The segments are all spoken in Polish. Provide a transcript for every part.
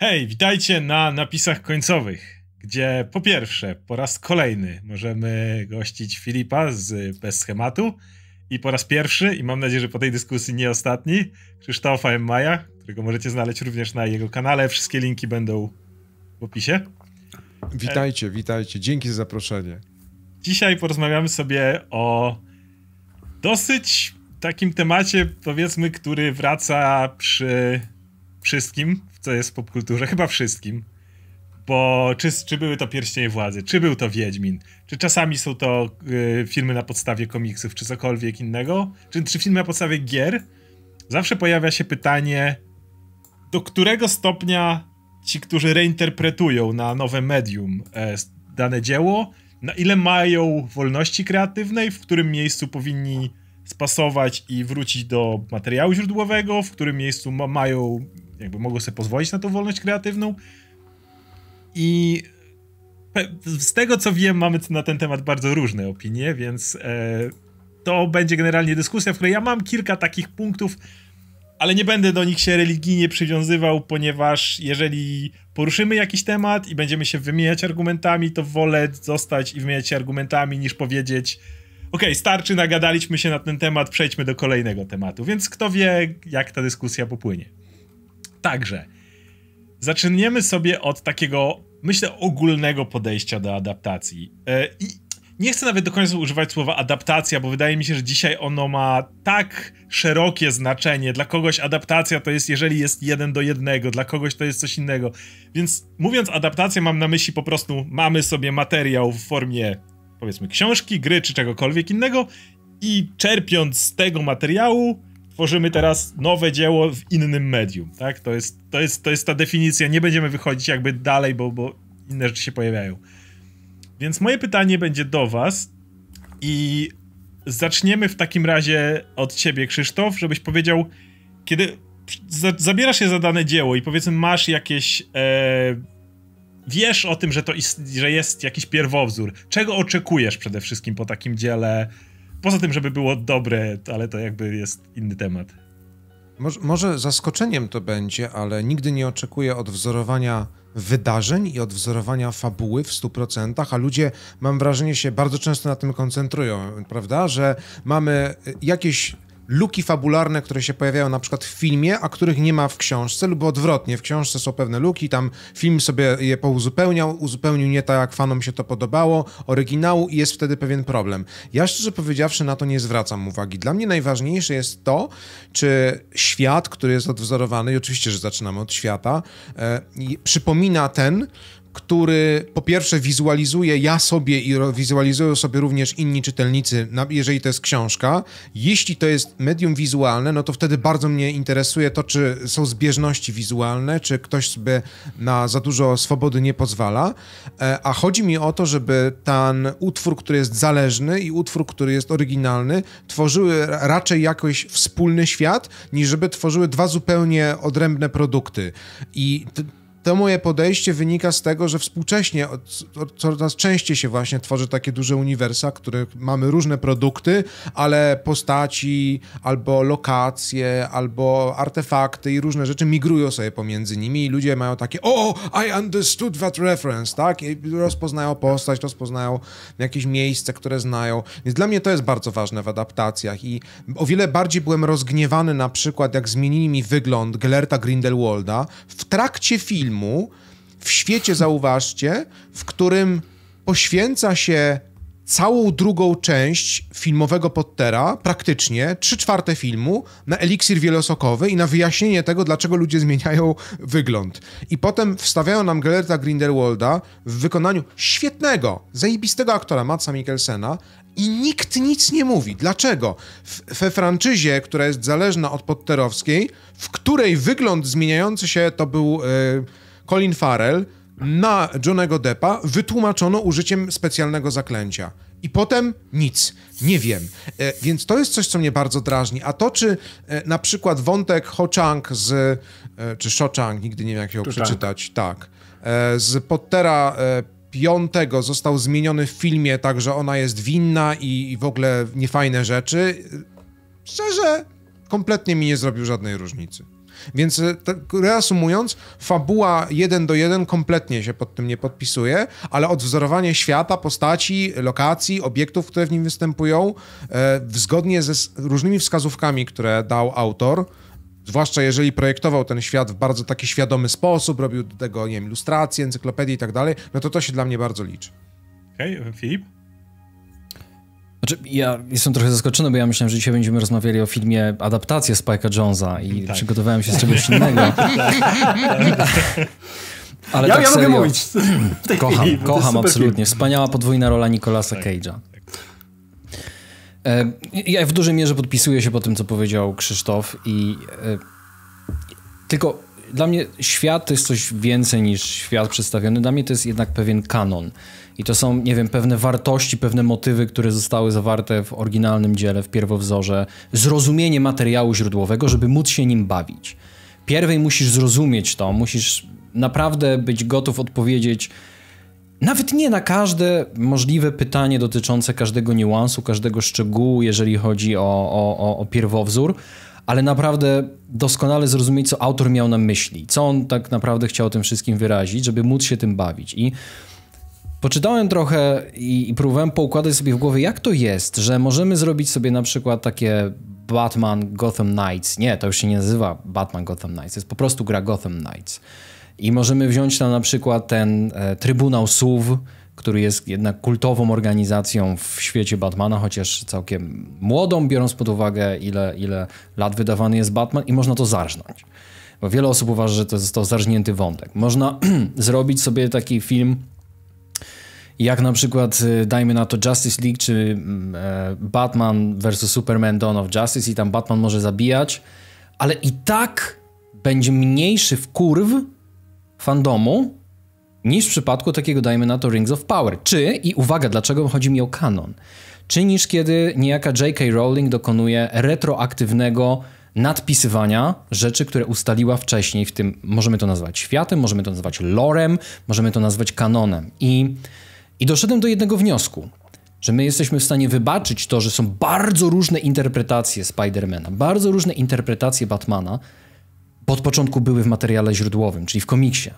Hej, witajcie na napisach końcowych, gdzie po pierwsze, po raz kolejny możemy gościć Filipa z Bez Schematu i po raz pierwszy, i mam nadzieję, że po tej dyskusji nie ostatni, Krzysztofa M. Maja, którego możecie znaleźć również na jego kanale. Wszystkie linki będą w opisie. Witajcie, e... witajcie. Dzięki za zaproszenie. Dzisiaj porozmawiamy sobie o dosyć takim temacie, powiedzmy, który wraca przy wszystkim, co jest w popkulturze, chyba wszystkim. Bo czy, czy były to Pierścienie Władzy, czy był to Wiedźmin, czy czasami są to y, filmy na podstawie komiksów, czy cokolwiek innego, czy, czy filmy na podstawie gier, zawsze pojawia się pytanie, do którego stopnia ci, którzy reinterpretują na nowe medium e, dane dzieło, na ile mają wolności kreatywnej, w którym miejscu powinni spasować i wrócić do materiału źródłowego, w którym miejscu ma mają jakby mogą sobie pozwolić na tą wolność kreatywną. I z tego co wiem, mamy na ten temat bardzo różne opinie, więc e, to będzie generalnie dyskusja, w której ja mam kilka takich punktów, ale nie będę do nich się religijnie przywiązywał, ponieważ jeżeli poruszymy jakiś temat i będziemy się wymieniać argumentami, to wolę zostać i wymieniać się argumentami niż powiedzieć. OK, starczy, nagadaliśmy się na ten temat, przejdźmy do kolejnego tematu. Więc kto wie, jak ta dyskusja popłynie. Także zaczniemy sobie od takiego, myślę, ogólnego podejścia do adaptacji. E, I nie chcę nawet do końca używać słowa adaptacja, bo wydaje mi się, że dzisiaj ono ma tak szerokie znaczenie. Dla kogoś adaptacja to jest, jeżeli jest jeden do jednego, dla kogoś to jest coś innego. Więc mówiąc adaptacja, mam na myśli po prostu mamy sobie materiał w formie powiedzmy książki, gry czy czegokolwiek innego i czerpiąc z tego materiału tworzymy teraz nowe dzieło w innym medium, tak? To jest, to jest, to jest ta definicja, nie będziemy wychodzić jakby dalej, bo, bo inne rzeczy się pojawiają. Więc moje pytanie będzie do was i zaczniemy w takim razie od ciebie, Krzysztof, żebyś powiedział, kiedy za, zabierasz się za dane dzieło i powiedzmy masz jakieś... E, wiesz o tym, że, to że jest jakiś pierwowzór. Czego oczekujesz przede wszystkim po takim dziele Poza tym, żeby było dobre, ale to jakby jest inny temat. Może, może zaskoczeniem to będzie, ale nigdy nie oczekuję odwzorowania wydarzeń i odwzorowania fabuły w 100%, a ludzie, mam wrażenie, się bardzo często na tym koncentrują, prawda? Że mamy y, jakieś luki fabularne, które się pojawiają na przykład w filmie, a których nie ma w książce, lub odwrotnie, w książce są pewne luki, tam film sobie je pouzupełniał, uzupełnił nie tak, jak fanom się to podobało, oryginału i jest wtedy pewien problem. Ja szczerze powiedziawszy na to nie zwracam uwagi. Dla mnie najważniejsze jest to, czy świat, który jest odwzorowany, i oczywiście, że zaczynamy od świata, e, przypomina ten, który po pierwsze wizualizuje ja sobie i wizualizują sobie również inni czytelnicy, jeżeli to jest książka. Jeśli to jest medium wizualne, no to wtedy bardzo mnie interesuje to, czy są zbieżności wizualne, czy ktoś sobie na za dużo swobody nie pozwala. E, a chodzi mi o to, żeby ten utwór, który jest zależny i utwór, który jest oryginalny, tworzyły raczej jakoś wspólny świat, niż żeby tworzyły dwa zupełnie odrębne produkty. I to moje podejście wynika z tego, że współcześnie coraz częściej się właśnie tworzy takie duże uniwersa, których mamy różne produkty, ale postaci, albo lokacje, albo artefakty i różne rzeczy migrują sobie pomiędzy nimi i ludzie mają takie o, I understood that reference, tak? I rozpoznają postać, rozpoznają jakieś miejsce, które znają. Więc dla mnie to jest bardzo ważne w adaptacjach i o wiele bardziej byłem rozgniewany na przykład, jak zmienili mi wygląd Glerta Grindelwolda w trakcie filmu, filmu w świecie, zauważcie, w którym poświęca się całą drugą część filmowego Pottera, praktycznie, trzy czwarte filmu, na eliksir wielosokowy i na wyjaśnienie tego, dlaczego ludzie zmieniają wygląd. I potem wstawiają nam Gellerta Grindelwalda w wykonaniu świetnego, zajebistego aktora Matsa Mikkelsena, i nikt nic nie mówi. Dlaczego? W, we franczyzie, która jest zależna od podterowskiej, w której wygląd zmieniający się to był y, Colin Farrell, na Johnego Deppa wytłumaczono użyciem specjalnego zaklęcia. I potem nic, nie wiem. E, więc to jest coś, co mnie bardzo drażni. A to, czy e, na przykład wątek Ho Chang z. E, czy Cho Chang, nigdy nie wiem, jak ją przeczytać, tak. E, z Pottera e, piątego został zmieniony w filmie, tak że ona jest winna i, i w ogóle niefajne rzeczy. Szczerze, kompletnie mi nie zrobił żadnej różnicy. Więc e, tak reasumując, fabuła 1 do 1 kompletnie się pod tym nie podpisuje, ale odwzorowanie świata, postaci, lokacji, obiektów, które w nim występują, e, zgodnie ze różnymi wskazówkami, które dał autor, Zwłaszcza jeżeli projektował ten świat w bardzo taki świadomy sposób, robił do tego, nie wiem, ilustracje, encyklopedie i tak dalej, no to to się dla mnie bardzo liczy. Okej, okay, Filip? Znaczy, ja jestem trochę zaskoczony, bo ja myślałem, że dzisiaj będziemy rozmawiali o filmie adaptację Spike'a Jonesa i tak. przygotowałem się z czegoś innego. Tak. Ale ja, tak ja mogę mówić. Kocham, kocham absolutnie. Film. Wspaniała podwójna rola Nicolasa tak. Cage'a. E, ja w dużej mierze podpisuję się po tym, co powiedział Krzysztof i e, tylko dla mnie świat to jest coś więcej niż świat przedstawiony. Dla mnie to jest jednak pewien kanon. I to są, nie wiem, pewne wartości, pewne motywy, które zostały zawarte w oryginalnym dziele, w pierwowzorze. Zrozumienie materiału źródłowego, żeby móc się nim bawić. Pierwej musisz zrozumieć to, musisz naprawdę być gotów odpowiedzieć nawet nie na każde możliwe pytanie dotyczące każdego niuansu, każdego szczegółu, jeżeli chodzi o, o, o pierwowzór, ale naprawdę doskonale zrozumieć, co autor miał na myśli, co on tak naprawdę chciał tym wszystkim wyrazić, żeby móc się tym bawić. I Poczytałem trochę i, i, próbowałem poukładać sobie w głowie, jak to jest, że możemy zrobić sobie na przykład takie Batman Gotham Knights. Nie, to już się nie nazywa Batman Gotham Knights, jest po prostu gra Gotham Knights. I możemy wziąć tam na przykład ten e, Trybunał Słów, który jest jednak kultową organizacją w świecie Batmana, chociaż całkiem młodą, biorąc pod uwagę, ile, ile lat wydawany jest Batman, i można to zarżnąć. Bo wiele osób uważa, że to jest to zarżnięty wątek. Można zrobić sobie taki film, jak na przykład, e, dajmy na to Justice League, czy mm, e, Batman vs. Superman Dawn of Justice, i tam Batman może zabijać, ale i tak będzie mniejszy w kurw fandomu niż w przypadku takiego, dajmy na to, Rings of Power. Czy, i uwaga, dlaczego chodzi mi o kanon, czy niż kiedy niejaka J.K. Rowling dokonuje retroaktywnego nadpisywania rzeczy, które ustaliła wcześniej w tym, możemy to nazwać światem, możemy to nazwać lorem, możemy to nazwać kanonem. I, i doszedłem do jednego wniosku, że my jesteśmy w stanie wybaczyć to, że są bardzo różne interpretacje Spidermana, bardzo różne interpretacje Batmana, od początku były w materiale źródłowym, czyli w komiksie.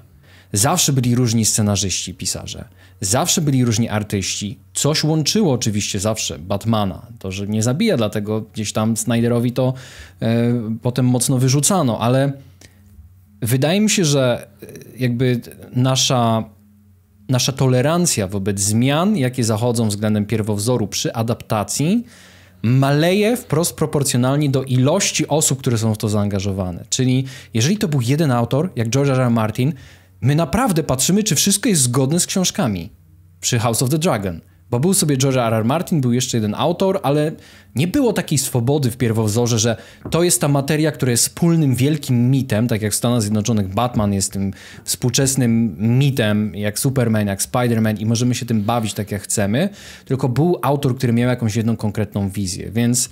Zawsze byli różni scenarzyści, pisarze, zawsze byli różni artyści. Coś łączyło oczywiście zawsze Batmana. To, że nie zabija, dlatego gdzieś tam Snyderowi to e, potem mocno wyrzucano, ale wydaje mi się, że e, jakby nasza, nasza tolerancja wobec zmian, jakie zachodzą względem pierwowzoru przy adaptacji, maleje wprost proporcjonalnie do ilości osób, które są w to zaangażowane. Czyli jeżeli to był jeden autor, jak George R. R. Martin, my naprawdę patrzymy, czy wszystko jest zgodne z książkami przy House of the Dragon. Bo był sobie George R.R. Martin, był jeszcze jeden autor, ale nie było takiej swobody w pierwowzorze, że to jest ta materia, która jest wspólnym wielkim mitem, tak jak w Stanach Zjednoczonych Batman jest tym współczesnym mitem, jak Superman, jak Spider-Man i możemy się tym bawić tak jak chcemy, tylko był autor, który miał jakąś jedną konkretną wizję, więc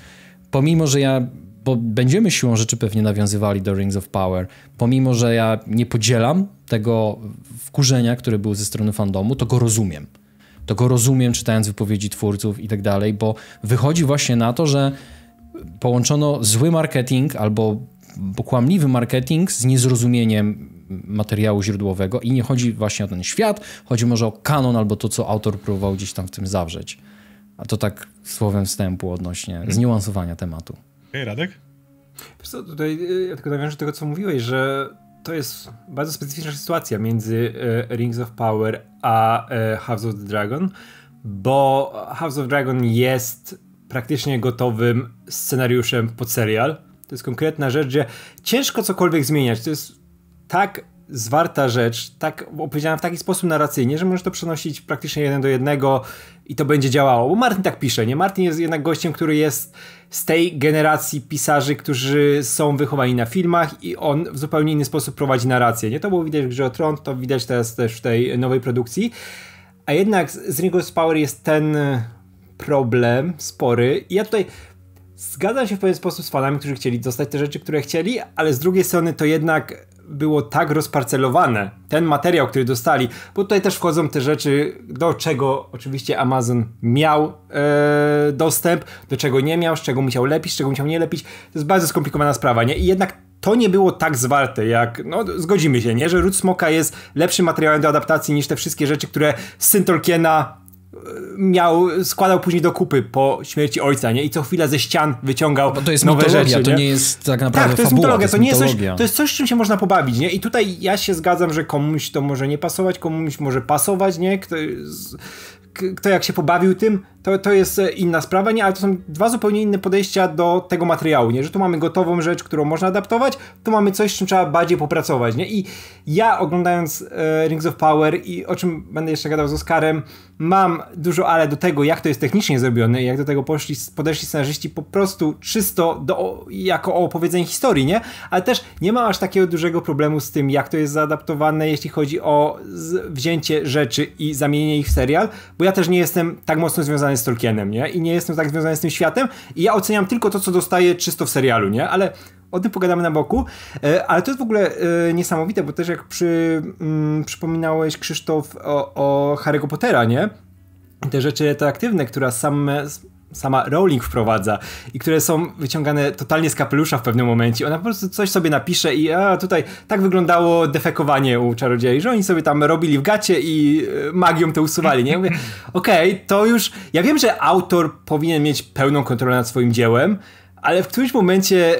pomimo, że ja bo będziemy siłą rzeczy pewnie nawiązywali do Rings of Power, pomimo, że ja nie podzielam tego wkurzenia, które było ze strony fandomu, to go rozumiem to go rozumiem czytając wypowiedzi twórców i tak dalej, bo wychodzi właśnie na to, że połączono zły marketing albo kłamliwy marketing z niezrozumieniem materiału źródłowego i nie chodzi właśnie o ten świat, chodzi może o kanon albo to, co autor próbował gdzieś tam w tym zawrzeć. A to tak słowem wstępu odnośnie mhm. zniuansowania tematu. Okej, Radek? Wiesz co, tutaj e, ja tylko nawiążę do tego, co mówiłeś, że to jest bardzo specyficzna sytuacja między e, Rings of Power a e, House of the Dragon, bo House of Dragon jest praktycznie gotowym scenariuszem pod serial. To jest konkretna rzecz, że ciężko cokolwiek zmieniać. To jest tak zwarta rzecz, tak opowiedziana w taki sposób narracyjnie, że możesz to przenosić praktycznie jeden do jednego i to będzie działało. Bo Martin tak pisze, nie? Martin jest jednak gościem, który jest z tej generacji pisarzy, którzy są wychowani na filmach i on w zupełnie inny sposób prowadzi narrację, nie? To było widać w Grze o Tron, to widać teraz też w tej nowej produkcji. A jednak z Ringos Power jest ten e, problem spory. I ja tutaj zgadzam się w pewien sposób z fanami, którzy chcieli dostać te rzeczy, które chcieli, ale z drugiej strony to jednak było tak rozparcelowane, ten materiał, który dostali, bo tutaj też wchodzą te rzeczy, do czego oczywiście Amazon miał e, dostęp, do czego nie miał, z czego musiał lepić, z czego musiał nie lepić. To jest bardzo skomplikowana sprawa, nie? I jednak to nie było tak zwarte jak, no zgodzimy się, nie? Że Ród Smoka jest lepszym materiałem do adaptacji niż te wszystkie rzeczy, które z Syn Tolkiena miał, składał później do kupy po śmierci ojca, nie? I co chwila ze ścian wyciągał Bo no to jest nowe mitologia, rzeczy, nie? to nie jest tak naprawdę tak, to jest fabuła, mitologia, to, jest mitologia. nie jest coś, to jest coś, czym się można pobawić, nie? I tutaj ja się zgadzam, że komuś to może nie pasować, komuś może pasować, nie? Kto, kto jak się pobawił tym, to, to jest e, inna sprawa, nie, ale to są dwa zupełnie inne podejścia do tego materiału, nie, że tu mamy gotową rzecz, którą można adaptować, tu mamy coś, z czym trzeba bardziej popracować, nie, i ja oglądając e, Rings of Power i o czym będę jeszcze gadał z Oscarem, mam dużo ale do tego, jak to jest technicznie zrobione, jak do tego poszli, podeszli scenarzyści po prostu czysto do, jako opowiedzenie historii, nie, ale też nie mam aż takiego dużego problemu z tym, jak to jest zaadaptowane, jeśli chodzi o wzięcie rzeczy i zamienienie ich w serial, bo ja też nie jestem tak mocno związany z Tolkienem, nie? I nie jestem tak związany z tym światem i ja oceniam tylko to, co dostaję czysto w serialu, nie? Ale o tym pogadamy na boku. E, ale to jest w ogóle e, niesamowite, bo też jak przy, mm, przypominałeś, Krzysztof, o, o Pottera, nie? Te rzeczy retroaktywne, które same sama Rowling wprowadza i które są wyciągane totalnie z kapelusza w pewnym momencie. Ona po prostu coś sobie napisze i a, tutaj tak wyglądało defekowanie u czarodziei, że oni sobie tam robili w gacie i e, magią to usuwali, nie? Mówię, okej, okay, to już... Ja wiem, że autor powinien mieć pełną kontrolę nad swoim dziełem, ale w którymś momencie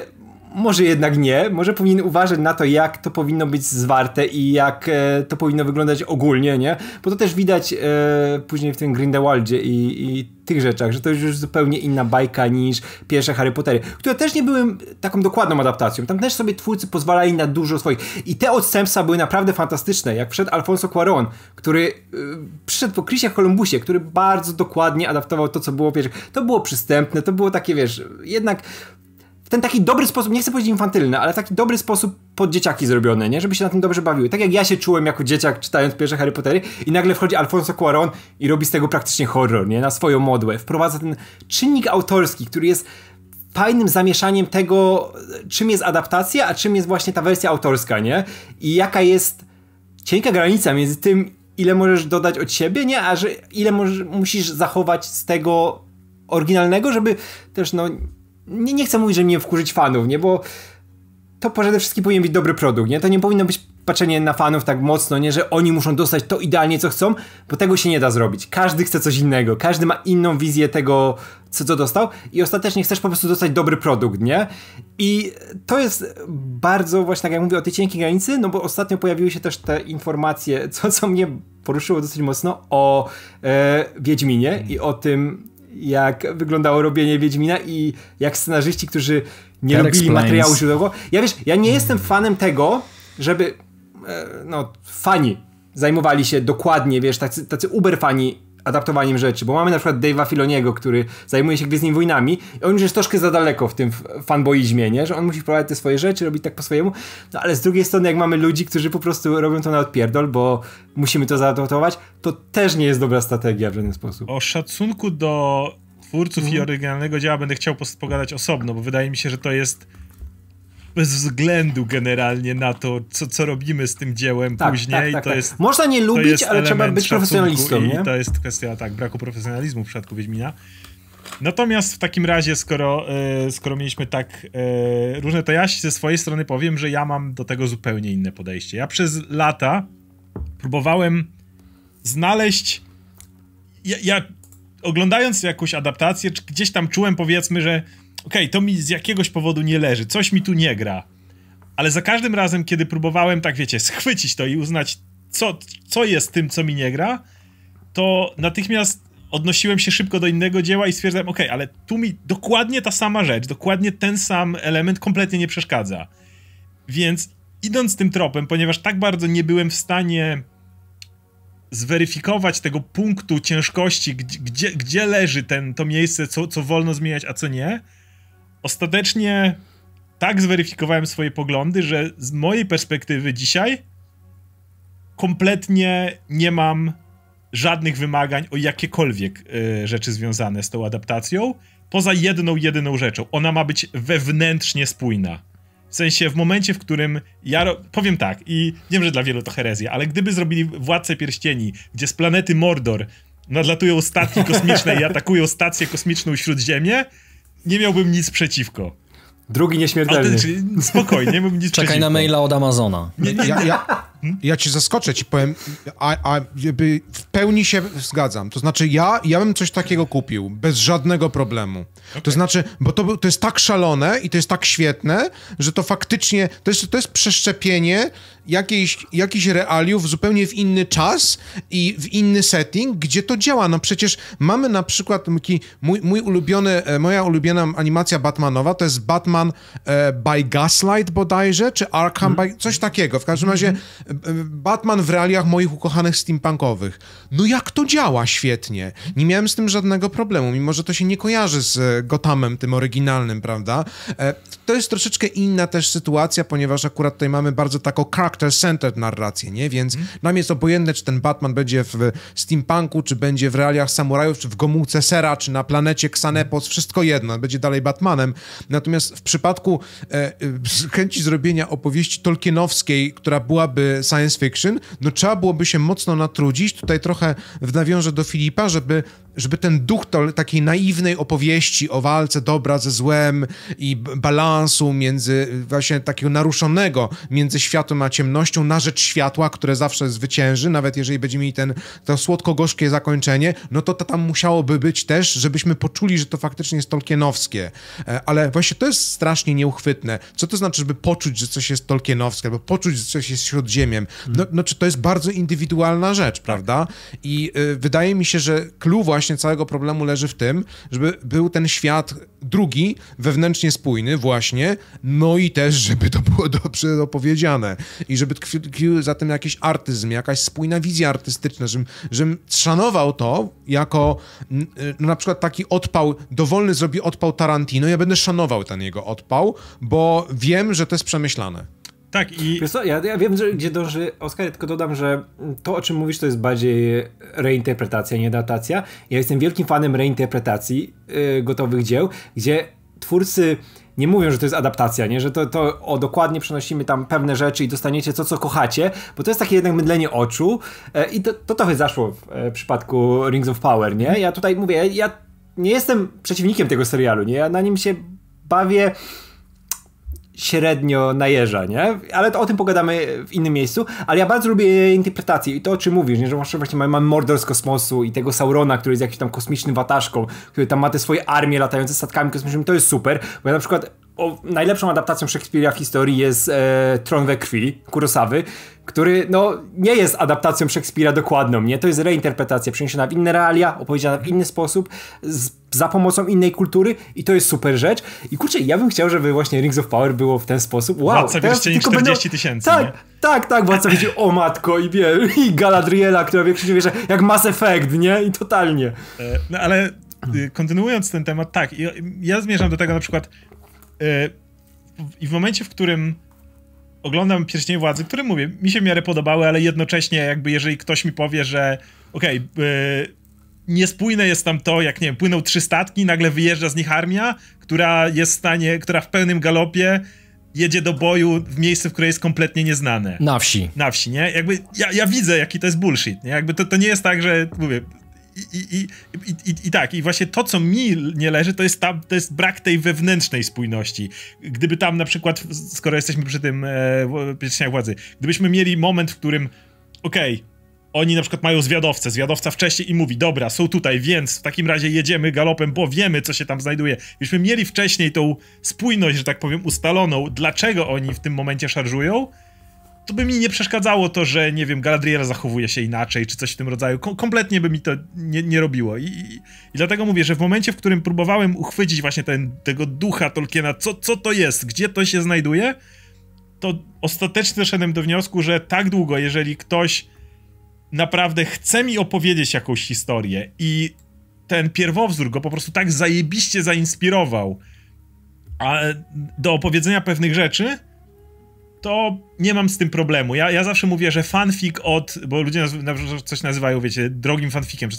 może jednak nie, może powinien uważać na to, jak to powinno być zwarte i jak e, to powinno wyglądać ogólnie, nie? Bo to też widać e, później w tym Grindelwaldzie i, i, tych rzeczach, że to jest już zupełnie inna bajka niż pierwsze Harry Pottery, które też nie były taką dokładną adaptacją. Tam też sobie twórcy pozwalali na dużo swoich. I te odstępstwa były naprawdę fantastyczne, jak przed Alfonso Cuaron, który e, przyszedł po Chrisie Kolumbusie, który bardzo dokładnie adaptował to, co było pierwsze. To było przystępne, to było takie, wiesz, jednak ten taki dobry sposób, nie chcę powiedzieć infantylny, ale taki dobry sposób pod dzieciaki zrobione, nie? Żeby się na tym dobrze bawiły. Tak jak ja się czułem jako dzieciak czytając pierwsze Harry Pottery i nagle wchodzi Alfonso Cuaron i robi z tego praktycznie horror, nie? Na swoją modłę. Wprowadza ten czynnik autorski, który jest fajnym zamieszaniem tego, czym jest adaptacja, a czym jest właśnie ta wersja autorska, nie? I jaka jest cienka granica między tym, ile możesz dodać od siebie, nie? A że ile możesz, musisz zachować z tego oryginalnego, żeby też, no nie, nie chcę mówić, że mnie wkurzyć fanów, nie, bo to przede wszystkim powinien być dobry produkt, nie? To nie powinno być patrzenie na fanów tak mocno, nie, że oni muszą dostać to idealnie, co chcą, bo tego się nie da zrobić. Każdy chce coś innego, każdy ma inną wizję tego, co, co dostał i ostatecznie chcesz po prostu dostać dobry produkt, nie? I to jest bardzo właśnie, tak jak mówię, o tej cienkiej granicy, no bo ostatnio pojawiły się też te informacje, co, co mnie poruszyło dosyć mocno, o e, Wiedźminie i o tym, jak wyglądało robienie Wiedźmina i jak scenarzyści, którzy nie That lubili explains. materiału źródłowego. Ja wiesz, ja nie jestem fanem tego, żeby e, no, fani zajmowali się dokładnie, wiesz, tacy, tacy uber fani adaptowaniem rzeczy, bo mamy na przykład Dave'a Filoniego, który zajmuje się Gwiezdnymi Wojnami i on już jest troszkę za daleko w tym fanboizmie, nie? Że on musi wprowadzać te swoje rzeczy, robić tak po swojemu, no ale z drugiej strony jak mamy ludzi, którzy po prostu robią to na odpierdol, bo musimy to zaadaptować, to też nie jest dobra strategia w żaden sposób. O szacunku do twórców mm. i oryginalnego dzieła będę chciał pogadać osobno, bo wydaje mi się, że to jest bez względu generalnie na to, co, co robimy z tym dziełem tak, później. Tak, tak, to tak. jest, Można nie lubić, ale trzeba być profesjonalistą. Nie? to jest kwestia tak, braku profesjonalizmu w przypadku Wiedźmina. Natomiast w takim razie, skoro, yy, skoro mieliśmy tak yy, różne, to ja ze swojej strony powiem, że ja mam do tego zupełnie inne podejście. Ja przez lata próbowałem znaleźć. Ja, ja oglądając jakąś adaptację, gdzieś tam czułem, powiedzmy, że okay, to mi z jakiegoś powodu nie leży, coś mi tu nie gra. Ale za każdym razem, kiedy próbowałem, tak wiecie, schwycić to i uznać, co, co jest tym, co mi nie gra, to natychmiast odnosiłem się szybko do innego dzieła i stwierdzałem, ok, ale tu mi dokładnie ta sama rzecz, dokładnie ten sam element kompletnie nie przeszkadza. Więc idąc tym tropem, ponieważ tak bardzo nie byłem w stanie zweryfikować tego punktu ciężkości, gdzie, gdzie leży ten, to miejsce, co, co wolno zmieniać, a co nie, ostatecznie tak zweryfikowałem swoje poglądy, że z mojej perspektywy dzisiaj kompletnie nie mam żadnych wymagań o jakiekolwiek y, rzeczy związane z tą adaptacją, poza jedną, jedyną rzeczą. Ona ma być wewnętrznie spójna. W sensie, w momencie, w którym ja. Powiem tak, i wiem, że dla wielu to herezja, ale gdyby zrobili władcę pierścieni, gdzie z planety Mordor nadlatują statki kosmiczne i atakują stację kosmiczną Śródziemie, nie miałbym nic przeciwko. Drugi nieśmiertelny. Autentycznie, spokojnie, bym nic Czekaj przeciwko. na maila od Amazona. Nie, nie, ja, ja, ja ci zaskoczę, ci powiem, a, a w pełni się zgadzam. To znaczy, ja, ja bym coś takiego kupił bez żadnego problemu. Okay. To znaczy, bo to, to jest tak szalone i to jest tak świetne, że to faktycznie to jest, to jest przeszczepienie jakiejś, jakichś realiów zupełnie w inny czas i w inny setting, gdzie to działa. No przecież mamy na przykład taki mój, mój ulubiony, e, moja ulubiona animacja Batmanowa to jest Batman e, by Gaslight bodajże, czy Arkham mm. by, coś takiego. W każdym razie Batman w realiach moich ukochanych steampunkowych. No jak to działa świetnie. Nie miałem z tym żadnego problemu, mimo że to się nie kojarzy z e, Gothamem tym oryginalnym, prawda? E, to jest troszeczkę inna też sytuacja, ponieważ akurat tutaj mamy bardzo taką character-centered narrację, nie? Więc mhm. nam jest obojętne, czy ten Batman będzie w e, steampunku, czy będzie w realiach samurajów, czy w Gomułce Sera, czy na planecie Xanepos, wszystko jedno, będzie dalej Batmanem. Natomiast w przypadku e, chęci zrobienia opowieści tolkienowskiej, która byłaby science fiction, no trzeba byłoby się mocno natrudzić. Tutaj trochę w nawiążę do Filipa, żeby żeby ten duch to, takiej naiwnej opowieści o walce dobra ze złem i balansu między, właśnie takiego naruszonego między światłem a ciemnością na rzecz światła, które zawsze zwycięży, nawet jeżeli będziemy mieli ten, to słodko-gorzkie zakończenie, no to, to tam musiałoby być też, żebyśmy poczuli, że to faktycznie jest tolkienowskie. E, ale właśnie to jest strasznie nieuchwytne. Co to znaczy, żeby poczuć, że coś jest tolkienowskie, albo poczuć, że coś jest śródziemiem? No, no czy to jest bardzo indywidualna rzecz, prawda? I y, wydaje mi się, że clue właśnie właśnie całego problemu leży w tym, żeby był ten świat drugi, wewnętrznie spójny właśnie, no i też, żeby to było dobrze opowiedziane i żeby tkwił za tym jakiś artyzm, jakaś spójna wizja artystyczna, żebym, żebym szanował to jako no, na przykład taki odpał, dowolny zrobi odpał Tarantino, ja będę szanował ten jego odpał, bo wiem, że to jest przemyślane. Tak i... Co, ja, ja, wiem, że gdzie dąży Oskar, ja tylko dodam, że to o czym mówisz to jest bardziej reinterpretacja, nie datacja. Ja jestem wielkim fanem reinterpretacji yy, gotowych dzieł, gdzie twórcy nie mówią, że to jest adaptacja, nie? że to, to o, dokładnie przenosimy tam pewne rzeczy i dostaniecie to, co kochacie, bo to jest takie jednak mydlenie oczu e, i to, to trochę zaszło w e, przypadku Rings of Power, nie? Ja tutaj mówię, ja nie jestem przeciwnikiem tego serialu, nie? Ja na nim się bawię średnio najeża, nie? Ale to o tym pogadamy w innym miejscu, ale ja bardzo lubię jej interpretację i to, o czym mówisz, nie? że właśnie mamy Mordor z kosmosu i tego Saurona, który jest jakimś tam kosmicznym wataszką, który tam ma te swoje armie latające statkami kosmicznymi, to jest super, bo ja na przykład o, najlepszą adaptacją Szekspira w historii jest e, Tron we krwi Kurosawy, który no, nie jest adaptacją Szekspira dokładną, nie? To jest reinterpretacja przeniesiona w inne realia, opowiedziana w inny sposób, z za pomocą innej kultury i to jest super rzecz. I kurczę, ja bym chciał, żeby właśnie Rings of Power było w ten sposób. Wow, Władca Pierścieni 40 tysięcy. Będą... Tak, nie? tak, tak, Władca wiedział, o matko i, wie, i Galadriela, która wie, krzyczy, że jak Mass Effect, nie? I totalnie. E, no ale y, kontynuując ten temat, tak, ja zmierzam do tego na przykład y, i w momencie, w którym oglądam Pierścienie Władzy, którym mówię, mi się w miarę podobały, ale jednocześnie jakby jeżeli ktoś mi powie, że okej, okay, niespójne jest tam to, jak nie wiem, płyną trzy statki, nagle wyjeżdża z nich armia, która jest w stanie, która w pełnym galopie jedzie do boju w miejsce, w które jest kompletnie nieznane. Na wsi. Na wsi, nie? Jakby ja, ja widzę, jaki to jest bullshit, nie? Jakby to, to nie jest tak, że mówię, i, i, i, i, tak, i właśnie to, co mi nie leży, to jest, tam, to jest brak tej wewnętrznej spójności. Gdyby tam na przykład, skoro jesteśmy przy tym e, władzy, gdybyśmy mieli moment, w którym okej, okay, oni na przykład mają zwiadowcę, zwiadowca wcześniej i mówi, dobra, są tutaj, więc w takim razie jedziemy galopem, bo wiemy, co się tam znajduje. Myśmy mieli wcześniej tą spójność, że tak powiem, ustaloną, dlaczego oni w tym momencie szarżują, to by mi nie przeszkadzało to, że, nie wiem, Galadriel zachowuje się inaczej, czy coś w tym rodzaju. kompletnie by mi to nie, nie robiło. I, I, I dlatego mówię, że w momencie, w którym próbowałem uchwycić właśnie ten, tego ducha Tolkiena, co, co to jest, gdzie to się znajduje, to ostatecznie doszedłem do wniosku, że tak długo, jeżeli ktoś naprawdę chce mi opowiedzieć jakąś historię i ten pierwowzór go po prostu tak zajebiście zainspirował a do opowiedzenia pewnych rzeczy, to nie mam z tym problemu. Ja, ja zawsze mówię, że fanfic od. Bo ludzie naz coś nazywają, wiecie, drogim fanficiem. Czy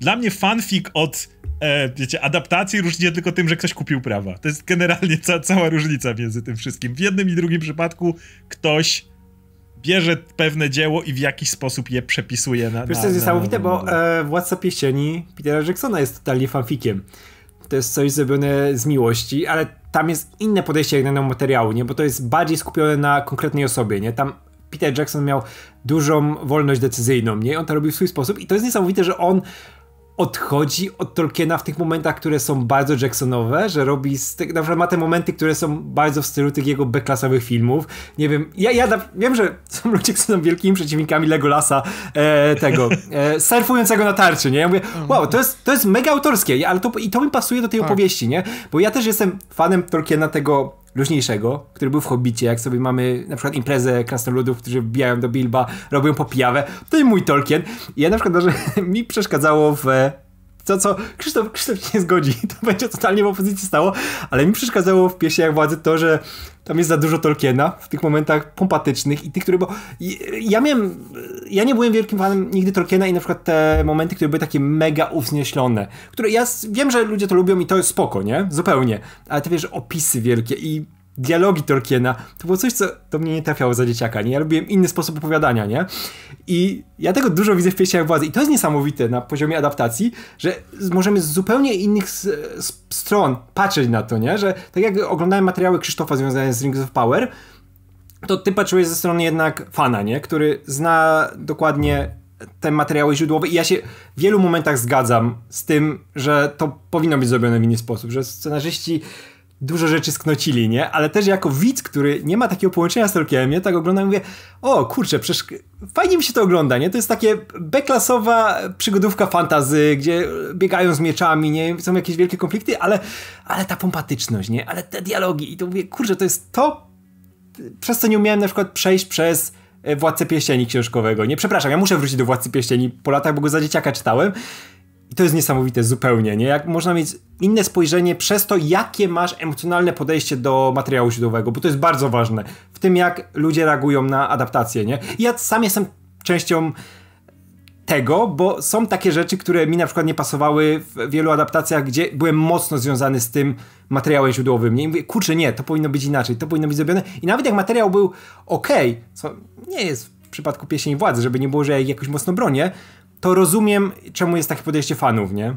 Dla mnie fanfic od, e, wiecie, adaptacji różni się tylko tym, że ktoś kupił prawa. To jest generalnie ca cała różnica między tym wszystkim. W jednym i drugim przypadku ktoś bierze pewne dzieło i w jakiś sposób je przepisuje na. Wiesz, to jest niesamowite, bo e, Władca Pieścieni Petera Jacksona jest totalnie fanfikiem. To jest coś zrobione z miłości, ale tam jest inne podejście jak danego materiału, nie? Bo to jest bardziej skupione na konkretnej osobie, nie? Tam Peter Jackson miał dużą wolność decyzyjną, nie? On to robił w swój sposób i to jest niesamowite, że on odchodzi od Tolkiena w tych momentach, które są bardzo Jacksonowe, że robi, nawet na przykład ma te momenty, które są bardzo w stylu tych jego beklasowych filmów. Nie wiem, ja, ja wiem, że są ludzie, którzy są wielkimi przeciwnikami Legolasa e, tego, e, surfującego na tarczy, nie? Ja mówię, mhm. wow, to jest, to jest mega autorskie, ale to, i to mi pasuje do tej tak. opowieści, nie? Bo ja też jestem fanem Tolkiena tego luźniejszego, który był w Hobbicie, jak sobie mamy na przykład imprezę krasnoludów, którzy wbijają do Bilba, robią popijawę, to i mój Tolkien. I ja na przykład, że mi przeszkadzało w to, co Krzysztof, Krzysztof się nie zgodzi, to będzie totalnie w opozycji stało, ale mi przeszkadzało w jak władzy to, że tam jest za dużo Tolkiena w tych momentach pompatycznych i tych, które, bo ja miałem, ja nie byłem wielkim fanem nigdy Tolkiena i na przykład te momenty, które były takie mega uwznieślone, które ja wiem, że ludzie to lubią i to jest spoko, nie? Zupełnie, ale to wiesz, opisy wielkie i dialogi Tolkiena, to było coś, co do mnie nie trafiało za dzieciaka, nie? Ja lubiłem inny sposób opowiadania, nie? I ja tego dużo widzę w Pieśniach Władzy i to jest niesamowite na poziomie adaptacji, że możemy z zupełnie innych stron patrzeć na to, nie? Że tak jak oglądałem materiały Krzysztofa związane z Rings of Power, to ty patrzyłeś ze strony jednak fana, nie? Który zna dokładnie te materiały źródłowe i ja się w wielu momentach zgadzam z tym, że to powinno być zrobione w inny sposób, że scenarzyści dużo rzeczy sknocili, nie? Ale też jako widz, który nie ma takiego połączenia z Tolkienem, nie tak oglądam i mówię, o kurczę, przecież fajnie mi się to ogląda, nie? To jest takie beklasowa przygodówka fantazy, gdzie biegają z mieczami, nie? Są jakieś wielkie konflikty, ale, ale ta pompatyczność, nie? Ale te dialogi i to mówię, kurczę, to jest to, przez co nie umiałem na przykład przejść przez e, Władcę Pieścieni książkowego, nie? Przepraszam, ja muszę wrócić do Władcy Pieścieni po latach, bo go za dzieciaka czytałem i to jest niesamowite zupełnie, nie? Jak można mieć inne spojrzenie przez to, jakie masz emocjonalne podejście do materiału źródłowego, bo to jest bardzo ważne, w tym jak ludzie reagują na adaptację, nie? I ja sam jestem częścią tego, bo są takie rzeczy, które mi na przykład nie pasowały w wielu adaptacjach, gdzie byłem mocno związany z tym materiałem źródłowym. Nie? I mówię, kurczę, nie, to powinno być inaczej, to powinno być zrobione. I nawet jak materiał był ok, co nie jest w przypadku pieśni władzy, żeby nie było, że ja jakoś mocno bronię, to rozumiem, czemu jest takie podejście fanów, nie?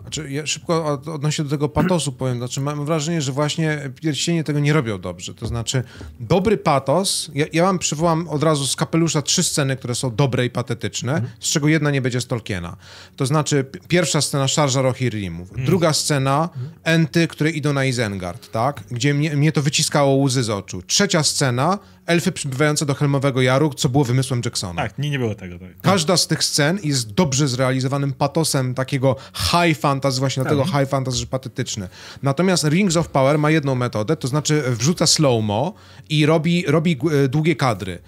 Znaczy, ja szybko odnośnie do tego patosu powiem, znaczy mam wrażenie, że właśnie pierścienie tego nie robią dobrze. To znaczy, dobry patos, ja, ja wam przywołam od razu z kapelusza trzy sceny, które są dobre i patetyczne, mm. z czego jedna nie będzie z Tolkiena. To znaczy, pierwsza scena szarża Rohirrimów, mm. druga scena mm. Enty, które idą na Isengard, tak? Gdzie mnie, mnie to wyciskało łzy z oczu. Trzecia scena elfy przybywające do Helmowego Jaru, co było wymysłem Jacksona. Tak, nie, nie było tego. Tak. Każda z tych scen jest dobrze zrealizowanym patosem takiego high fantasy, właśnie tak. dlatego high fantasy, że patetyczny. Natomiast Rings of Power ma jedną metodę, to znaczy wrzuca slow-mo i robi, robi e, długie kadry.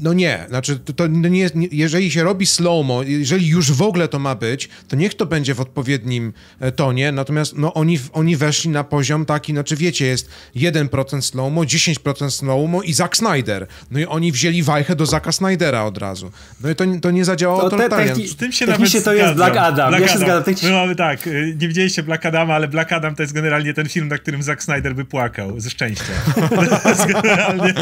No nie, znaczy to, to no nie, nie, jeżeli się robi slow-mo, jeżeli już w ogóle to ma być, to niech to będzie w odpowiednim e, tonie, natomiast no oni, oni weszli na poziom taki, znaczy wiecie, jest 1% slow-mo, 10% slow-mo i Zack Snyder. No i oni wzięli wajchę do Zacka Snydera od razu. No i to, to nie zadziałało to, totalnie. Te, Z tym się technicznie to jest Black Adam. Black ja się zgadzam. My mamy tak, y, nie widzieliście Black Adama, ale Black Adam to jest generalnie ten film, na którym Zack Snyder by płakał ze szczęścia. to, jest generalnie,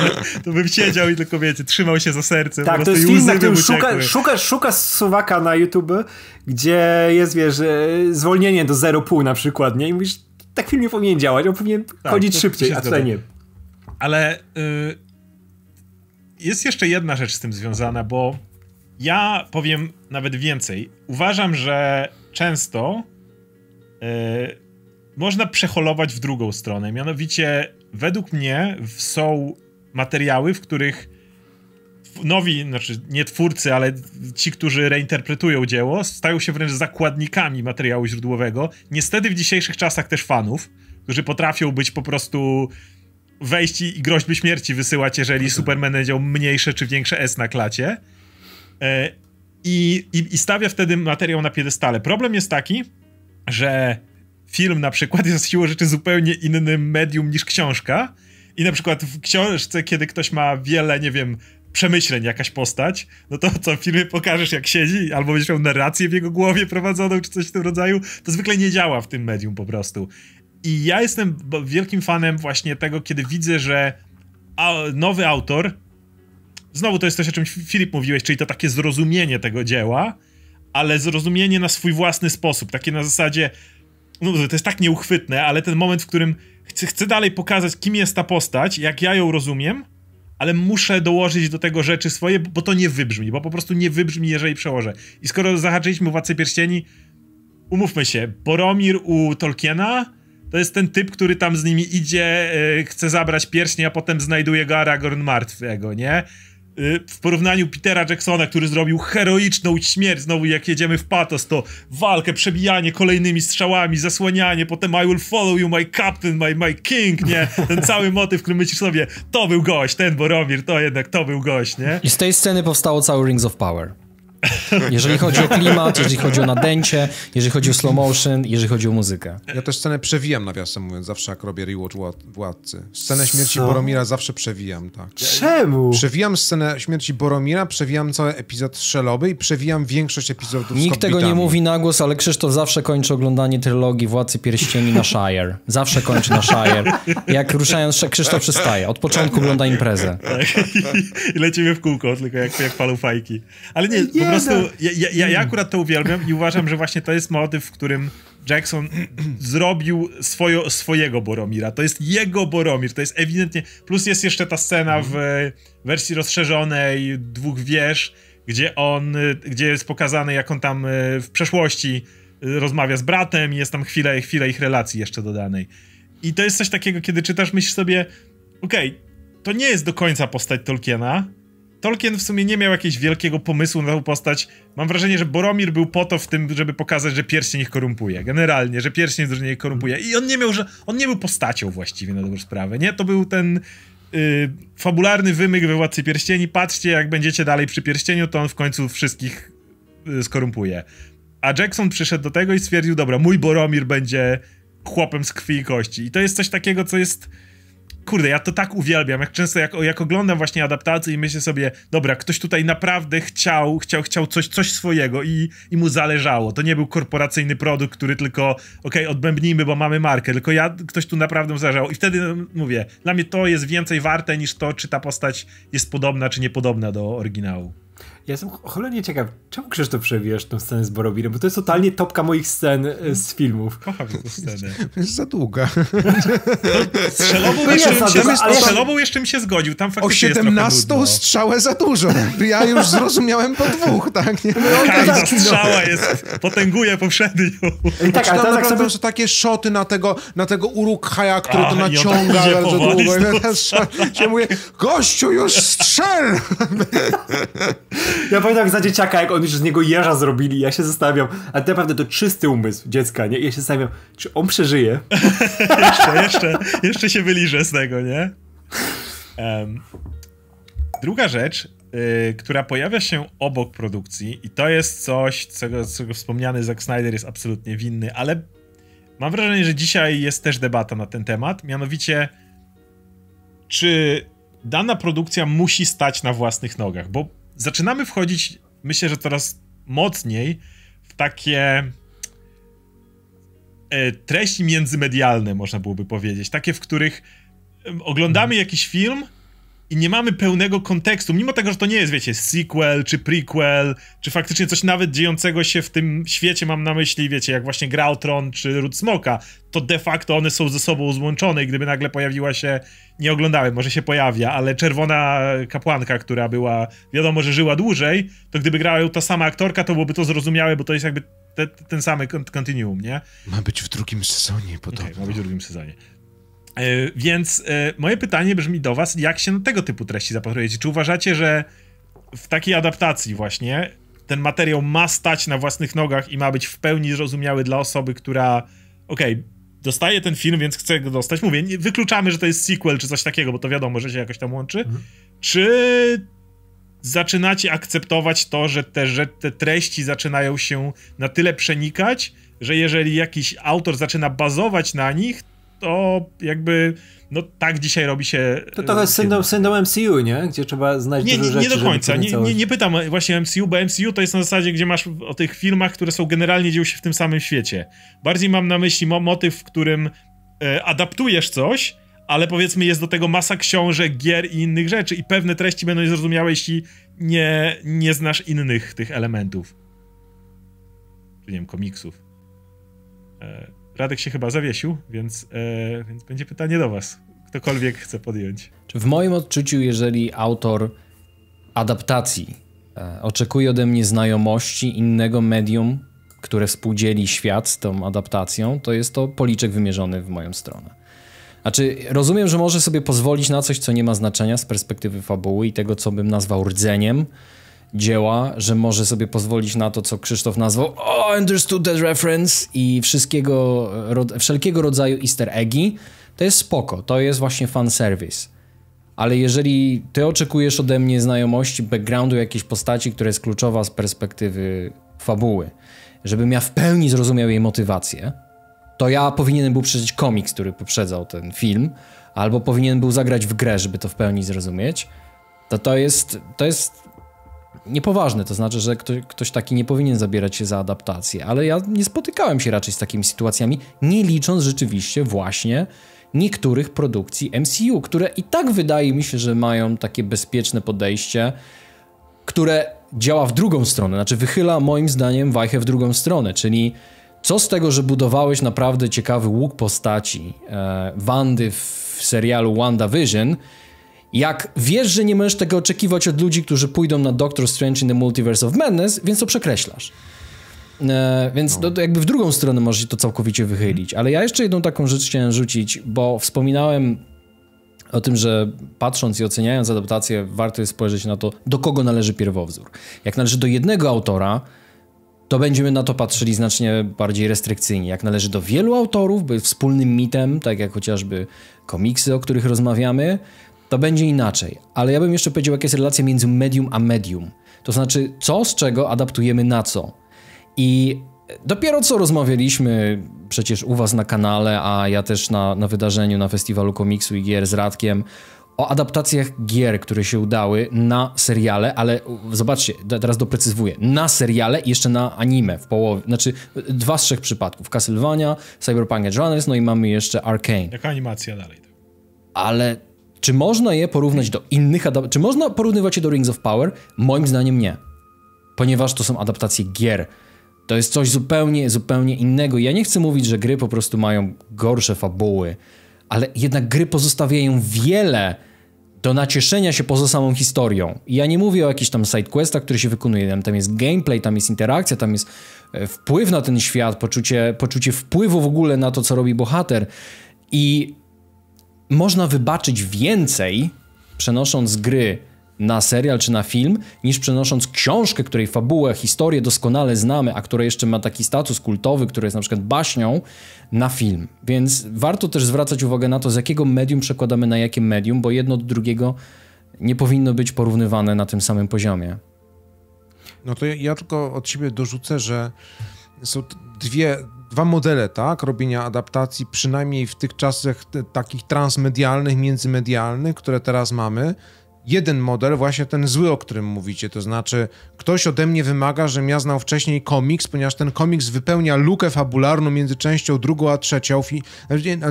to bym siedział i tylko wiecie, trzymał się za serce. Tak, to jest film, na którym szuka, szukasz, szukasz suwaka na YouTube, gdzie jest, wiesz, e, zwolnienie do 0,5 na przykład, nie? I mówisz, tak film nie powinien działać, on powinien tak, chodzić szybciej, a tutaj nie. Ale y, jest jeszcze jedna rzecz z tym związana, bo ja powiem nawet więcej. Uważam, że często y, można przeholować w drugą stronę. Mianowicie, według mnie są materiały, w których nowi, znaczy nie twórcy, ale ci, którzy reinterpretują dzieło, stają się wręcz zakładnikami materiału źródłowego. Niestety w dzisiejszych czasach też fanów, którzy potrafią być po prostu wejść i groźby śmierci wysyłać, jeżeli okay. Tak. Superman będzie miał mniejsze czy większe S na klacie. E, I, i, I stawia wtedy materiał na piedestale. Problem jest taki, że film na przykład jest siłą rzeczy zupełnie innym medium niż książka. I na przykład w książce, kiedy ktoś ma wiele, nie wiem, przemyśleń jakaś postać, no to co, w filmie pokażesz jak siedzi, albo będziesz miał narrację w jego głowie prowadzoną, czy coś w tym rodzaju, to zwykle nie działa w tym medium po prostu. I ja jestem wielkim fanem właśnie tego, kiedy widzę, że nowy autor, znowu to jest coś, o czym Filip mówiłeś, czyli to takie zrozumienie tego dzieła, ale zrozumienie na swój własny sposób, takie na zasadzie, no to jest tak nieuchwytne, ale ten moment, w którym chcę, chcę dalej pokazać, kim jest ta postać, jak ja ją rozumiem, ale muszę dołożyć do tego rzeczy swoje, bo to nie wybrzmi, bo po prostu nie wybrzmi, jeżeli przełożę. I skoro zahaczyliśmy Władcę Pierścieni, umówmy się, Boromir u Tolkiena to jest ten typ, który tam z nimi idzie, yy, chce zabrać pierśnie, a potem znajduje go Aragorn martwego, nie? Y, w porównaniu Petera Jacksona, który zrobił heroiczną śmierć, znowu jak jedziemy w patos, to walkę, przebijanie kolejnymi strzałami, zasłanianie, potem I will follow you, my captain, my, my king, nie? Ten cały motyw, który myślisz sobie, to był gość, ten Boromir, to jednak to był gość, nie? I z tej sceny powstało cały Rings of Power. Jeżeli chodzi o klimat, jeżeli chodzi o nadęcie, jeżeli chodzi o slow motion, jeżeli chodzi o muzykę. Ja też scenę przewijam, nawiasem mówiąc, zawsze jak robię rewatch Władcy. Scenę śmierci Co? Boromira zawsze przewijam, tak. Czemu? Przewijam scenę śmierci Boromira, przewijam cały epizod Szeloby i przewijam większość epizodów Nikt tego nie mówi na głos, ale Krzysztof zawsze kończy oglądanie trylogii Władcy Pierścieni na Shire. Zawsze kończy na Shire. Jak ruszając, Krzysztof przystaje. Od początku ogląda imprezę. Tak. I lecimy w kółko, tylko jak, jak palą fajki. Ale nie, nie prostu, ja, ja, ja mm. akurat to uwielbiam i uważam, że właśnie to jest motyw, w którym Jackson zrobił swojo, swojego Boromira. To jest jego Boromir, to jest ewidentnie... Plus jest jeszcze ta scena w e, wersji rozszerzonej, dwóch wież, gdzie on, e, gdzie jest pokazane, jak on tam e, w przeszłości rozmawia z bratem i jest tam chwilę, chwilę ich relacji jeszcze dodanej. I to jest coś takiego, kiedy czytasz, myślisz sobie, okej, okay, to nie jest do końca postać Tolkiena, Tolkien w sumie nie miał jakiegoś wielkiego pomysłu na tą postać. Mam wrażenie, że Boromir był po to w tym, żeby pokazać, że pierścień ich korumpuje. Generalnie, że pierścień ich korumpuje. I on nie miał, że on nie był postacią właściwie na dobrą sprawę, nie? To był ten Yy, fabularny wymyk we Władcy Pierścieni. Patrzcie, jak będziecie dalej przy pierścieniu, to on w końcu wszystkich yy, skorumpuje. A Jackson przyszedł do tego i stwierdził, dobra, mój Boromir będzie chłopem z krwi i kości. I to jest coś takiego, co jest kurde, ja to tak uwielbiam, jak często jak, jak oglądam właśnie adaptację i myślę sobie, dobra, ktoś tutaj naprawdę chciał, chciał, chciał coś, coś swojego i, i mu zależało. To nie był korporacyjny produkt, który tylko, okej, okay, odbębnijmy, bo mamy markę, tylko ja, ktoś tu naprawdę zależał. I wtedy no, mówię, dla mnie to jest więcej warte niż to, czy ta postać jest podobna, czy niepodobna do oryginału. Ja jestem cholernie ciekaw, czemu Krzysztof przewijasz tą scenę z Borobirem, bo to jest totalnie topka moich scen e, z filmów. Kocham tę scenę. Jest za długa. Z strzelobą, no jeszcze, no, się, mi się zgodził, tam faktycznie O 17 jest strzałę za dużo. Ja już zrozumiałem po dwóch, tak? Nie? No Każda tak, strzała jest, potęguje poprzednią. I tak, ale to znaczy, tak sobie... takie szoty na tego, na tego Urukhaja, który A, to naciąga tak bardzo długo. I ja mówię, gościu, już strzel! Ja pamiętam jak za dzieciaka, jak on już z niego jeża zrobili, ja się zastanawiam, a naprawdę to czysty umysł dziecka, nie? I ja się zastanawiam, czy on przeżyje? jeszcze, jeszcze, jeszcze się wyliżę z tego, nie? Um, druga rzecz, y, która pojawia się obok produkcji i to jest coś, czego, czego wspomniany Zack Snyder jest absolutnie winny, ale mam wrażenie, że dzisiaj jest też debata na ten temat, mianowicie czy dana produkcja musi stać na własnych nogach, bo zaczynamy wchodzić, myślę, że coraz mocniej w takie e, treści międzymedialne, można byłoby powiedzieć. Takie, w których oglądamy mhm. jakiś film, i nie mamy pełnego kontekstu, mimo tego, że to nie jest, wiecie, sequel, czy prequel, czy faktycznie coś nawet dziejącego się w tym świecie, mam na myśli, wiecie, jak właśnie Tron czy Ród Smoka, to de facto one są ze sobą złączone i gdyby nagle pojawiła się, nie oglądałem, może się pojawia, ale czerwona kapłanka, która była, wiadomo, że żyła dłużej, to gdyby grała ją ta sama aktorka, to byłoby to zrozumiałe, bo to jest jakby te, ten sam kontinuum, nie? Ma być w drugim sezonie podobno. Okay, tak, ma być w drugim sezonie. E, więc e, moje pytanie brzmi do was, jak się na tego typu treści zapatrujecie? Czy uważacie, że w takiej adaptacji właśnie ten materiał ma stać na własnych nogach i ma być w pełni zrozumiały dla osoby, która okej, okay, dostaje ten film, więc chce go dostać. Mówię, nie, wykluczamy, że to jest sequel czy coś takiego, bo to wiadomo, że się jakoś tam łączy. Mhm. Czy zaczynacie akceptować to, że te, że te treści zaczynają się na tyle przenikać, że jeżeli jakiś autor zaczyna bazować na nich, to jakby, no tak dzisiaj robi się... To trochę syndrom, e, syndrom MCU, nie? Gdzie trzeba znaleźć nie, dużo nie, nie do końca, nie, nie, nie, pytam właśnie MCU, bo MCU to jest na zasadzie, gdzie masz o tych filmach, które są generalnie dzieją się w tym samym świecie. Bardziej mam na myśli mo motyw, w którym e, adaptujesz coś, ale powiedzmy jest do tego masa książek, gier i innych rzeczy i pewne treści będą niezrozumiałe, jeśli nie, nie znasz innych tych elementów. Czy nie wiem, komiksów. E Radek się chyba zawiesił, więc, e, więc będzie pytanie do Was. Ktokolwiek chce podjąć. Czy w moim odczuciu, jeżeli autor adaptacji e, oczekuje ode mnie znajomości innego medium, które współdzieli świat z tą adaptacją, to jest to policzek wymierzony w moją stronę. Znaczy, rozumiem, że może sobie pozwolić na coś, co nie ma znaczenia z perspektywy fabuły i tego, co bym nazwał rdzeniem, dzieła, że może sobie pozwolić na to, co Krzysztof nazwał oh, understood that reference i wszystkiego, ro, wszelkiego rodzaju easter eggi, to jest spoko, to jest właśnie fan service. Ale jeżeli ty oczekujesz ode mnie znajomości, backgroundu jakiejś postaci, która jest kluczowa z perspektywy fabuły, żebym ja w pełni zrozumiał jej motywację, to ja powinienem był przeczytać komiks, który poprzedzał ten film, albo powinien był zagrać w grę, żeby to w pełni zrozumieć, to to jest, to jest niepoważne, to znaczy, że ktoś, ktoś, taki nie powinien zabierać się za adaptację, ale ja nie spotykałem się raczej z takimi sytuacjami, nie licząc rzeczywiście właśnie niektórych produkcji MCU, które i tak wydaje mi się, że mają takie bezpieczne podejście, które działa w drugą stronę, znaczy wychyla moim zdaniem wajchę w drugą stronę, czyli co z tego, że budowałeś naprawdę ciekawy łuk postaci e, Wandy w serialu WandaVision, Vision, jak wiesz, że nie możesz tego oczekiwać od ludzi, którzy pójdą na Doctor Strange in the Multiverse of Madness, więc to przekreślasz. E, więc no. to, jakby w drugą stronę możesz to całkowicie wychylić. Ale ja jeszcze jedną taką rzecz chciałem rzucić, bo wspominałem o tym, że patrząc i oceniając adaptację, warto jest spojrzeć na to, do kogo należy pierwowzór. Jak należy do jednego autora, to będziemy na to patrzyli znacznie bardziej restrykcyjnie. Jak należy do wielu autorów, by wspólnym mitem, tak jak chociażby komiksy, o których rozmawiamy, to będzie inaczej. Ale ja bym jeszcze powiedział, jaka jest relacja między medium a medium. To znaczy, co z czego adaptujemy na co. I dopiero co rozmawialiśmy przecież u Was na kanale, a ja też na, na wydarzeniu na festiwalu komiksu i gier z Radkiem o adaptacjach gier, które się udały na seriale, ale zobaczcie, teraz doprecyzowuję, na seriale i jeszcze na anime w połowie, znaczy dwa z trzech przypadków, Castlevania, Cyberpunk Edge no i mamy jeszcze Arcane. Jaka animacja dalej? Ale czy można je porównać do innych adaptacji? Czy można porównywać je do Rings of Power? Moim zdaniem nie. Ponieważ to są adaptacje gier. To jest coś zupełnie, zupełnie innego. Ja nie chcę mówić, że gry po prostu mają gorsze fabuły, ale jednak gry pozostawiają wiele do nacieszenia się poza samą historią. ja nie mówię o jakichś tam sidequestach, które się wykonuje. Tam jest gameplay, tam jest interakcja, tam jest e, wpływ na ten świat, poczucie, poczucie wpływu w ogóle na to, co robi bohater. I można wybaczyć więcej, przenosząc gry na serial czy na film, niż przenosząc książkę, której fabułę, historię doskonale znamy, a która jeszcze ma taki status kultowy, który jest na przykład baśnią, na film. Więc warto też zwracać uwagę na to, z jakiego medium przekładamy na jakie medium, bo jedno do drugiego nie powinno być porównywane na tym samym poziomie. No to ja, ja tylko od siebie dorzucę, że są dwie dwa modele, tak, robienia adaptacji, przynajmniej w tych czasach takich transmedialnych, międzymedialnych, które teraz mamy jeden model, właśnie ten zły, o którym mówicie. To znaczy, ktoś ode mnie wymaga, żebym ja znał wcześniej komiks, ponieważ ten komiks wypełnia lukę fabularną między częścią drugą a trzecią.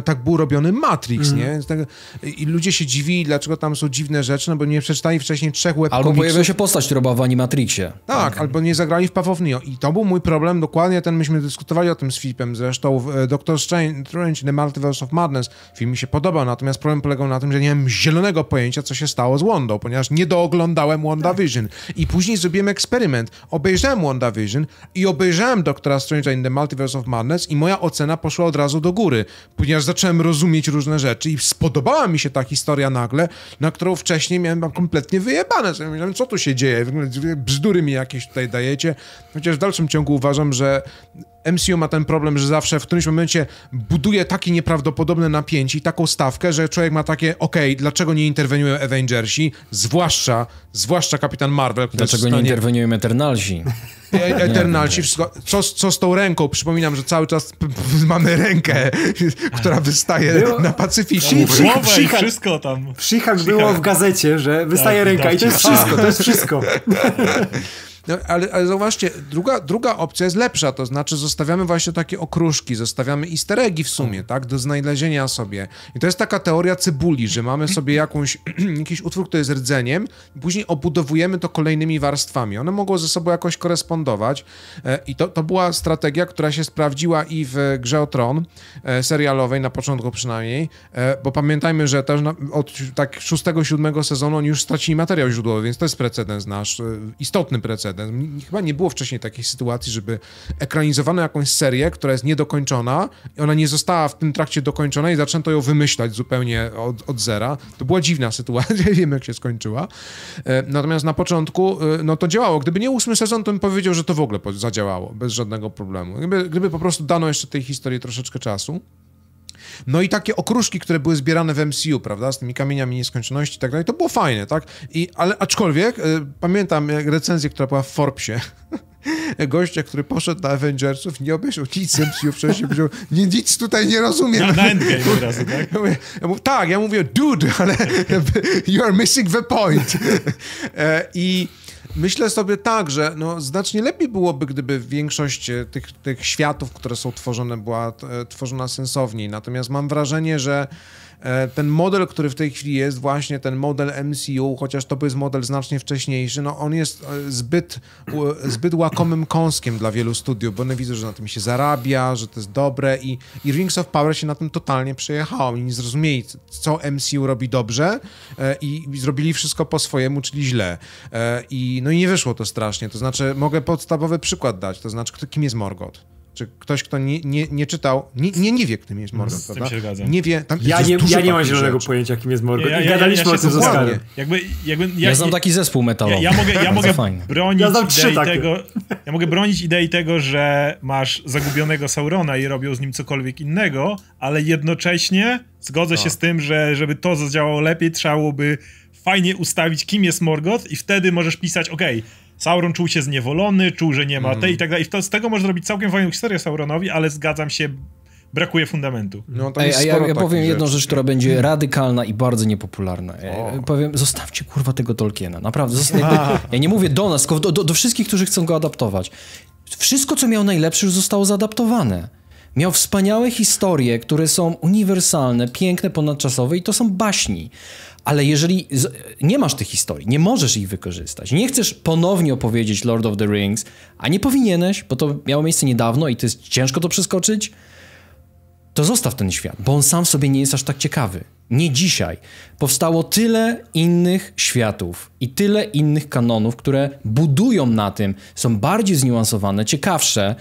Tak był robiony Matrix, mm. nie? Tak, I ludzie się dziwili, dlaczego tam są dziwne rzeczy, no bo nie przeczytali wcześniej trzech web Albo pojawia się postać, która w Animatrixie. Tak, tak, albo nie zagrali w Pawowniu. No I to był mój problem, dokładnie ten, myśmy dyskutowali o tym z Filipem, zresztą e, Doctor Strange, The Multiverse of Madness, film mi się podobał, natomiast problem polegał na tym, że nie miałem zielonego pojęcia, co się stało z Wonder oglądał, ponieważ nie dooglądałem WandaVision. I później zrobiłem eksperyment. Obejrzałem WandaVision i obejrzałem doktor Strange'a in the Multiverse of Madness i moja ocena poszła od razu do góry, ponieważ zacząłem rozumieć różne rzeczy i spodobała mi się ta historia nagle, na którą wcześniej miałem kompletnie wyjebane. Myślałem, co tu się dzieje? Bzdury mi jakieś tutaj dajecie. Chociaż w dalszym ciągu uważam, że MCU ma ten problem, że zawsze w którymś momencie buduje takie nieprawdopodobne napięcie i taką stawkę, że człowiek ma takie, okej, okay, dlaczego nie interweniują Avengersi, zwłaszcza, zwłaszcza Kapitan Marvel. Dlaczego stanie... nie interweniują Eternalsi? E, Eternalsi, wszystko. Co, co z tą ręką? Przypominam, że cały czas mamy rękę, która wystaje było... na Pacyfiku. wszystko tam. Przychak było w gazecie, że wystaje tak, ręka i to jest wszystko, to jest wszystko. No, ale, ale zauważcie, druga, druga opcja jest lepsza, to znaczy zostawiamy właśnie takie okruszki, zostawiamy easter w sumie, mm. tak, do znalezienia sobie. I to jest taka teoria cebuli, że mamy mm. sobie jakąś, jakiś utwór, który jest rdzeniem, później obudowujemy to kolejnymi warstwami. One mogą ze sobą jakoś korespondować e, i to, to była strategia, która się sprawdziła i w grze o Tron, e, serialowej na początku przynajmniej, e, bo pamiętajmy, że też na, od tak 6-7 sezonu oni już stracili materiał źródłowy, więc to jest precedens nasz, istotny precedens precedentem. No, chyba nie było wcześniej takiej sytuacji, żeby ekranizowano jakąś serię, która jest niedokończona i ona nie została w tym trakcie dokończona i zaczęto ją wymyślać zupełnie od, od zera. To była dziwna sytuacja, wiemy jak się skończyła. E, natomiast na początku e, no to działało. Gdyby nie ósmy sezon, to bym powiedział, że to w ogóle zadziałało, bez żadnego problemu. Gdyby, gdyby po prostu dano jeszcze tej historii troszeczkę czasu. No i takie okruszki, które były zbierane w MCU, prawda, z tymi kamieniami nieskończoności i tak dalej, to było fajne, tak? I, ale aczkolwiek y, pamiętam recenzję, która była w Forbesie, gościa, który poszedł na Avengersów, nie obejrzał nic MCU wcześniej, powiedział, nie, nic tutaj nie rozumiem. Na, na Endgame od razu, tak? Ja mówię, ja mówię, tak, ja mówię, dude, ale you are missing the point. E, I myślę sobie tak, że no, znacznie lepiej byłoby, gdyby większość e, tych, tych światów, które są tworzone, była e, tworzona sensowniej. Natomiast mam wrażenie, że E, ten model, który w tej chwili jest, właśnie ten model MCU, chociaż to jest model znacznie wcześniejszy, no on jest e, zbyt, zbyt łakomym kąskiem dla wielu studiów, bo one widzą, że na tym się zarabia, że to jest dobre i, i Rings of Power się na tym totalnie przejechało. Oni nie zrozumieli, co MCU robi dobrze e, i zrobili wszystko po swojemu, czyli źle. I no i nie wyszło to strasznie. To znaczy, mogę podstawowy przykład dać, to znaczy, kim jest Morgoth? Czy ktoś, kto nie, nie, nie czytał, nie, nie, nie wie, kim jest Morgoth, prawda? się Nie wie, tam ja nie, ja nie mam zielonego pojęcia, kim jest Morgoth Ja, ja, I gadaliśmy ja, o tym ze jakby, jakby, ja, ja znam taki zespół metalowy. Ja, mogę, ja mogę bronić idei takie. tego, ja mogę bronić idei tego, że masz zagubionego Saurona i robią z nim cokolwiek innego, ale jednocześnie zgodzę się z tym, że żeby to zadziałało lepiej, trzeba byłoby fajnie ustawić, kim jest Morgoth i wtedy możesz pisać, okej, okay, Sauron czuł się zniewolony, czuł, że nie ma tej i tak dalej. I to, z tego możesz zrobić całkiem fajną historię Sauronowi, ale zgadzam się, brakuje fundamentu. No, Ej, a ja, ja powiem jedną rzecz, która będzie radykalna i bardzo niepopularna. Ja powiem, zostawcie kurwa tego Tolkiena, naprawdę. Zosta- ja nie mówię do nas, tylko do, do, do wszystkich, którzy chcą go adaptować. Wszystko, co miał najlepsze, już zostało zaadaptowane. Miał wspaniałe historie, które są uniwersalne, piękne, ponadczasowe i to są baśni. Ale jeżeli z, nie masz tych historii, nie możesz ich wykorzystać, nie chcesz ponownie opowiedzieć Lord of the Rings, a nie powinieneś, bo to miało miejsce niedawno i to jest ciężko to przeskoczyć, to zostaw ten świat, bo on sam w sobie nie jest aż tak ciekawy. Nie dzisiaj. Powstało tyle innych światów i tyle innych kanonów, które budują na tym, są bardziej zniuansowane, ciekawsze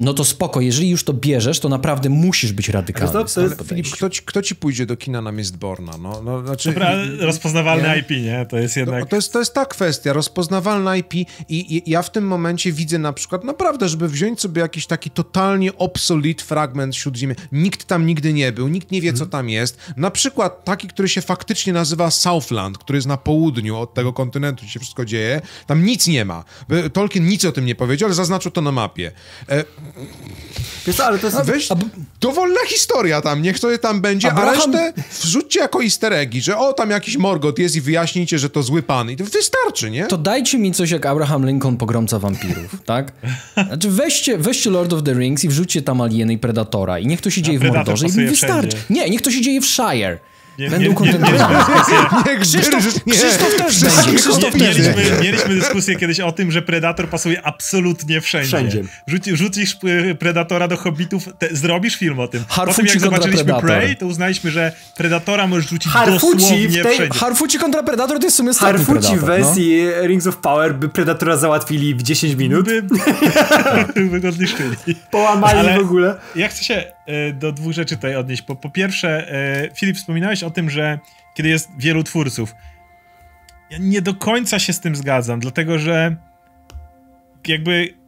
no to spoko, jeżeli już to bierzesz, to naprawdę musisz być radykalny. To, jest, Filip, kto ci, kto ci pójdzie do kina na Mistborna? No, no, znaczy, rozpoznawalne IP, nie? To jest no, jednak... to, jest, to jest ta kwestia, rozpoznawalne IP i, i, ja w tym momencie widzę na przykład naprawdę, no żeby wziąć sobie jakiś taki totalnie obsolit fragment Śródziemia. Nikt tam nigdy nie był, nikt nie wie, hmm. co mhm. tam jest. Na przykład taki, który się faktycznie nazywa Southland, który jest na południu od tego kontynentu, gdzie się wszystko dzieje. Tam nic nie ma. Tolkien nic o tym nie powiedział, ale zaznaczył to na mapie. E Wiesz ale to jest... Weź, dowolna historia tam, niech to tam będzie, Abraham... a resztę wrzućcie jako easter eggi, że o, tam jakiś morgot jest i wyjaśnijcie, że to zły pan. I to wystarczy, nie? To dajcie mi coś jak Abraham Lincoln pogromca wampirów, tak? Znaczy weźcie, weźcie Lord of the Rings i wrzućcie tam alieny i Predatora i niech to się dzieje no, w Mordorze i wystarczy. Wszędzie. Nie, niech to się dzieje w Shire. Nie, Będą nie, Nie, Krzysztof, też będzie. Krzysztof nie, mieliśmy, mieliśmy dyskusję kiedyś o tym, że Predator pasuje absolutnie wszędzie. wszędzie. Rzuci, rzucisz y, Predatora do Hobbitów, te, zrobisz film o tym. Po Potem jak zobaczyliśmy Prey, to uznaliśmy, że Predatora możesz rzucić Harfuci dosłownie tej... wszędzie. Harfuci kontra Predator to jest w sumie Harfuci predator, w no. wersji no? Rings of Power by Predatora załatwili w 10 minut. By, by go zniszczyli. Połamali Ale w ogóle. Ja chcę się E, do dwóch rzeczy tutaj odnieść. Po, po pierwsze, e, Filip, wspominałeś o tym, że kiedy jest wielu twórców. Ja nie do końca się z tym zgadzam, dlatego że jakby.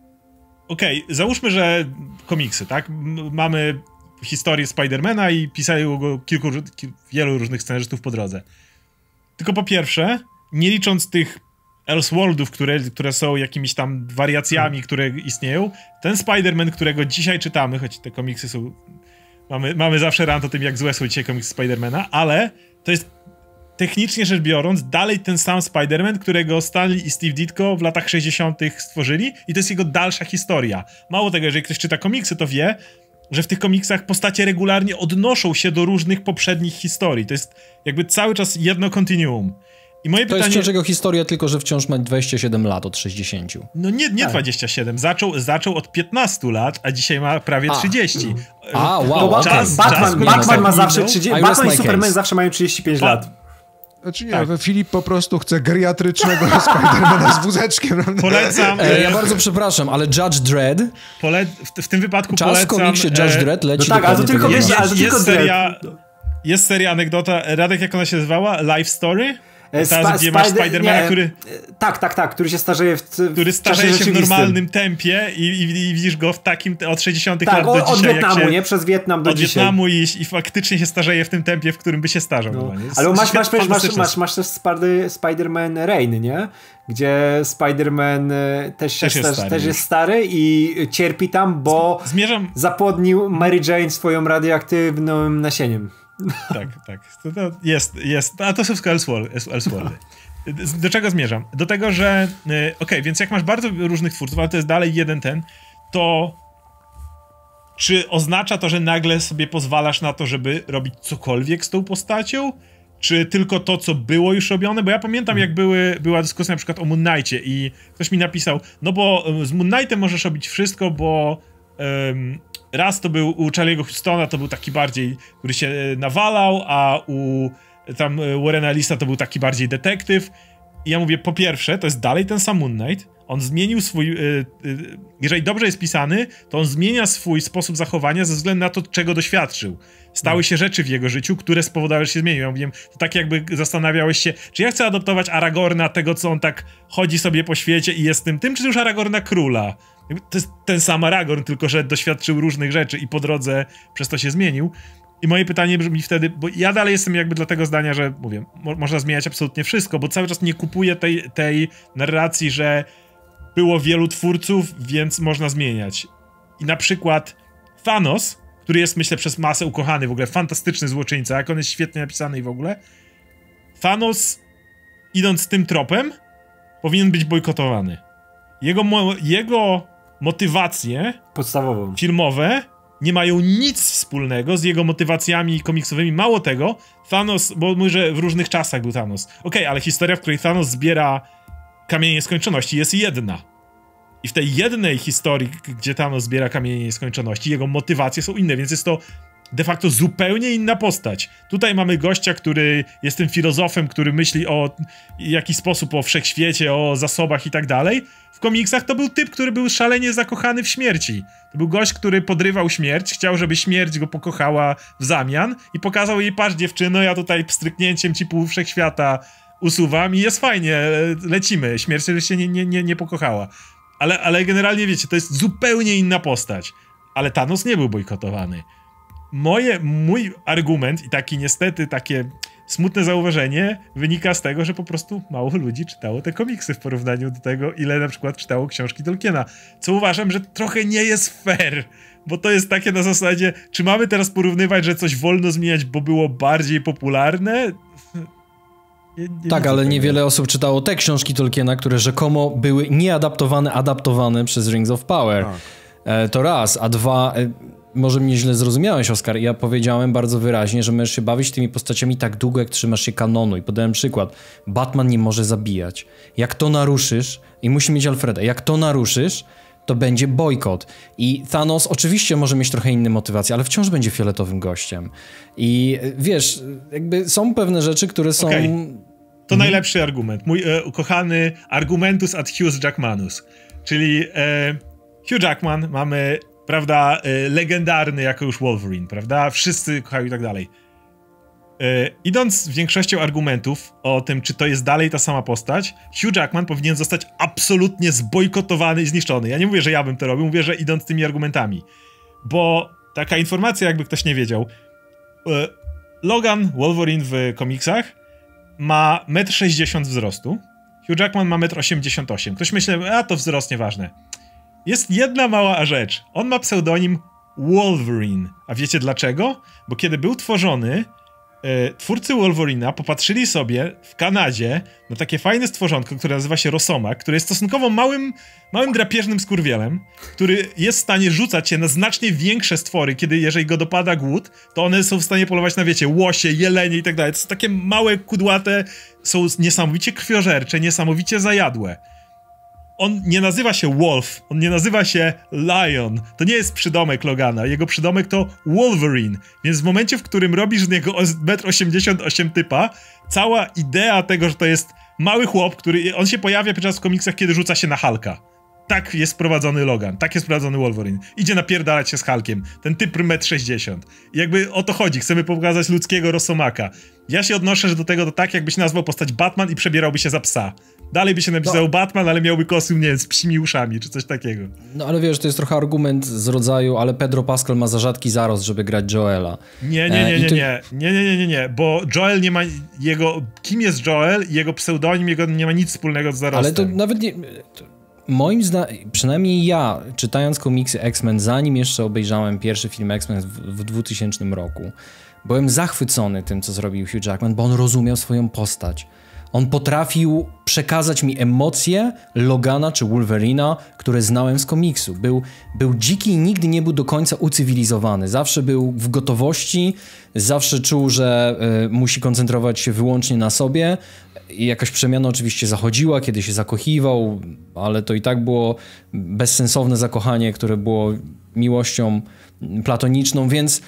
Okej, okay, załóżmy, że komiksy, tak? Mamy historię Spidermana i pisali go kilku, wielu różnych scenarzystów po drodze. Tylko po pierwsze, nie licząc tych Elseworldów, które, które są jakimiś tam wariacjami, hmm. które istnieją. Ten Spider-Man, którego dzisiaj czytamy, choć te komiksy są... Mamy, mamy zawsze rant o tym, jak złe są dzisiaj komiksy Spider-Mana, ale to jest technicznie rzecz biorąc dalej ten sam Spider-Man, którego Stanley i Steve Ditko w latach 60. stworzyli i to jest jego dalsza historia. Mało tego, jeżeli ktoś czyta komiksy, to wie, że w tych komiksach postacie regularnie odnoszą się do różnych poprzednich historii. To jest jakby cały czas jedno kontinuum. I moje to pytanie... jest wciąż jego historia, tylko że wciąż ma 27 lat od 60. No nie, nie tak. 27, zaczął, zaczął od 15 lat, a dzisiaj ma prawie 30. A, e, wow, no, czas, Batman, czas, Batman ma zawsze 30, Batman i Superman case. zawsze mają 35 ba lat. Znaczy nie, tak. Filip po prostu chce geriatrycznego Spidermana z wózeczkiem. Polecam. E, ja e, bardzo przepraszam, ale Judge Dredd... Pole w, w, tym wypadku czas polecam... Czas w komiksie e, Judge Dredd leci no tak, ale to tylko, jest, jest, jest, seria, jest seria anegdota, Radek jak ona się zwała? Life Story? E, Teraz, Sp gdzie masz Spidermana, który... E, tak, tak, tak, który się starzeje w Który starzeje się w normalnym tempie i, i, i, widzisz go w takim od 60 tak, lat do od, dzisiaj. od Wietnamu, się, nie? Przez Wietnam do od dzisiaj. Od Wietnamu i, i, faktycznie się starzeje w tym tempie, w którym by się starzał. No. no Ale masz, masz, masz, masz, masz, masz też Spider-Man Rain, nie? gdzie Spider-Man e, też, też, jest też jest stary i cierpi tam, bo Zmierzam... zapłodnił Mary Jane swoją radioaktywnym nasieniem. Tak, tak. To, to jest, jest. A to są wszystko Elseworldy. Do czego zmierzam? Do tego, że y, okej, okay, więc jak masz bardzo różnych twórców, ale to jest dalej jeden ten, to czy oznacza to, że nagle sobie pozwalasz na to, żeby robić cokolwiek z tą postacią? Czy tylko to, co było już robione? Bo ja pamiętam, jak były, była dyskusja na przykład o Moon Knightie i ktoś mi napisał, no bo y, z Moon Knightem możesz robić wszystko, bo um, Raz to był u Charlie'ego Houstona, to był taki bardziej, który się e, nawalał, a u e, tam e, Warrena Lisa to był taki bardziej detektyw. I ja mówię, po pierwsze, to jest dalej ten sam Moon Knight. On zmienił swój. jeżeli dobrze jest pisany, to on zmienia swój sposób zachowania ze względu na to, czego doświadczył. Stały no. się rzeczy w jego życiu, które spowodowały, że się zmienił. Ja mówiłem, to tak jakby zastanawiałeś się, czy ja chcę adoptować Aragorna, tego co on tak chodzi sobie po świecie i jest tym tym, czy już Aragorna króla? To jest ten sam Aragorn, tylko że doświadczył różnych rzeczy i po drodze przez to się zmienił. I moje pytanie brzmi wtedy, bo ja dalej jestem jakby dla tego zdania, że mówię, mo można zmieniać absolutnie wszystko, bo cały czas nie kupuję tej, tej narracji, że było wielu twórców, więc można zmieniać. I na przykład Thanos który jest, myślę, przez masę ukochany w ogóle, fantastyczny złoczyńca, jak on jest świetnie napisany i w ogóle. Thanos, idąc tym tropem, powinien być bojkotowany. Jego, mo jego motywacje Podstawową. filmowe nie mają nic wspólnego z jego motywacjami komiksowymi. Mało tego, Thanos, bo mówię, że w różnych czasach był Thanos. Okej, okay, ale historia, w której Thanos zbiera kamienie skończoności jest jedna. I w tej jednej historii, gdzie Thanos zbiera kamienie nieskończoności, jego motywacje są inne, więc jest to de facto zupełnie inna postać. Tutaj mamy gościa, który jest tym filozofem, który myśli o jakiś sposób o wszechświecie, o zasobach i tak dalej. W komiksach to był typ, który był szalenie zakochany w śmierci. To był gość, który podrywał śmierć, chciał, żeby śmierć go pokochała w zamian i pokazał jej, patrz dziewczyno, ja tutaj pstryknięciem ci pół wszechświata usuwam i jest fajnie, e, lecimy, śmierć się nie, nie, nie, nie pokochała ale, ale generalnie wiecie, to jest zupełnie inna postać. Ale Thanos nie był bojkotowany. Moje, mój argument i taki niestety takie smutne zauważenie wynika z tego, że po prostu mało ludzi czytało te komiksy w porównaniu do tego, ile na przykład czytało książki Tolkiena. Co uważam, że trochę nie jest fair, bo to jest takie na zasadzie, czy mamy teraz porównywać, że coś wolno zmieniać, bo było bardziej popularne, nie, nie tak, ale niewiele osób czytało te książki Tolkiena, które rzekomo były nieadaptowane, adaptowane przez Rings of Power. Tak. E, to raz, a dwa, e, może mnie źle zrozumiałeś, Oskar. Ja powiedziałem bardzo wyraźnie, że możesz się bawić tymi postaciami tak długo, jak trzymasz się kanonu. I podałem przykład. Batman nie może zabijać. Jak to naruszysz, i musi mieć Alfreda, jak to naruszysz, to będzie bojkot. I Thanos oczywiście może mieć trochę inne motywacje, ale wciąż będzie fioletowym gościem. I e, wiesz, jakby są pewne rzeczy, które są. Okay. To mhm. najlepszy argument. Mój e, ukochany argumentus ad Hughes Jackmanus. Czyli e, Hugh Jackman mamy, prawda, e, legendarny jako już Wolverine, prawda? Wszyscy kochają i tak dalej. E, idąc większością argumentów o tym, czy to jest dalej ta sama postać, Hugh Jackman powinien zostać absolutnie zbojkotowany i zniszczony. Ja nie mówię, że ja bym to robił, mówię, że idąc tymi argumentami. Bo taka informacja, jakby ktoś nie wiedział. E, Logan Wolverine w komiksach ma 1,60 m wzrostu. Hugh Jackman ma 1,88 m. Ktoś myśli, a to wzrost nieważne. Jest jedna mała rzecz. On ma pseudonim Wolverine. A wiecie dlaczego? Bo kiedy był tworzony, E, twórcy Wolverina popatrzyli sobie w Kanadzie na takie fajne stworzonko, które nazywa się Rosoma, które jest stosunkowo małym, małym drapieżnym skurwielem, który jest w stanie rzucać się na znacznie większe stwory, kiedy jeżeli go dopada głód, to one są w stanie polować na, wiecie, łosie, jelenie i tak dalej. To są takie małe, kudłate, są niesamowicie krwiożercze, niesamowicie zajadłe on nie nazywa się Wolf, on nie nazywa się Lion. To nie jest przydomek Logana, jego przydomek to Wolverine. Więc w momencie, w którym robisz z niego 1,88 m typa, cała idea tego, że to jest mały chłop, który on się pojawia podczas w komiksach, kiedy rzuca się na Halka tak jest prowadzony Logan, tak jest prowadzony Wolverine. Idzie napierdalać się z Hulkiem, ten typ 1,60 m. I jakby o to chodzi, chcemy pokazać ludzkiego rosomaka. Ja się odnoszę do tego to tak, jakbyś nazwał postać Batman i przebierałby się za psa. Dalej by się napisał no. Batman, ale miałby kostium, nie wiem, z psimi uszami, czy coś takiego. No ale wiesz, to jest trochę argument z rodzaju, ale Pedro Pascal ma za rzadki zarost, żeby grać Joela. Nie, nie, e, nie, nie, ty... nie, nie, nie, nie, nie, nie, bo Joel nie ma jego, kim jest Joel, jego pseudonim, jego nie ma nic wspólnego z zarostem. Ale to nawet nie, to moim zdaniem, przynajmniej ja, czytając komiksy X-Men, zanim jeszcze obejrzałem pierwszy film X-Men w, w 2000 roku, byłem zachwycony tym, co zrobił Hugh Jackman, bo on rozumiał swoją postać. On potrafił przekazać mi emocje Logana czy Wolverina, które znałem z komiksu. Był, był dziki i nigdy nie był do końca ucywilizowany. Zawsze był w gotowości, zawsze czuł, że y, musi koncentrować się wyłącznie na sobie. I jakaś przemiana oczywiście zachodziła, kiedy się zakochiwał, ale to i tak było bezsensowne zakochanie, które było miłością platoniczną, więc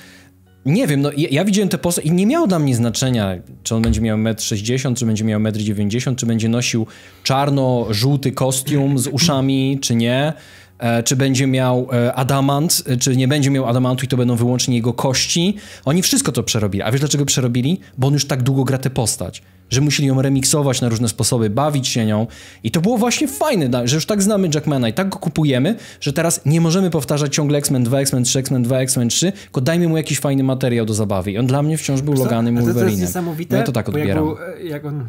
nie wiem, no ja, ja widziałem te posty i nie miało dla mnie znaczenia, czy on będzie miał 1,60 m, czy będzie miał 1,90 m, czy będzie nosił czarno-żółty kostium z uszami, czy nie. E, czy będzie miał e, adamant, e, czy nie będzie miał adamantu i to będą wyłącznie jego kości. Oni wszystko to przerobili. A wiesz dlaczego przerobili? Bo on już tak długo gra tę postać, że musieli ją remiksować na różne sposoby, bawić się nią. I to było właśnie fajne, że już tak znamy Jackmana i tak go kupujemy, że teraz nie możemy powtarzać ciągle X-Men 2, X-Men 3, X-Men 2, X-Men 3, tylko dajmy mu jakiś fajny materiał do zabawy. I on dla mnie wciąż był Loganem Wolverine. To jest niesamowite, no ja to tak odbieram. Jak, był, jak on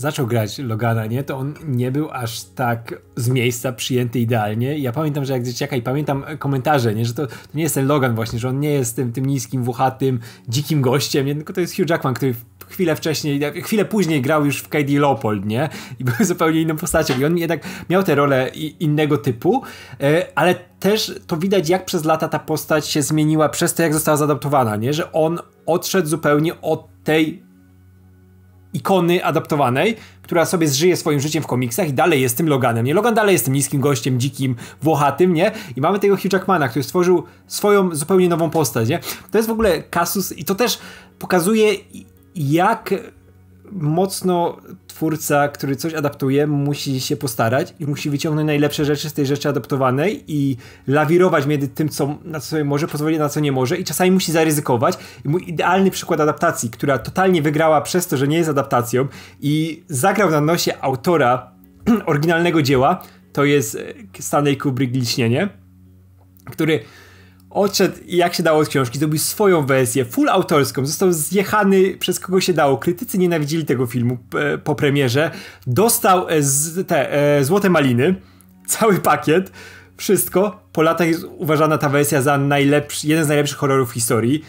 zaczął grać Logana, nie, to on nie był aż tak z miejsca przyjęty idealnie. Ja pamiętam, że jak dzieciaka i pamiętam komentarze, nie, że to, to nie jest ten Logan właśnie, że on nie jest tym, tym niskim, wuchatym, dzikim gościem, nie? tylko to jest Hugh Jackman, który chwilę wcześniej, chwilę później grał już w Katie Leopold, nie? I był zupełnie inną postacią. I on jednak miał tę rolę innego typu, e, ale też to widać, jak przez lata ta postać się zmieniła przez to, jak została zaadaptowana, nie? Że on odszedł zupełnie od tej ikony adaptowanej, która sobie zżyje swoim życiem w komiksach i dalej jest tym Loganem. Nie, Logan dalej jest tym niskim gościem, dzikim, włochatym, nie? I mamy tego Hugh Jackmana, który stworzył swoją zupełnie nową postać, nie? To jest w ogóle Kasus i to też pokazuje jak mocno twórca, który coś adaptuje, musi się postarać i musi wyciągnąć najlepsze rzeczy z tej rzeczy adaptowanej i lawirować między tym, co, na co sobie może pozwolić, na co nie może i czasami musi zaryzykować. I mój idealny przykład adaptacji, która totalnie wygrała przez to, że nie jest adaptacją i zagrał na nosie autora oryginalnego dzieła, to jest e, Stanley Kubrick Liśnienie, który odszedł i jak się dało od książki, zrobił swoją wersję, full autorską, został zjechany przez kogo się dało. Krytycy nienawidzili tego filmu e, po premierze. Dostał e, z, te e, złote maliny, cały pakiet, wszystko. Po latach jest uważana ta wersja za najlepszy, jeden z najlepszych horrorów historii.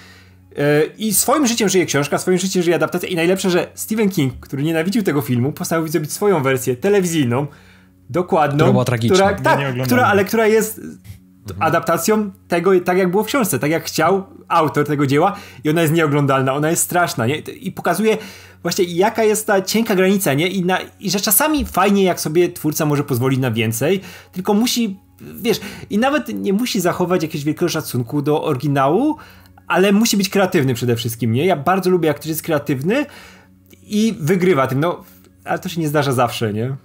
I swoim życiem żyje książka, swoim życiem żyje adaptacja. I najlepsze, że Stephen King, który nienawidził tego filmu, postanowił zrobić swoją wersję telewizyjną, dokładną. Która była tragiczna. Która, tak, która, ale która jest Mhm. adaptacją tego, tak jak było w książce, tak jak chciał autor tego dzieła i ona jest nieoglądalna, ona jest straszna, nie? I pokazuje właśnie jaka jest ta cienka granica, nie? I, na, I że czasami fajnie, jak sobie twórca może pozwolić na więcej, tylko musi, wiesz, i nawet nie musi zachować jakiegoś wielkiego szacunku do oryginału, ale musi być kreatywny przede wszystkim, nie? Ja bardzo lubię, jak ktoś jest kreatywny i wygrywa tym, no, ale to się nie zdarza zawsze, nie?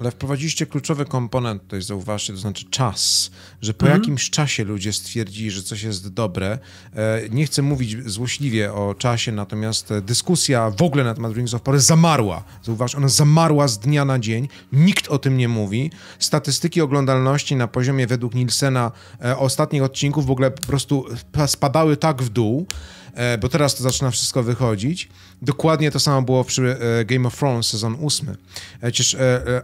ale wprowadziliście kluczowy komponent, to jest zauważcie, to znaczy czas, że po mhm. jakimś czasie ludzie stwierdzili, że coś jest dobre. E, nie chcę mówić złośliwie o czasie, natomiast dyskusja w ogóle na temat Rings of Power zamarła. Zauważ, ona zamarła z dnia na dzień, nikt o tym nie mówi. Statystyki oglądalności na poziomie według Nielsena e, ostatnich odcinków w ogóle po prostu spadały tak w dół, E, bo teraz to zaczyna wszystko wychodzić. Dokładnie to samo było przy e, Game of Thrones sezon 8. E, przecież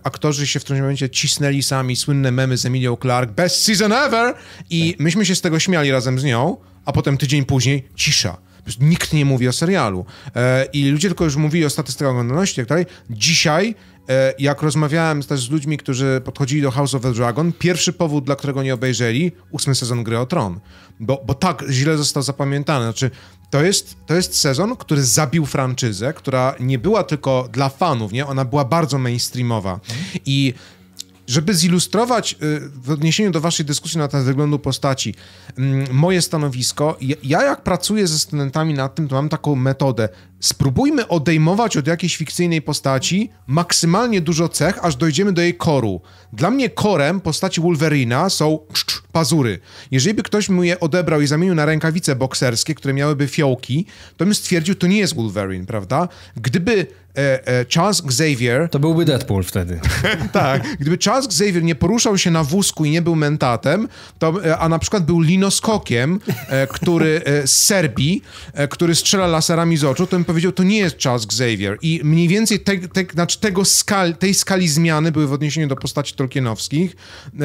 aktorzy się w którymś momencie cisnęli sami, słynne memy z Emilią Clark, best season ever! I tak. myśmy się z tego śmiali razem z nią, a potem tydzień później cisza. Nikt nie mówi o serialu. I ludzie tylko już mówili o statystykach oglądalności i tak dalej. Dzisiaj E, jak rozmawiałem też z ludźmi, którzy podchodzili do House of the Dragon, pierwszy powód, dla którego nie obejrzeli, ósmy sezon Gry o Tron. Bo, bo tak źle został zapamiętany. Znaczy, to jest, to jest sezon, który zabił franczyzę, która nie była tylko dla fanów, nie? Ona była bardzo mainstreamowa. I żeby zilustrować y, w odniesieniu do waszej dyskusji na temat wyglądu postaci mm, moje stanowisko, ja jak pracuję ze studentami nad tym, to mam taką metodę spróbujmy odejmować od jakiejś fikcyjnej postaci maksymalnie dużo cech, aż dojdziemy do jej koru. Dla mnie korem postaci Wolverina są pazury. Jeżeli by ktoś mu je odebrał i zamienił na rękawice bokserskie, które miałyby fiołki, to bym stwierdził, to nie jest Wolverine, prawda? Gdyby e, e, Charles Xavier... To byłby Deadpool wtedy. tak. Gdyby Charles Xavier nie poruszał się na wózku i nie był mentatem, to, e, a na przykład był linoskokiem, e, który e, z Serbii, e, który strzela laserami z oczu, to bym powiedział, to nie jest Charles Xavier. I mniej więcej te, te, znaczy tego skal, tej skali zmiany były w odniesieniu do postaci tolkienowskich e,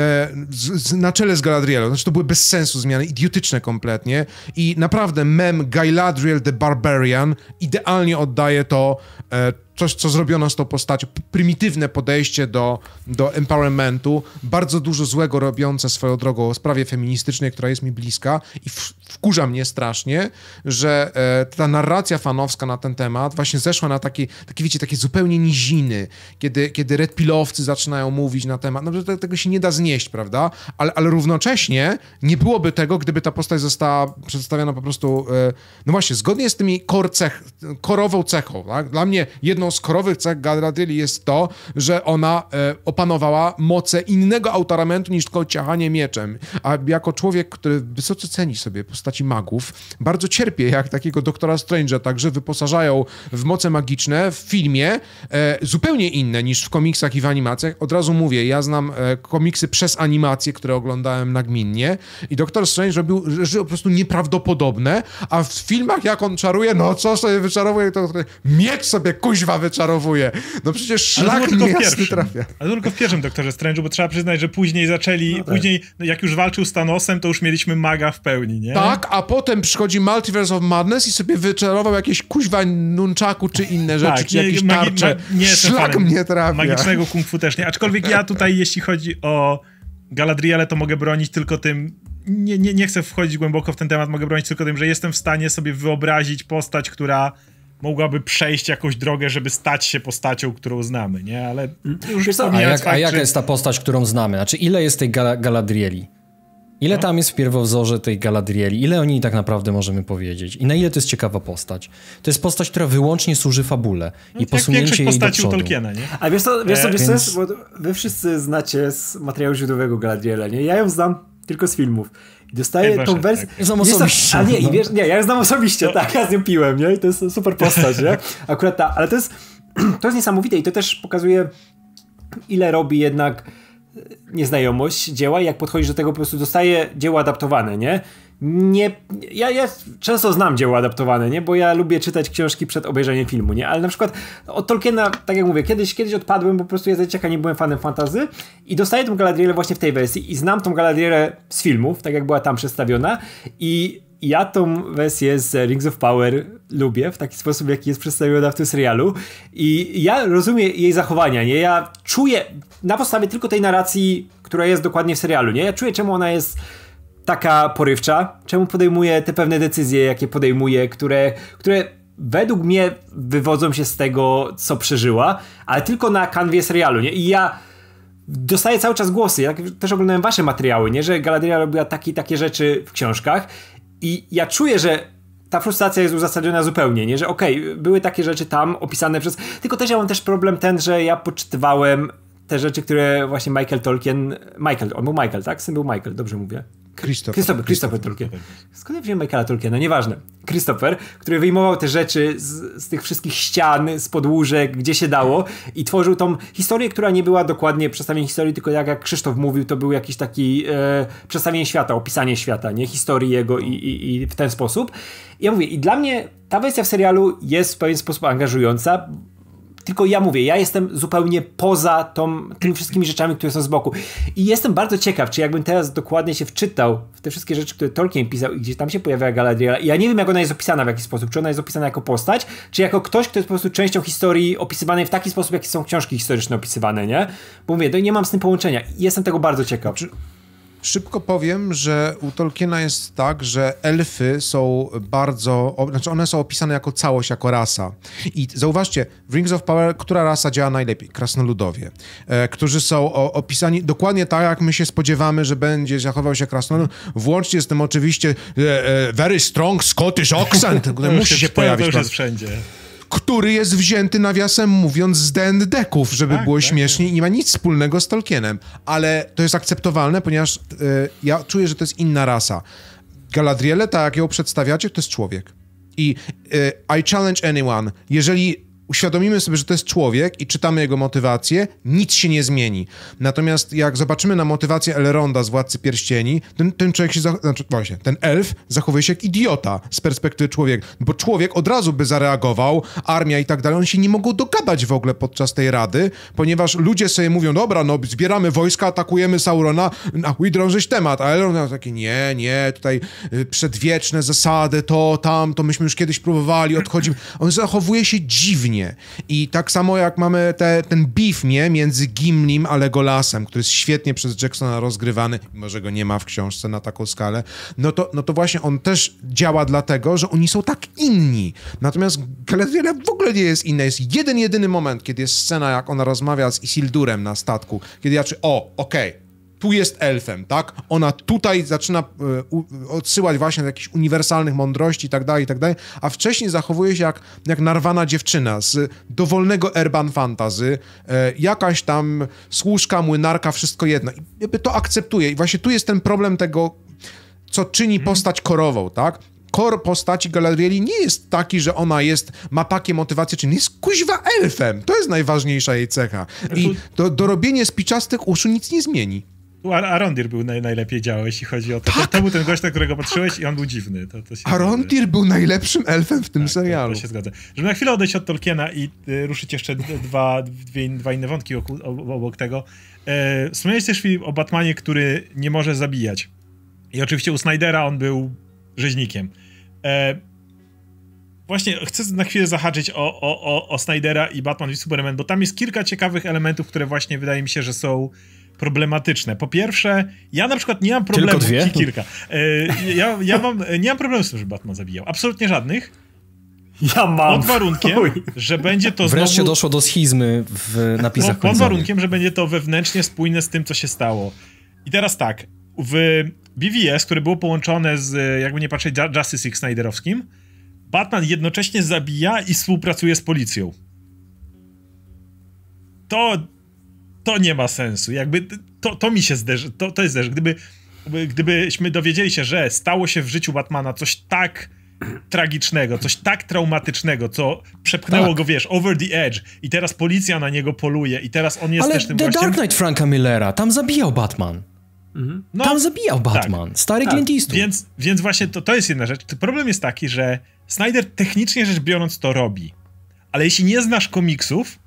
z, z, na czele z Galadrielem. Znaczy to były bez sensu zmiany, idiotyczne kompletnie. I naprawdę mem Galadriel the Barbarian idealnie oddaje to e, coś, co zrobiono z tą postacią, prymitywne podejście do, do empowermentu, bardzo dużo złego robiące swoją drogą o sprawie feministycznej, która jest mi bliska i wkurza mnie strasznie, że e, ta narracja fanowska na ten temat właśnie zeszła na takie, takie wiecie, takie zupełnie niziny, kiedy, kiedy redpilowcy zaczynają mówić na temat, no to, tego się nie da znieść, prawda? Ale, ale równocześnie nie byłoby tego, gdyby ta postać została przedstawiona po prostu, e, no właśnie, zgodnie z tymi core cech, korową cechą, tak? Dla mnie jedną jedną z korowych cech Gadratyli jest to, że ona e, opanowała moce innego autoramentu niż tylko ciachanie mieczem. A jako człowiek, który wysoce ceni sobie postaci magów, bardzo cierpie, jak takiego doktora Strange'a także wyposażają w moce magiczne w filmie e, zupełnie inne niż w komiksach i w animacjach. Od razu mówię, ja znam e, komiksy przez animacje, które oglądałem nagminnie i doktor Strange robił rzeczy po prostu nieprawdopodobne, a w filmach jak on czaruje, no co sobie wyczarowuje, to miecz sobie kuźwa wyczarowuje. No przecież szlak nie trafia. Ale tylko w pierwszym Doktorze Strange'u, bo trzeba przyznać, że później zaczęli, no tak. później no jak już walczył z Thanosem, to już mieliśmy maga w pełni, nie? Tak, a potem przychodzi Multiverse of Madness i sobie wyczarował jakieś kuźwa nunczaku czy inne rzeczy, tak, czy jakieś magi- tarcze. Ma- nie Szlak mnie trafia. Magicznego kung fu też nie. Aczkolwiek ja tutaj, jeśli chodzi o Galadriele, to mogę bronić tylko tym nie, nie, nie chcę wchodzić głęboko w ten temat, mogę bronić tylko tym, że jestem w stanie sobie wyobrazić postać, która mogłaby przejść jakąś drogę, żeby stać się postacią, którą znamy, nie? Ale już co, a, jak, fakt, a jaka jest ta postać, którą znamy? Znaczy, ile jest tej Gal Galadrieli? Ile no. tam jest w pierwowzorze tej Galadrieli? Ile o niej tak naprawdę możemy powiedzieć? I na ile to jest ciekawa postać? To jest postać, która wyłącznie służy fabule i no, jak posunięcie jej do przodu. Tolkiena, nie? A wiesz co, wiesz co, e, wiesz co wy wszyscy znacie z materiału źródłowego Galadriela, nie? Ja ją znam tylko z filmów dostaje tą wersję. Tak. Znam osobiście. A nie, i no. wiesz, nie, ja znam osobiście, no. tak, ja z nią piłem, nie? I to jest super postać, nie? Akurat ta, ale to jest, to jest niesamowite i to też pokazuje, ile robi jednak e, nieznajomość dzieła i jak podchodzisz do tego, po prostu dostaje dzieło adaptowane, nie? nie. Ja, ja często znam dzieło adaptowane, nie? Bo ja lubię czytać książki przed obejrzeniem filmu, nie? Ale na przykład od Tolkiena, tak jak mówię, kiedyś, kiedyś odpadłem, bo po prostu ja zacieka nie byłem fanem fantazy i dostaję tą Galadrielę właśnie w tej wersji i znam tą Galadrielę z filmów, tak jak była tam przedstawiona i ja tą wersję z Rings of Power lubię w taki sposób, jaki jest przedstawiona w tym serialu i ja rozumiem jej zachowania, nie? Ja czuję na podstawie tylko tej narracji, która jest dokładnie w serialu, nie? Ja czuję, czemu ona jest taka porywcza? Czemu podejmuje te pewne decyzje, jakie podejmuje, które, które według mnie wywodzą się z tego, co przeżyła, ale tylko na kanwie serialu, nie? I ja dostaję cały czas głosy, ja też oglądałem wasze materiały, nie? Że Galadriel robiła takie takie rzeczy w książkach i ja czuję, że ta frustracja jest uzasadniona zupełnie, nie? Że okej, okay, były takie rzeczy tam opisane przez... Tylko też ja mam też problem ten, że ja poczytywałem te rzeczy, które właśnie Michael Tolkien... Michael, on był Michael, tak? Syn był Michael, dobrze mówię. Christopher. Christopher, Christopher Tolkien. Skąd ja wziąłem Michaela Tolkiena? No nieważne. Christopher, który wyjmował te rzeczy z, z, tych wszystkich ścian, z podłóżek, gdzie się dało i tworzył tą historię, która nie była dokładnie przedstawieniem historii, tylko jak, jak Krzysztof mówił, to był jakiś taki e, przedstawienie świata, opisanie świata, nie? Historii jego i, i, i w ten sposób. I ja mówię, i dla mnie ta wersja w serialu jest w pewien sposób angażująca, tylko ja mówię, ja jestem zupełnie poza tą, tymi wszystkimi rzeczami, które są z boku. I jestem bardzo ciekaw, czy jakbym teraz dokładnie się wczytał w te wszystkie rzeczy, które Tolkien pisał i gdzieś tam się pojawia Galadriel. Ja nie wiem, jak ona jest opisana w jakiś sposób. Czy ona jest opisana jako postać, czy jako ktoś, kto jest po prostu częścią historii opisywanej w taki sposób, jaki są książki historyczne opisywane, nie? Bo mówię, no nie mam z tym połączenia. jestem tego bardzo ciekaw. Czy znaczy, Szybko powiem, że u Tolkiena jest tak, że elfy są bardzo, znaczy one są opisane jako całość, jako rasa. I zauważcie, w Rings of Power, która rasa działa najlepiej? Krasnoludowie, e, którzy są o, opisani dokładnie tak, jak my się spodziewamy, że będzie zachował się krasnolud, włącznie z tym oczywiście e, e, very strong Scottish accent, który musi się, pojawić. To już jest wszędzie który jest wzięty, nawiasem mówiąc, z D&D-ków, żeby tak, było tak, tak. i nie ma nic wspólnego z Tolkienem. Ale to jest akceptowalne, ponieważ y, ja czuję, że to jest inna rasa. Galadriele, tak jak ją przedstawiacie, to jest człowiek. I y, I challenge anyone. Jeżeli uświadomimy sobie, że to jest człowiek i czytamy jego motywację, nic się nie zmieni. Natomiast jak zobaczymy na motywację Elronda z Władcy Pierścieni, ten, ten człowiek się, znaczy właśnie, ten elf zachowuje się jak idiota z perspektywy człowieka, bo człowiek od razu by zareagował, armia i tak dalej, oni się nie mogą dogadać w ogóle podczas tej rady, ponieważ ludzie sobie mówią, dobra, no zbieramy wojska, atakujemy Saurona, a chuj drążyć temat, a Elrond taki, nie, nie, tutaj y, przedwieczne zasady, to, tam, to myśmy już kiedyś próbowali, odchodzimy. On zachowuje się dziwnie i tak samo jak mamy te, ten beef, nie? Między Gimlim a Legolasem, który jest świetnie przez Jacksona rozgrywany, mimo że go nie ma w książce na taką skalę, no to, no to właśnie on też działa dlatego, że oni są tak inni. Natomiast Galadriela w ogóle nie jest inna. Jest jeden, jedyny moment, kiedy jest scena, jak ona rozmawia z Isildurem na statku, kiedy ja czy o, okej, okay tu jest elfem, tak? Ona tutaj zaczyna y, odsyłać właśnie do jakichś uniwersalnych mądrości i tak dalej, i tak dalej, a wcześniej zachowuje się jak, jak narwana dziewczyna z dowolnego urban fantazy, y, jakaś tam służka, młynarka, wszystko jedno. I jakby to akceptuje. I właśnie tu jest ten problem tego, co czyni mhm. postać korową, tak? kor postaci Galadrieli nie jest taki, że ona jest, ma takie motywacje, czyli jest kuźwa elfem. To jest najważniejsza jej cecha. I to znaczy- dorobienie spiczastych uszu nic nie zmieni. Arondir był naj, najlepiej działa, jeśli chodzi o to. Tak, to, był ten gość, na którego patrzyłeś tak. i on był dziwny. To, to Arondir był najlepszym elfem w tym tak, tak serialu. To, to się zgadza. Żeby na chwilę odejść od Tolkiena i y, ruszyć jeszcze dwa, dwie, dwa inne wątki oku, obok tego. E, wspomniałeś też o Batmanie, który nie może zabijać. I oczywiście u Snydera on był rzeźnikiem. E, właśnie chcę na chwilę zahaczyć o, o, o, o Snydera i Batman i Superman, bo tam jest kilka ciekawych elementów, które właśnie wydaje mi się, że są problematyczne. Po pierwsze, ja na przykład nie mam problemu... Tylko dwie? Kilka. E, ja ja mam, nie mam problemu z tym, że Batman zabijał. Absolutnie żadnych. Ja mam. Pod warunkiem, że będzie to Wreszcie znowu... doszło do schizmy w napisach no, Pod warunkiem, że będzie to wewnętrznie spójne z tym, co się stało. I teraz tak, w BVS, które było połączone z, jakby nie patrzeć, Justice League Snyderowskim, Batman jednocześnie zabija i współpracuje z policją. To to nie ma sensu. Jakby to, to mi się zderzy, to, to jest zderzy. Gdyby, gdybyśmy dowiedzieli się, że stało się w życiu Batmana coś tak tragicznego, coś tak traumatycznego, co przepchnęło tak. go, wiesz, over the edge i teraz policja na niego poluje i teraz on jest Ale też tym The Dark Knight Franka Millera, tam zabijał Batman. Mhm. No, tam zabijał tak. Batman, tak. stary tak. Clint Eastwood. Więc, więc właśnie to, to jest jedna rzecz. Problem jest taki, że Snyder technicznie rzecz biorąc to robi, ale jeśli nie znasz komiksów,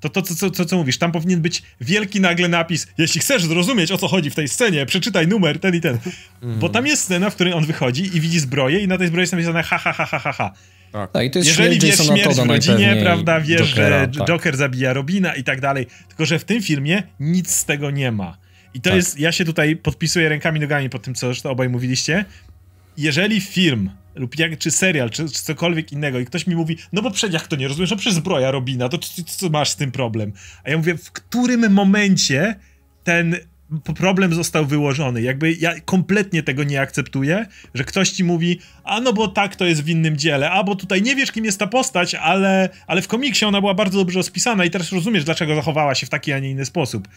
to to, co, co, co, mówisz, tam powinien być wielki nagle napis, jeśli chcesz zrozumieć, o co chodzi w tej scenie, przeczytaj numer, ten i ten. Mm. Bo tam jest scena, w której on wychodzi i widzi zbroję i na tej zbroję jest napisane ha, ha, ha, ha, ha, ha. Tak. tak. i to jest Jeżeli wiesz śmierć w rodzinie, prawda, wiesz, Jokera, że tak. Joker zabija Robina i tak dalej. Tylko, że w tym filmie nic z tego nie ma. I to tak. jest, ja się tutaj podpisuję rękami nogami pod tym, co obaj mówiliście. Jeżeli film lub jak, czy serial, czy, czy, cokolwiek innego i ktoś mi mówi, no bo przecież to nie rozumiesz, no przecież zbroja Robina, to co masz z tym problem? A ja mówię, w którym momencie ten problem został wyłożony. Jakby ja kompletnie tego nie akceptuję, że ktoś ci mówi, a no bo tak to jest w innym dziele, a bo tutaj nie wiesz kim jest ta postać, ale, ale w komiksie ona była bardzo dobrze rozpisana i teraz rozumiesz dlaczego zachowała się w taki, a nie inny sposób.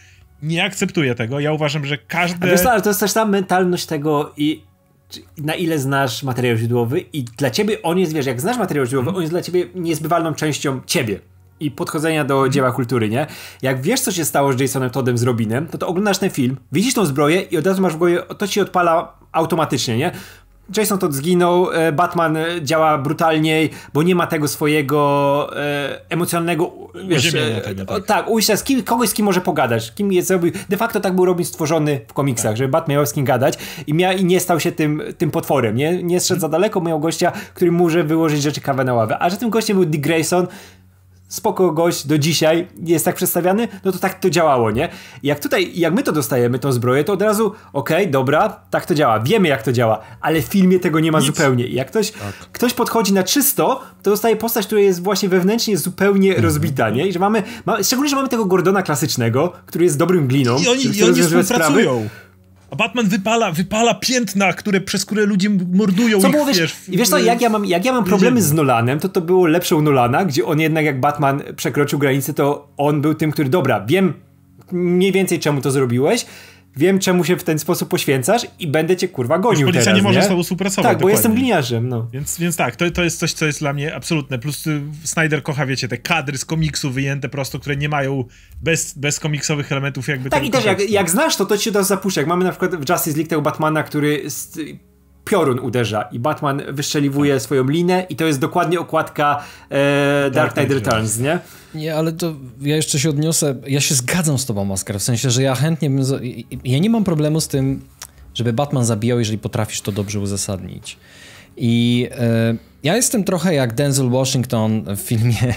Nie akceptuję tego, ja uważam, że każdy... Ale to jest też ta mentalność tego i na ile znasz materiał źródłowy i dla ciebie on jest, wiesz, jak znasz materiał źródłowy, mhm. on jest dla ciebie niezbywalną częścią ciebie i podchodzenia do dzieła kultury, nie? Jak wiesz, co się stało z Jasonem Toddem z Robinem, to, to oglądasz ten film, widzisz tą zbroję i od razu masz w głowie, to ci odpala automatycznie, nie? Jason Todd zginął, e, Batman e, działa brutalniej, bo nie ma tego swojego e, emocjonalnego wiesz, e, tego, tak. tak, ujścia z kim, kogoś, z kim może pogadać. Kim jest robił. De facto tak był Robin stworzony w komiksach, tak. żeby Batman miał z kim gadać i, mia, i nie stał się tym, tym potworem. Nie, nie szedł hmm. za mhm. daleko, miał gościa, który może wyłożyć rzeczy kawę na ławę. A że tym gościem był Dick Grayson, spoko gość do dzisiaj jest tak przedstawiany, no to tak to działało, nie? Jak tutaj, jak my to dostajemy, tą zbroję, to od razu, okej, okay, dobra, tak to działa, wiemy jak to działa, ale w filmie tego nie ma Nic. zupełnie. I jak ktoś, tak. ktoś podchodzi na czysto, to dostaje postać, która jest właśnie wewnętrznie zupełnie mhm. rozbita, nie? I że mamy, ma, szczególnie, że mamy tego Gordona klasycznego, który jest dobrym gliną. I oni, i oni współpracują. Sprawy a Batman wypala, wypala piętna, które, przez które ludzie mordują co ich, było, wiesz, w, wiesz co, jak ja mam, jak ja mam problemy z Nolanem, to to było lepsze u Nolana, gdzie on jednak jak Batman przekroczył granicę, to on był tym, który, dobra, wiem mniej więcej czemu to zrobiłeś, wiem czemu się w ten sposób poświęcasz i będę cię kurwa gonił Już teraz, nie? może z tobą współpracować. Tak, dokładnie. bo jestem gliniarzem, no. Więc, więc tak, to, to jest coś, co jest dla mnie absolutne. Plus y, Snyder kocha, wiecie, te kadry z komiksu wyjęte prosto, które nie mają bez, bez komiksowych elementów jakby... Tak i też jak, jak, znasz to, to ci da zapuszczek. Mamy na przykład w Justice League tego Batmana, który piorun uderza i Batman wyszczeliwuje tak. swoją linę i to jest dokładnie okładka e, Dark tak, tak, Knight tak. Returns, nie? Nie, ale to ja jeszcze się odniosę, ja się zgadzam z tobą, Oscar. w sensie, że ja chętnie bym... Ja nie mam problemu z tym, żeby Batman zabijał, jeżeli potrafisz to dobrze uzasadnić. I... E, ja jestem trochę jak Denzel Washington w filmie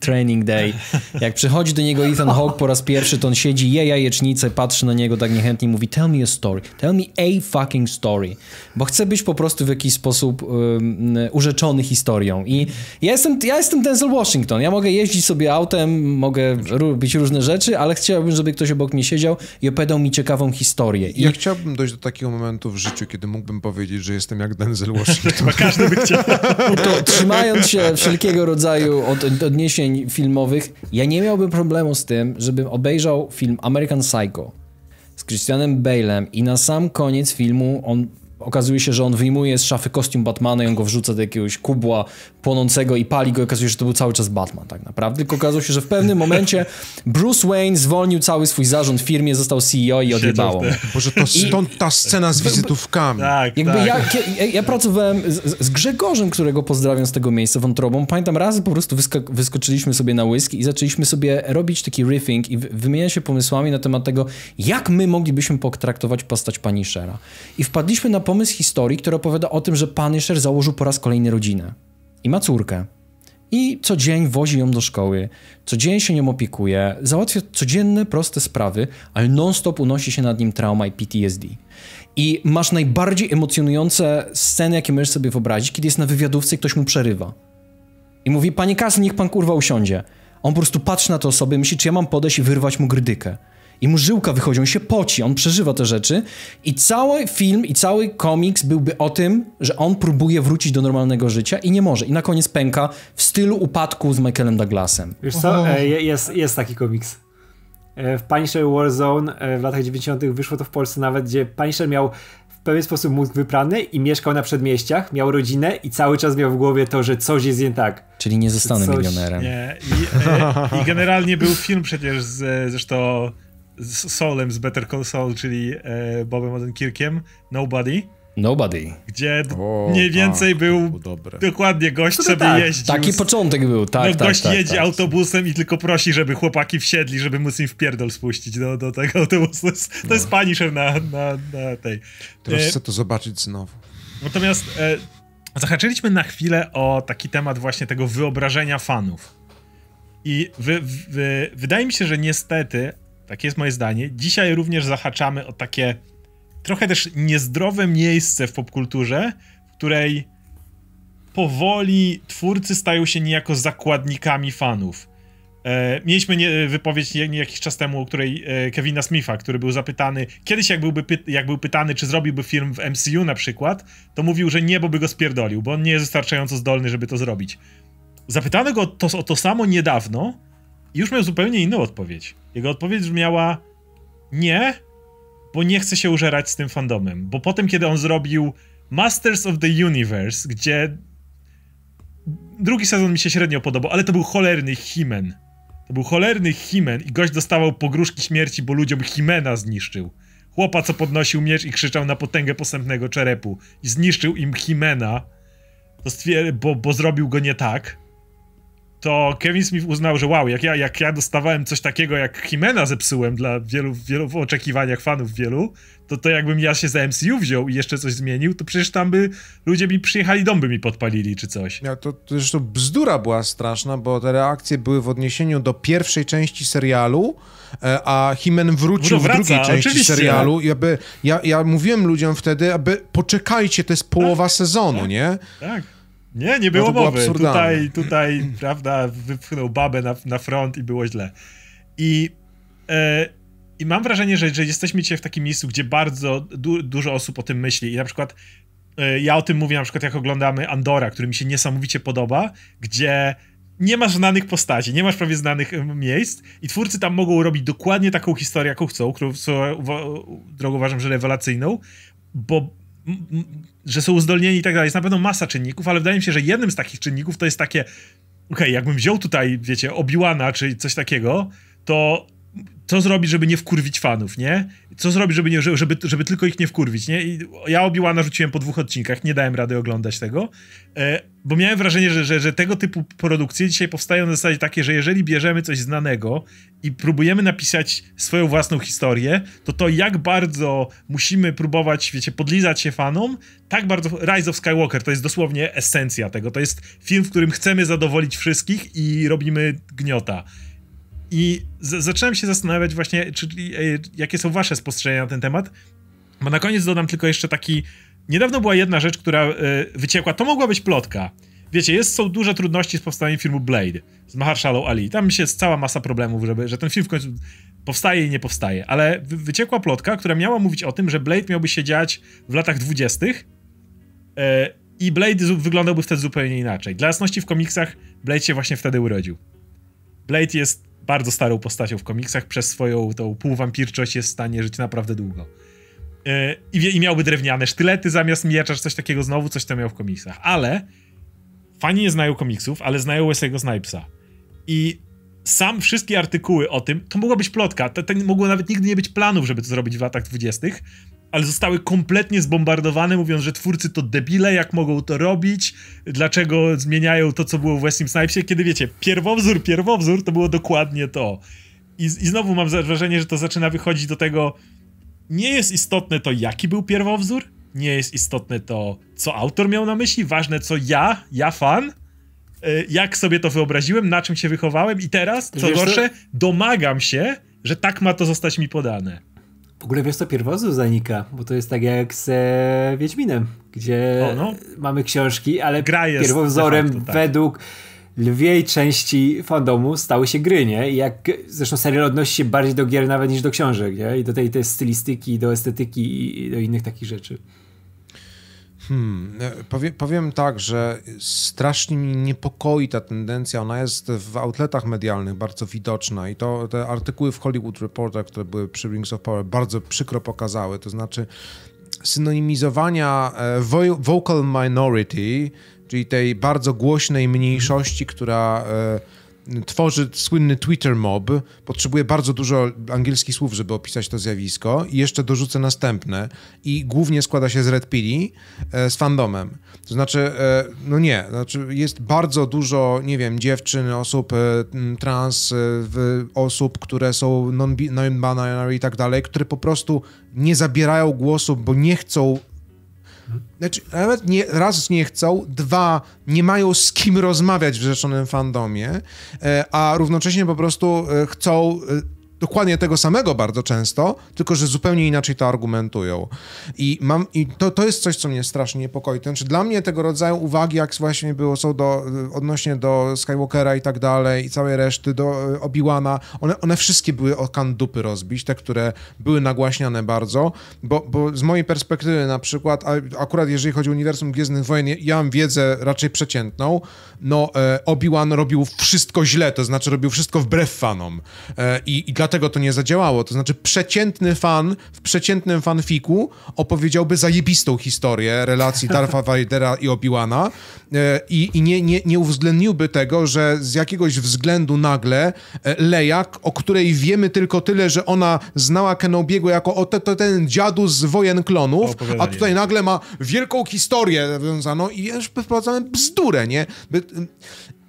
Training Day. Jak przychodzi do niego Ethan Hawke po raz pierwszy, to on siedzi, je jajecznicę, patrzy na niego tak niechętnie i mówi tell me a story, tell me a fucking story. Bo chce być po prostu w jakiś sposób um, urzeczony historią. I ja jestem, ja jestem Denzel Washington. Ja mogę jeździć sobie autem, mogę robić różne rzeczy, ale chciałbym, żeby ktoś obok mnie siedział i opowiadał mi ciekawą historię. I... Ja chciałbym dojść do takiego momentu w życiu, kiedy mógłbym powiedzieć, że jestem jak Denzel Washington. Chyba każdy by chciał. to trzymając się wszelkiego rodzaju od, odniesień filmowych, ja nie miałbym problemu z tym, żebym obejrzał film American Psycho z Christianem Bale'em i na sam koniec filmu on okazuje się, że on wyjmuje z szafy kostium Batmana i on go wrzuca do jakiegoś kubła, płonącego i pali go i okazuje się, że to był cały czas Batman tak naprawdę, tylko okazało się, że w pewnym momencie Bruce Wayne zwolnił cały swój zarząd w firmie, został CEO i odjebało. Boże, to stąd ta scena z wizytówkami. Tak, Jakby tak. Ja, ja, pracowałem z, z, Grzegorzem, którego pozdrawiam z tego miejsca wątrobą, pamiętam razy po prostu wyskoczyliśmy sobie na whisky i zaczęliśmy sobie robić taki riffing i wymieniać się pomysłami na temat tego, jak my moglibyśmy potraktować postać Punishera. I wpadliśmy na pomysł historii, która opowiada o tym, że Punisher założył po raz kolejny rodzinę i ma córkę. I co dzień wozi ją do szkoły, co dzień się nią opiekuje, załatwia codzienne, proste sprawy, ale non-stop unosi się nad nim trauma i PTSD. I masz najbardziej emocjonujące sceny, jakie możesz sobie wyobrazić, kiedy jest na wywiadówce i ktoś mu przerywa. I mówi, panie Kasy, niech pan kurwa usiądzie. On po prostu patrzy na tę osobę i myśli, czy ja mam podejść i wyrwać mu grydykę i mu żyłka wychodzi, on się poci, on przeżywa te rzeczy i cały film i cały komiks byłby o tym, że on próbuje wrócić do normalnego życia i nie może. I na koniec pęka w stylu upadku z Michaelem Douglasem. Wiesz co, e, jest, jest taki komiks. E, w Punisher Warzone e, w latach 90. wyszło to w Polsce nawet, gdzie Punisher miał w pewien sposób mózg wyprany i mieszkał na przedmieściach, miał rodzinę i cały czas miał w głowie to, że coś jest nie tak. Czyli nie zostanę coś... milionerem. Nie. I, e, I, generalnie był film przecież z, zresztą z Solem z Better Call Saul, czyli e, Bobem Odenkirkiem, Nobody. Nobody. Gdzie o, mniej tak, więcej tak, był dokładnie gość to sobie tak, jeździł. Taki początek był, tak. No, tak, gość tak, tak, jedzie autobusem i tylko prosi, żeby chłopaki wsiedli, żeby móc im w pierdol spuścić do, do tego autobusu. To jest, to no. na, na, na tej. Teraz e, chcę to zobaczyć znowu. Natomiast e, zahaczyliśmy na chwilę o taki temat właśnie tego wyobrażenia fanów. I wy, wy, wydaje mi się, że niestety takie jest moje zdanie. Dzisiaj również zahaczamy o takie trochę też niezdrowe miejsce w popkulturze, w której powoli twórcy stają się niejako zakładnikami fanów. E, mieliśmy nie, wypowiedź nie, nie, jakiś czas temu, której e, Kevina Smitha, który był zapytany, kiedyś jak, byłby py, jak był pytany, czy zrobiłby film w MCU na przykład, to mówił, że nie, bo by go spierdolił, bo on nie jest wystarczająco zdolny, żeby to zrobić. Zapytano go to, o to samo niedawno już miał zupełnie inną odpowiedź. Jego odpowiedź brzmiała nie, bo nie chce się użerać z tym fandomem. Bo potem, kiedy on zrobił Masters of the Universe, gdzie drugi sezon mi się średnio podobał, ale to był cholerny Himen. To był cholerny Himen i gość dostawał pogróżki śmierci, bo ludziom Himena zniszczył. Chłopa, co podnosił miecz i krzyczał na potęgę posępnego czerepu i zniszczył im Himena, bo, bo zrobił go nie tak to Kevin Smith uznał, że wow, jak ja, jak ja dostawałem coś takiego, jak Himena zepsułem dla wielu, wielu w oczekiwaniach fanów wielu, to to jakbym ja się za MCU wziął i jeszcze coś zmienił, to przecież tam by ludzie mi przyjechali, dom by mi podpalili czy coś. Ja, to, to zresztą bzdura była straszna, bo te reakcje były w odniesieniu do pierwszej części serialu, e, a Himen wrócił wraca, w drugiej części oczywiście. serialu i aby, ja, ja mówiłem ludziom wtedy, aby poczekajcie, to jest połowa tak. sezonu, tak. nie? Tak. Nie, nie było no mowy. Tutaj, tutaj, prawda, wypchnął babę na, na front i było źle. I, e, i mam wrażenie, że, że jesteśmy dzisiaj w takim miejscu, gdzie bardzo du dużo osób o tym myśli. I na przykład e, ja o tym mówię, na przykład jak oglądamy Andora, który mi się niesamowicie podoba, gdzie nie masz znanych postaci, nie masz prawie znanych miejsc i twórcy tam mogą robić dokładnie taką historię, jaką chcą, którą drogą uważam, że rewelacyjną, bo że są uzdolnieni i tak dalej. Jest na pewno masa czynników, ale wydaje mi się, że jednym z takich czynników to jest takie, okej, okay, jakbym wziął tutaj, wiecie, Obi Wan'a czy coś takiego, to co zrobić, żeby nie wkurwić fanów, nie? Co zrobić, żeby, nie, żeby, żeby tylko ich nie wkurwić, nie? I ja Wan'a rzuciłem po dwóch odcinkach, nie dałem rady oglądać tego, e, bo miałem wrażenie, że, że, że, tego typu produkcje dzisiaj powstają na zasadzie takie, że jeżeli bierzemy coś znanego i próbujemy napisać swoją własną historię, to to jak bardzo musimy próbować, wiecie, podlizać się fanom, tak bardzo Rise of Skywalker to jest dosłownie esencja tego. To jest film, w którym chcemy zadowolić wszystkich i robimy gniota. I z- zacząłem się zastanawiać właśnie, czy, e, jakie są wasze spostrzeżenia na ten temat. Bo na koniec dodam tylko jeszcze taki niedawno była jedna rzecz, która y, wyciekła. To mogła być plotka. Wiecie, jest, są duże trudności z powstaniem filmu Blade z Maharshalą Ali. Tam się jest cała masa problemów, żeby, że ten film w końcu powstaje i nie powstaje. Ale wy, wyciekła plotka, która miała mówić o tym, że Blade miałby się dziać w latach dwudziestych y, i Blade wyglądałby wtedy zupełnie inaczej. Dla jasności w komiksach Blade się właśnie wtedy urodził. Blade jest bardzo starą postacią w komiksach, przez swoją tą półwampirczość jest w stanie żyć naprawdę długo. E, i, miałby drewniane sztylety zamiast miecza, czy coś takiego znowu, coś tam miał w komiksach. Ale fani nie znają komiksów, ale znają Wesley'ego Snipesa. I sam wszystkie artykuły o tym, to mogła być plotka, to, to mogło nawet nigdy nie być planów, żeby to zrobić w latach dwudziestych, ale zostały kompletnie zbombardowane, mówiąc, że twórcy to debile, jak mogą to robić, dlaczego zmieniają to, co było w Wesley Snipesie, kiedy wiecie, pierwowzór, pierwowzór to było dokładnie to. I, I znowu mam wrażenie, że to zaczyna wychodzić do tego, nie jest istotne to, jaki był pierwowzór, nie jest istotne to, co autor miał na myśli, ważne co ja, ja fan, y, jak sobie to wyobraziłem, na czym się wychowałem i teraz, co wiesz gorsze, to? domagam się, że tak ma to zostać mi podane. W ogóle wiesz co, pierwowzór zanika, bo to jest tak jak z e, Wiedźminem, gdzie o, no. mamy książki, ale pierwowzorem facto, tak. według lwiej części fandomu stały się gry, nie? I jak zresztą serial odnosi się bardziej do gier nawet niż do książek, nie? I do tej, tej stylistyki, do estetyki i do innych takich rzeczy. Hmm, e, powie, powiem tak, że strasznie mnie niepokoi ta tendencja. Ona jest w outletach medialnych bardzo widoczna i to te artykuły w Hollywood Reporter, które były przy Rings of Power, bardzo przykro pokazały. To znaczy synonimizowania e, vocal minority czyli tej bardzo głośnej mniejszości, która e, tworzy słynny Twitter mob, potrzebuje bardzo dużo angielskich słów, żeby opisać to zjawisko i jeszcze dorzucę następne i głównie składa się z Red Pili, e, z fandomem. To znaczy, e, no nie, znaczy jest bardzo dużo, nie wiem, dziewczyn, osób trans, osób, które są non-binary i tak dalej, które po prostu nie zabierają głosu, bo nie chcą znaczy, nawet nie, raz nie chcą, dwa, nie mają z kim rozmawiać w rzeczonym fandomie, e, a równocześnie po prostu e, chcą e, dokładnie tego samego bardzo często, tylko że zupełnie inaczej to argumentują. I, mam, i to, to jest coś, co mnie strasznie niepokoi. To znaczy, dla mnie tego rodzaju uwagi, jak właśnie było, są do, y, odnośnie do Skywalkera i tak dalej, i całej reszty, do y, Obi-Wana, one, one wszystkie były o kandupy dupy rozbić, te, które były nagłaśniane bardzo, bo, bo z mojej perspektywy na przykład, a, akurat jeżeli chodzi o uniwersum Gwiezdnych Wojen, ja mam wiedzę raczej przeciętną, no e, Obi-Wan robił wszystko źle, to znaczy robił wszystko wbrew fanom. E, i, I dlatego to nie zadziałało. To znaczy przeciętny fan w przeciętnym fanfiku opowiedziałby zajebistą historię relacji Darfa Vadera i Obi-Wana e, i, i nie, nie, nie uwzględniłby tego, że z jakiegoś względu nagle e, Leia, o której wiemy tylko tyle, że ona znała Kenobiego jako o te, ten dziadu z wojen klonów, a tutaj nagle ma wielką historię wiązaną i już wprowadzamy bzdurę, nie?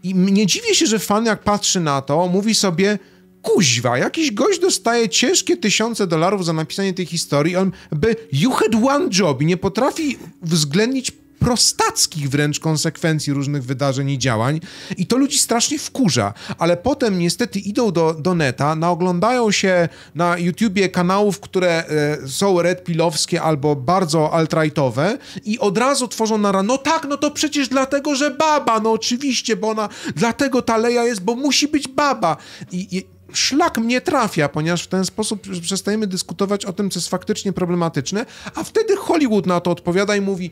I nie dziwię się, że fan jak patrzy na to, mówi sobie kuźwa, jakiś gość dostaje ciężkie tysiące dolarów za napisanie tej historii, on by you had one job i nie potrafi uwzględnić prostackich wręcz konsekwencji różnych wydarzeń i działań i to ludzi strasznie wkurza, ale potem niestety idą do, do neta, naoglądają się na YouTubie kanałów, które e, są redpilowskie albo bardzo altrightowe i od razu tworzą na no tak, no to przecież dlatego, że baba, no oczywiście, bo ona, dlatego ta Leja jest, bo musi być baba. I, i szlak mnie trafia, ponieważ w ten sposób przestajemy dyskutować o tym, co jest faktycznie problematyczne, a wtedy Hollywood na to odpowiada i mówi: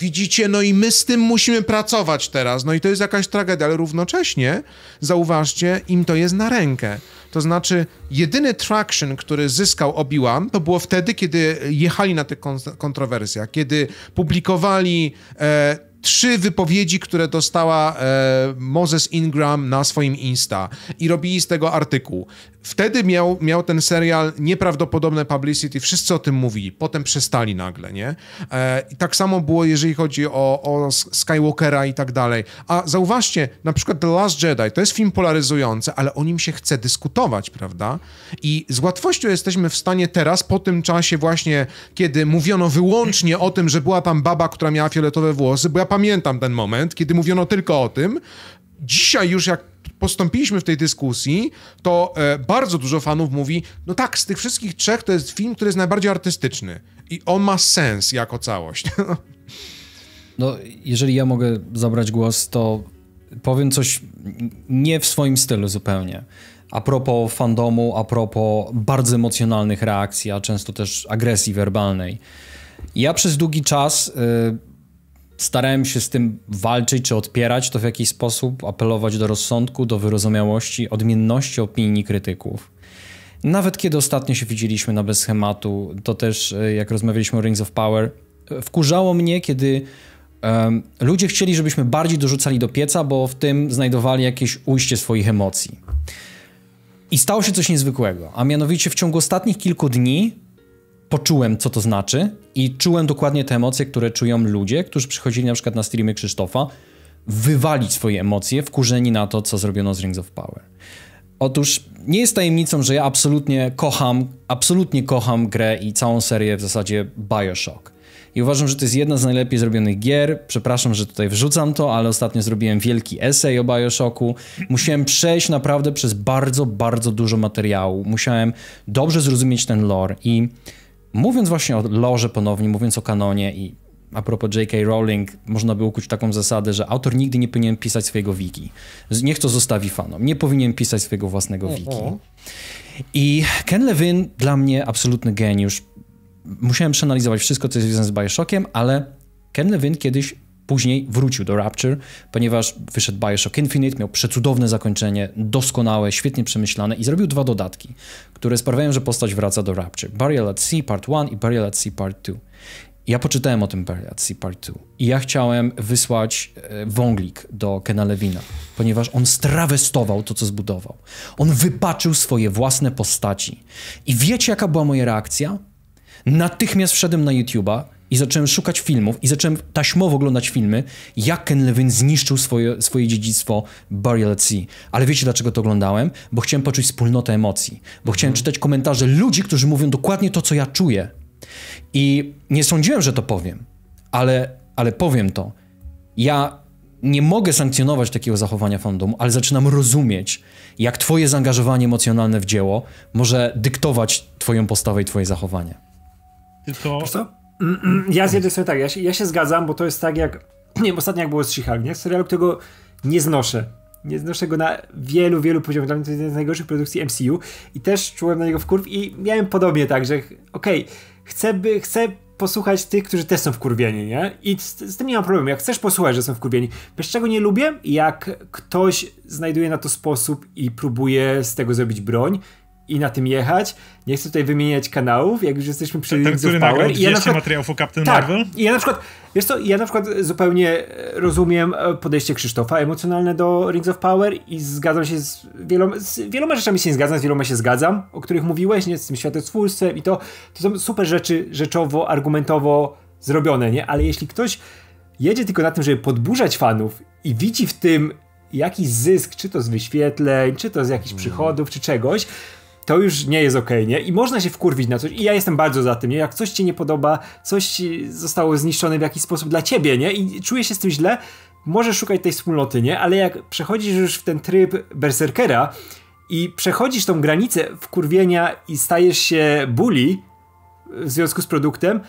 Widzicie, no i my z tym musimy pracować teraz. No i to jest jakaś tragedia, ale równocześnie zauważcie, im to jest na rękę. To znaczy, jedyny traction, który zyskał Obi-Wan, to było wtedy, kiedy jechali na tych kontrowersjach, kiedy publikowali e, trzy wypowiedzi, które dostała e, Moses Ingram na swoim Insta i robili z tego artykuł. Wtedy miał, miał ten serial nieprawdopodobne publicity, wszyscy o tym mówili, potem przestali nagle, nie? E, I tak samo było, jeżeli chodzi o, o Skywalkera i tak dalej. A zauważcie, na przykład The Last Jedi, to jest film polaryzujący, ale o nim się chce dyskutować, prawda? I z łatwością jesteśmy w stanie teraz, po tym czasie właśnie, kiedy mówiono wyłącznie o tym, że była tam baba, która miała fioletowe włosy, bo ja pamiętam ten moment, kiedy mówiono tylko o tym. Dzisiaj już jak postąpiliśmy w tej dyskusji, to e, bardzo dużo fanów mówi, no tak, z tych wszystkich trzech to jest film, który jest najbardziej artystyczny i on ma sens jako całość. No, jeżeli ja mogę zabrać głos, to powiem coś nie w swoim stylu zupełnie. A propos fandomu, a propos bardzo emocjonalnych reakcji, a często też agresji werbalnej. Ja przez długi czas. Y, starałem się z tym walczyć czy odpierać to w jakiś sposób, apelować do rozsądku, do wyrozumiałości, odmienności opinii krytyków. Nawet kiedy ostatnio się widzieliśmy na bez schematu, to też e, jak rozmawialiśmy o Rings of Power, e, wkurzało mnie, kiedy um, ludzie chcieli, żebyśmy bardziej dorzucali do pieca, bo w tym znajdowali jakieś ujście swoich emocji. I stało się coś niezwykłego, a mianowicie w ciągu ostatnich kilku dni poczułem, co to znaczy i czułem dokładnie te emocje, które czują ludzie, którzy przychodzili na przykład na streamy Krzysztofa, wywalić swoje emocje wkurzeni na to, co zrobiono z Rings of Power. Otóż nie jest tajemnicą, że ja absolutnie kocham, absolutnie kocham grę i całą serię w zasadzie Bioshock. I uważam, że to jest jedna z najlepiej zrobionych gier. Przepraszam, że tutaj wrzucam to, ale ostatnio zrobiłem wielki esej o Bioshocku. Musiałem przejść naprawdę przez bardzo, bardzo dużo materiału. Musiałem dobrze zrozumieć ten lore i Mówiąc właśnie o loże ponownie, mówiąc o kanonie i a propos J.K. Rowling, można by ukuć taką zasadę, że autor nigdy nie powinien pisać swojego wiki. Niech to zostawi fanom. Nie powinien pisać swojego własnego mhm. wiki. I Ken Levin dla mnie absolutny geniusz. Musiałem przeanalizować wszystko, co jest związane z Bioshockiem, ale Ken Levin kiedyś Później wrócił do Rapture, ponieważ wyszedł Bioshock Infinite, miał przecudowne zakończenie, doskonałe, świetnie przemyślane i zrobił dwa dodatki, które sprawiają, że postać wraca do Rapture. Burial at Sea Part 1 i Burial at Sea Part 2. Ja poczytałem o tym Burial at Sea Part 2 i ja chciałem wysłać e, wąglik do Kena Lewina, ponieważ on strawestował to, co zbudował. On wypaczył swoje własne postaci. I wiecie, jaka była moja reakcja? Natychmiast wszedłem na YouTube'a, i zacząłem szukać filmów i zacząłem taśmowo oglądać filmy, jak Ken Levin zniszczył swoje, swoje dziedzictwo Burial at Sea. Ale wiecie dlaczego to oglądałem? Bo chciałem poczuć wspólnotę emocji. Bo chciałem mhm. czytać komentarze ludzi, którzy mówią dokładnie to, co ja czuję. I nie sądziłem, że to powiem, ale, ale powiem to. Ja nie mogę sankcjonować takiego zachowania fandomu, ale zaczynam rozumieć, jak twoje zaangażowanie emocjonalne w dzieło może dyktować twoją postawę i twoje zachowanie. To... Ja z jednej strony tak, ja się, ja się zgadzam, bo to jest tak jak, nie ostatnio jak było z she nie? Serialu, tego nie znoszę. Nie znoszę go na wielu, wielu poziomach. Dla mnie to jest jedna z najgorszych produkcji MCU i też czułem na niego wkurw i miałem podobnie tak, że okej, okay, chcę, by, chcę posłuchać tych, którzy też są wkurwieni, nie? I z, z, tym nie mam problemu. Jak chcesz posłuchać, że są wkurwieni. Wiesz, czego nie lubię? Jak ktoś znajduje na to sposób i próbuje z tego zrobić broń i na tym jechać. Nie chcę tutaj wymieniać kanałów, jak już jesteśmy przy Ten, tak, tak, który Power. nagrał I ja na przykład, materiałów o Captain tak, Marvel. I ja na przykład, wiesz co, ja na przykład zupełnie e, rozumiem e, podejście Krzysztofa emocjonalne do Rings of Power i zgadzam się z wieloma, z wieloma rzeczami się nie zgadzam, z wieloma się zgadzam, o których mówiłeś, nie, z tym światotwórstwem i to, to są super rzeczy rzeczowo, argumentowo zrobione, nie, ale jeśli ktoś jedzie tylko na tym, żeby podburzać fanów i widzi w tym jakiś zysk, czy to z wyświetleń, czy to z jakichś mm. przychodów, czy czegoś, to już nie jest okej, okay, nie? I można się wkurwić na coś i ja jestem bardzo za tym, nie? Jak coś ci nie podoba, coś zostało zniszczone w jakiś sposób dla ciebie, nie? I czuję się z tym źle, Możesz szukać tej wspólnoty, nie? Ale jak przechodzisz już w ten tryb berserkera i przechodzisz tą granicę wkurwienia i stajesz się bully w związku z produktem,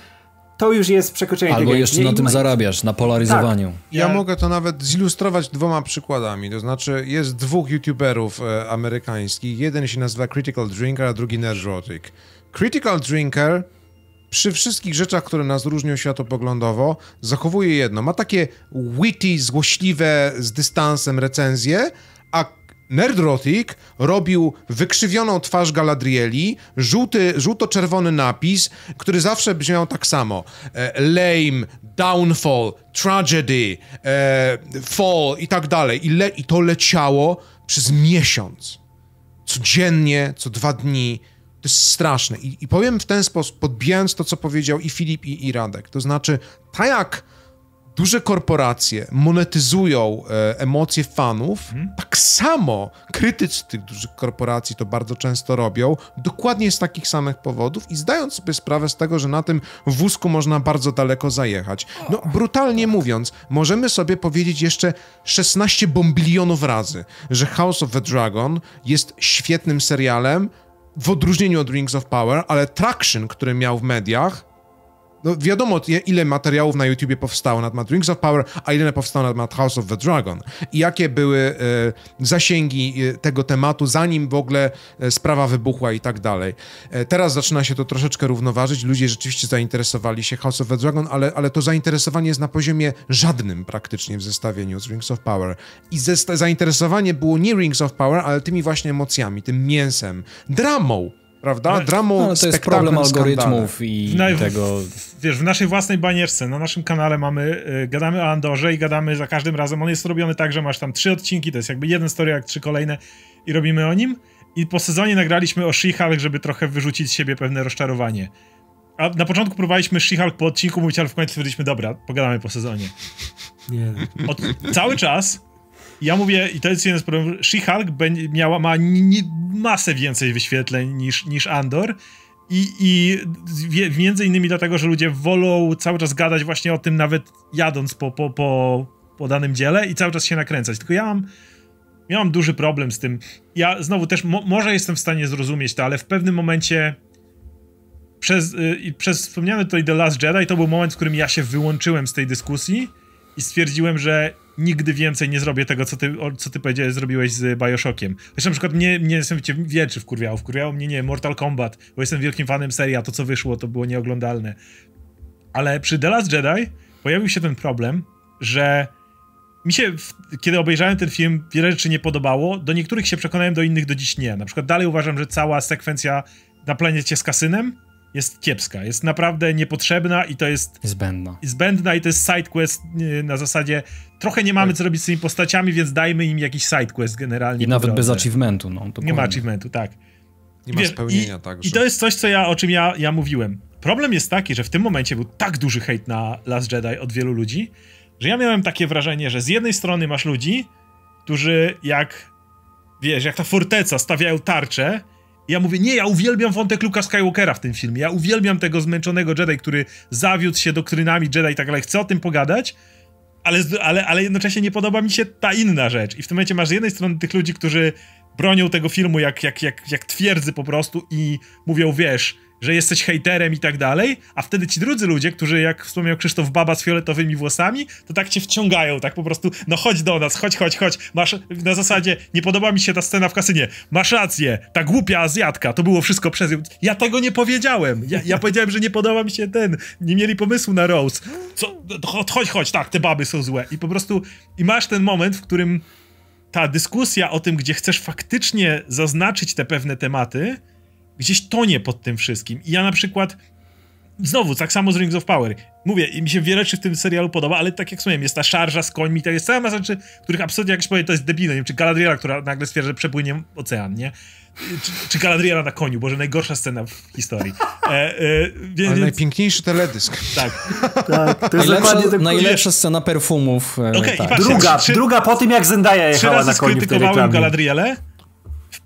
to już jest przekroczenie Albo jeszcze na tym zarabiasz, na polaryzowaniu. Tak. Ja, ja mogę to nawet zilustrować dwoma przykładami. To znaczy, jest dwóch youtuberów e, amerykańskich. Jeden się nazywa Critical Drinker, a drugi Nerdrotic. Critical Drinker przy wszystkich rzeczach, które nas różnią światopoglądowo, zachowuje jedno. Ma takie witty, złośliwe, z dystansem recenzje, Nerdrotik robił wykrzywioną twarz Galadrieli, żółty, żółto-czerwony napis, który zawsze brzmiał tak samo. E, lame, downfall, tragedy, e, fall i tak dalej. I, le, I to leciało przez miesiąc. Codziennie, co dwa dni. To jest straszne. I, i powiem w ten sposób, podbijając to, co powiedział i Filip, i, i Radek. To znaczy, tak jak duże korporacje monetyzują e, emocje fanów, mhm. tak samo krytycy tych dużych korporacji to bardzo często robią, dokładnie z takich samych powodów i zdając sobie sprawę z tego, że na tym wózku można bardzo daleko zajechać. No, brutalnie tak. mówiąc, możemy sobie powiedzieć jeszcze 16 bombilionów razy, że House of the Dragon jest świetnym serialem w odróżnieniu od Rings of Power, ale traction, który miał w mediach, no wiadomo, ile materiałów na YouTubie powstało na temat Rings of Power, a ile powstało na temat House of the Dragon. I jakie były e, zasięgi e, tego tematu, zanim w ogóle e, sprawa wybuchła i tak dalej. Teraz zaczyna się to troszeczkę równoważyć. Ludzie rzeczywiście zainteresowali się House of the Dragon, ale, ale to zainteresowanie jest na poziomie żadnym praktycznie w zestawieniu z Rings of Power. I zainteresowanie było nie Rings of Power, ale tymi właśnie emocjami, tym mięsem, dramą Prawda? Dramą, no, ale to jest problem algorytmów skandale. i tego. wiesz, w naszej własnej banierce, na naszym kanale mamy, y, gadamy o Andorze i gadamy za każdym razem. On jest robiony tak, że masz tam trzy odcinki, to jest jakby jeden story, jak trzy kolejne i robimy o nim. I po sezonie nagraliśmy o She-Hulk, żeby trochę wyrzucić z siebie pewne rozczarowanie. A na początku próbowaliśmy She-Hulk po odcinku mówić, ale w końcu stwierdziliśmy, dobra, pogadamy po sezonie. Nie. Od, cały czas ja mówię, i to jest jeden z problemów, She-Hulk miała, ma masę więcej wyświetleń niż, niż Andor. I, I między innymi dlatego, że ludzie wolą cały czas gadać właśnie o tym, nawet jadąc po, po, po, po danym dziele i cały czas się nakręcać. Tylko ja mam, miałam duży problem z tym. Ja znowu też, mo może jestem w stanie zrozumieć to, ale w pewnym momencie przez, y, przez wspomniany tutaj The Last Jedi to był moment, w którym ja się wyłączyłem z tej dyskusji i stwierdziłem, że nigdy więcej nie zrobię tego, co ty, o, co ty powiedziałeś, zrobiłeś z Bioshockiem. Zresztą na przykład mnie, nie jestem wie, czy wkurwiało, wkurwiało mnie, nie, Mortal Kombat, bo jestem wielkim fanem serii, a to, co wyszło, to było nieoglądalne. Ale przy The Last Jedi pojawił się ten problem, że mi się, kiedy obejrzałem ten film, wiele rzeczy nie podobało. Do niektórych się przekonałem, do innych do dziś nie. Na przykład dalej uważam, że cała sekwencja na planecie z kasynem jest kiepska, jest naprawdę niepotrzebna i to jest... Zbędna. Zbędna i to jest sidequest y, na zasadzie trochę nie mamy tak. co robić z tymi postaciami, więc dajmy im jakiś sidequest generalnie. I nawet bez achievementu, no. Nie ma achievementu, tak. Nie ma spełnienia I, także. I to jest coś, co ja, o czym ja, ja mówiłem. Problem jest taki, że w tym momencie był tak duży hejt na Last Jedi od wielu ludzi, że ja miałem takie wrażenie, że z jednej strony masz ludzi, którzy jak, wiesz, jak ta forteca stawiają tarcze ja mówię, nie, ja uwielbiam wątek Luka Skywalkera w tym filmie, ja uwielbiam tego zmęczonego Jedi, który zawiódł się doktrynami Jedi i tak dalej, chcę o tym pogadać, ale, ale, ale jednocześnie nie podoba mi się ta inna rzecz. I w tym momencie masz z jednej strony tych ludzi, którzy bronią tego filmu jak, jak, jak, jak twierdzy po prostu i mówią, wiesz, że jesteś hejterem i tak dalej, a wtedy ci drudzy ludzie, którzy jak wspomniał Krzysztof Baba z fioletowymi włosami, to tak cię wciągają, tak po prostu, no chodź do nas, chodź, chodź, chodź, masz, na zasadzie, nie podoba mi się ta scena w kasynie, masz rację, ta głupia Azjatka, to było wszystko przez ja tego nie powiedziałem, ja, ja powiedziałem, że nie podoba mi się ten, nie mieli pomysłu na Rose, co, chodź, chodź, tak, te baby są złe i po prostu, i masz ten moment, w którym ta dyskusja o tym, gdzie chcesz faktycznie zaznaczyć te pewne tematy, gdzieś tonie pod tym wszystkim. I ja na przykład znowu, tak samo z Rings of Power. Mówię, mi się wiele rzeczy w tym serialu podoba, ale tak jak wspomniałem, jest ta szarża z końmi, to jest cała masa rzeczy, których absolutnie, jak się powiem, to jest debilne. Nie wiem, czy Galadriela, która nagle stwierdza, że przepłynie ocean, nie? Czy, czy Galadriela na koniu, boże, najgorsza scena w historii. E, e, więc... Ale najpiękniejszy teledysk. Tak. tak to jest najlepsza, najlepsza scena perfumów. E, okay, tak. druga, druga po tym, jak Zendaya jechała na koniu w tej Galadrielę,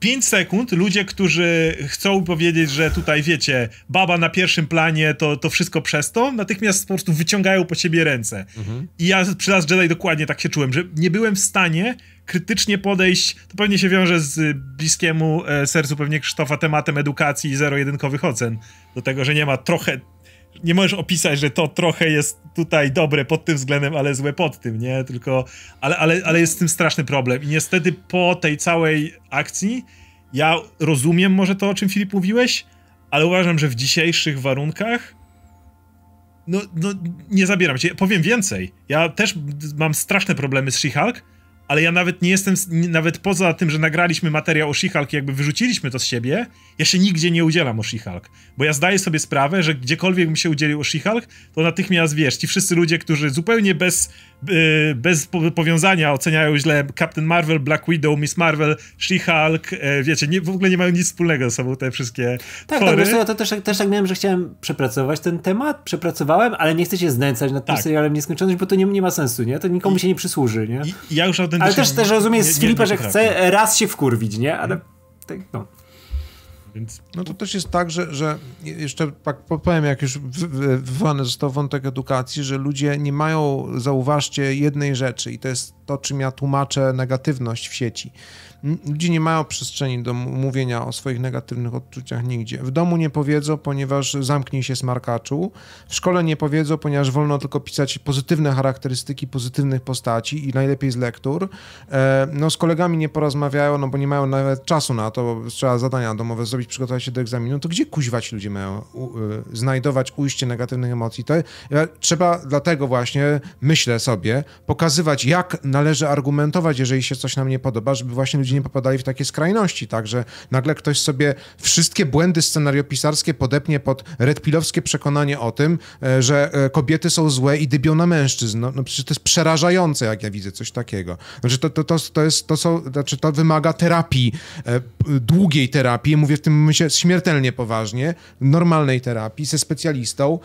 5 sekund ludzie, którzy chcą powiedzieć, że tutaj wiecie, baba na pierwszym planie, to, to wszystko przez to, natychmiast po prostu wyciągają po siebie ręce. Mhm. I ja przy Last Jedi dokładnie tak się czułem, że nie byłem w stanie krytycznie podejść, to pewnie się wiąże z bliskiemu e, sercu pewnie Krzysztofa tematem edukacji i zero-jedynkowych ocen, do tego, że nie ma trochę nie możesz opisać, że to trochę jest tutaj dobre pod tym względem, ale złe pod tym, nie? Tylko, ale, ale, ale jest z tym straszny problem. I niestety po tej całej akcji ja rozumiem może to, o czym Filip mówiłeś, ale uważam, że w dzisiejszych warunkach no, no nie zabieram cię. Powiem więcej. Ja też mam straszne problemy z She-Hulk, ale ja nawet nie jestem, nawet poza tym, że nagraliśmy materiał o She-Hulk jakby wyrzuciliśmy to z siebie, ja się nigdzie nie udzielam o She-Hulk, bo ja zdaję sobie sprawę, że gdziekolwiek bym się udzielił o She-Hulk, to natychmiast, wiesz, ci wszyscy ludzie, którzy zupełnie bez Y, bez powiązania oceniają źle Captain Marvel, Black Widow, Miss Marvel, She-Hulk, y, wiecie, nie, w ogóle nie mają nic wspólnego ze sobą te wszystkie Tak, tak, wiesz, ja to też, też tak miałem, że chciałem przepracować ten temat, przepracowałem, ale nie chcę się znęcać nad tym tak. serialem nieskończoność, bo to nie, nie ma sensu, nie? To nikomu I, się nie przysłuży, nie? I, ja już tym. Ale też, też rozumiem z Filipa, że chce raz się wkurwić, nie? Ale... Mhm. Tak, no. Więc... No to też jest tak, że, że jeszcze tak powiem, jak już wywołany został wątek edukacji, że ludzie nie mają, zauważcie, jednej rzeczy i to jest to, czym ja tłumaczę negatywność w sieci ludzie nie mają przestrzeni do mówienia o swoich negatywnych odczuciach nigdzie. W domu nie powiedzą, ponieważ zamknij się smarkaczu. W szkole nie powiedzą, ponieważ wolno tylko pisać pozytywne charakterystyki pozytywnych postaci i najlepiej z lektur. E, no z kolegami nie porozmawiają, no bo nie mają nawet czasu na to, bo trzeba zadania domowe zrobić, przygotować się do egzaminu. To gdzie kuźwać ludzie mają y, znajdować ujście negatywnych emocji? To trzeba dlatego właśnie, myślę sobie, pokazywać jak należy argumentować, jeżeli się coś nam nie podoba, żeby właśnie ludzie ludzie nie popadali w takie skrajności, tak, że nagle ktoś sobie wszystkie błędy scenariopisarskie podepnie pod redpilowskie przekonanie o tym, e, że e, kobiety są złe i dybią na mężczyzn. No, no przecież to jest przerażające, jak ja widzę coś takiego. Znaczy to, to, to, to, jest, to, są, znaczy to wymaga terapii, e, długiej terapii, mówię w tym momencie śmiertelnie poważnie, normalnej terapii ze specjalistą,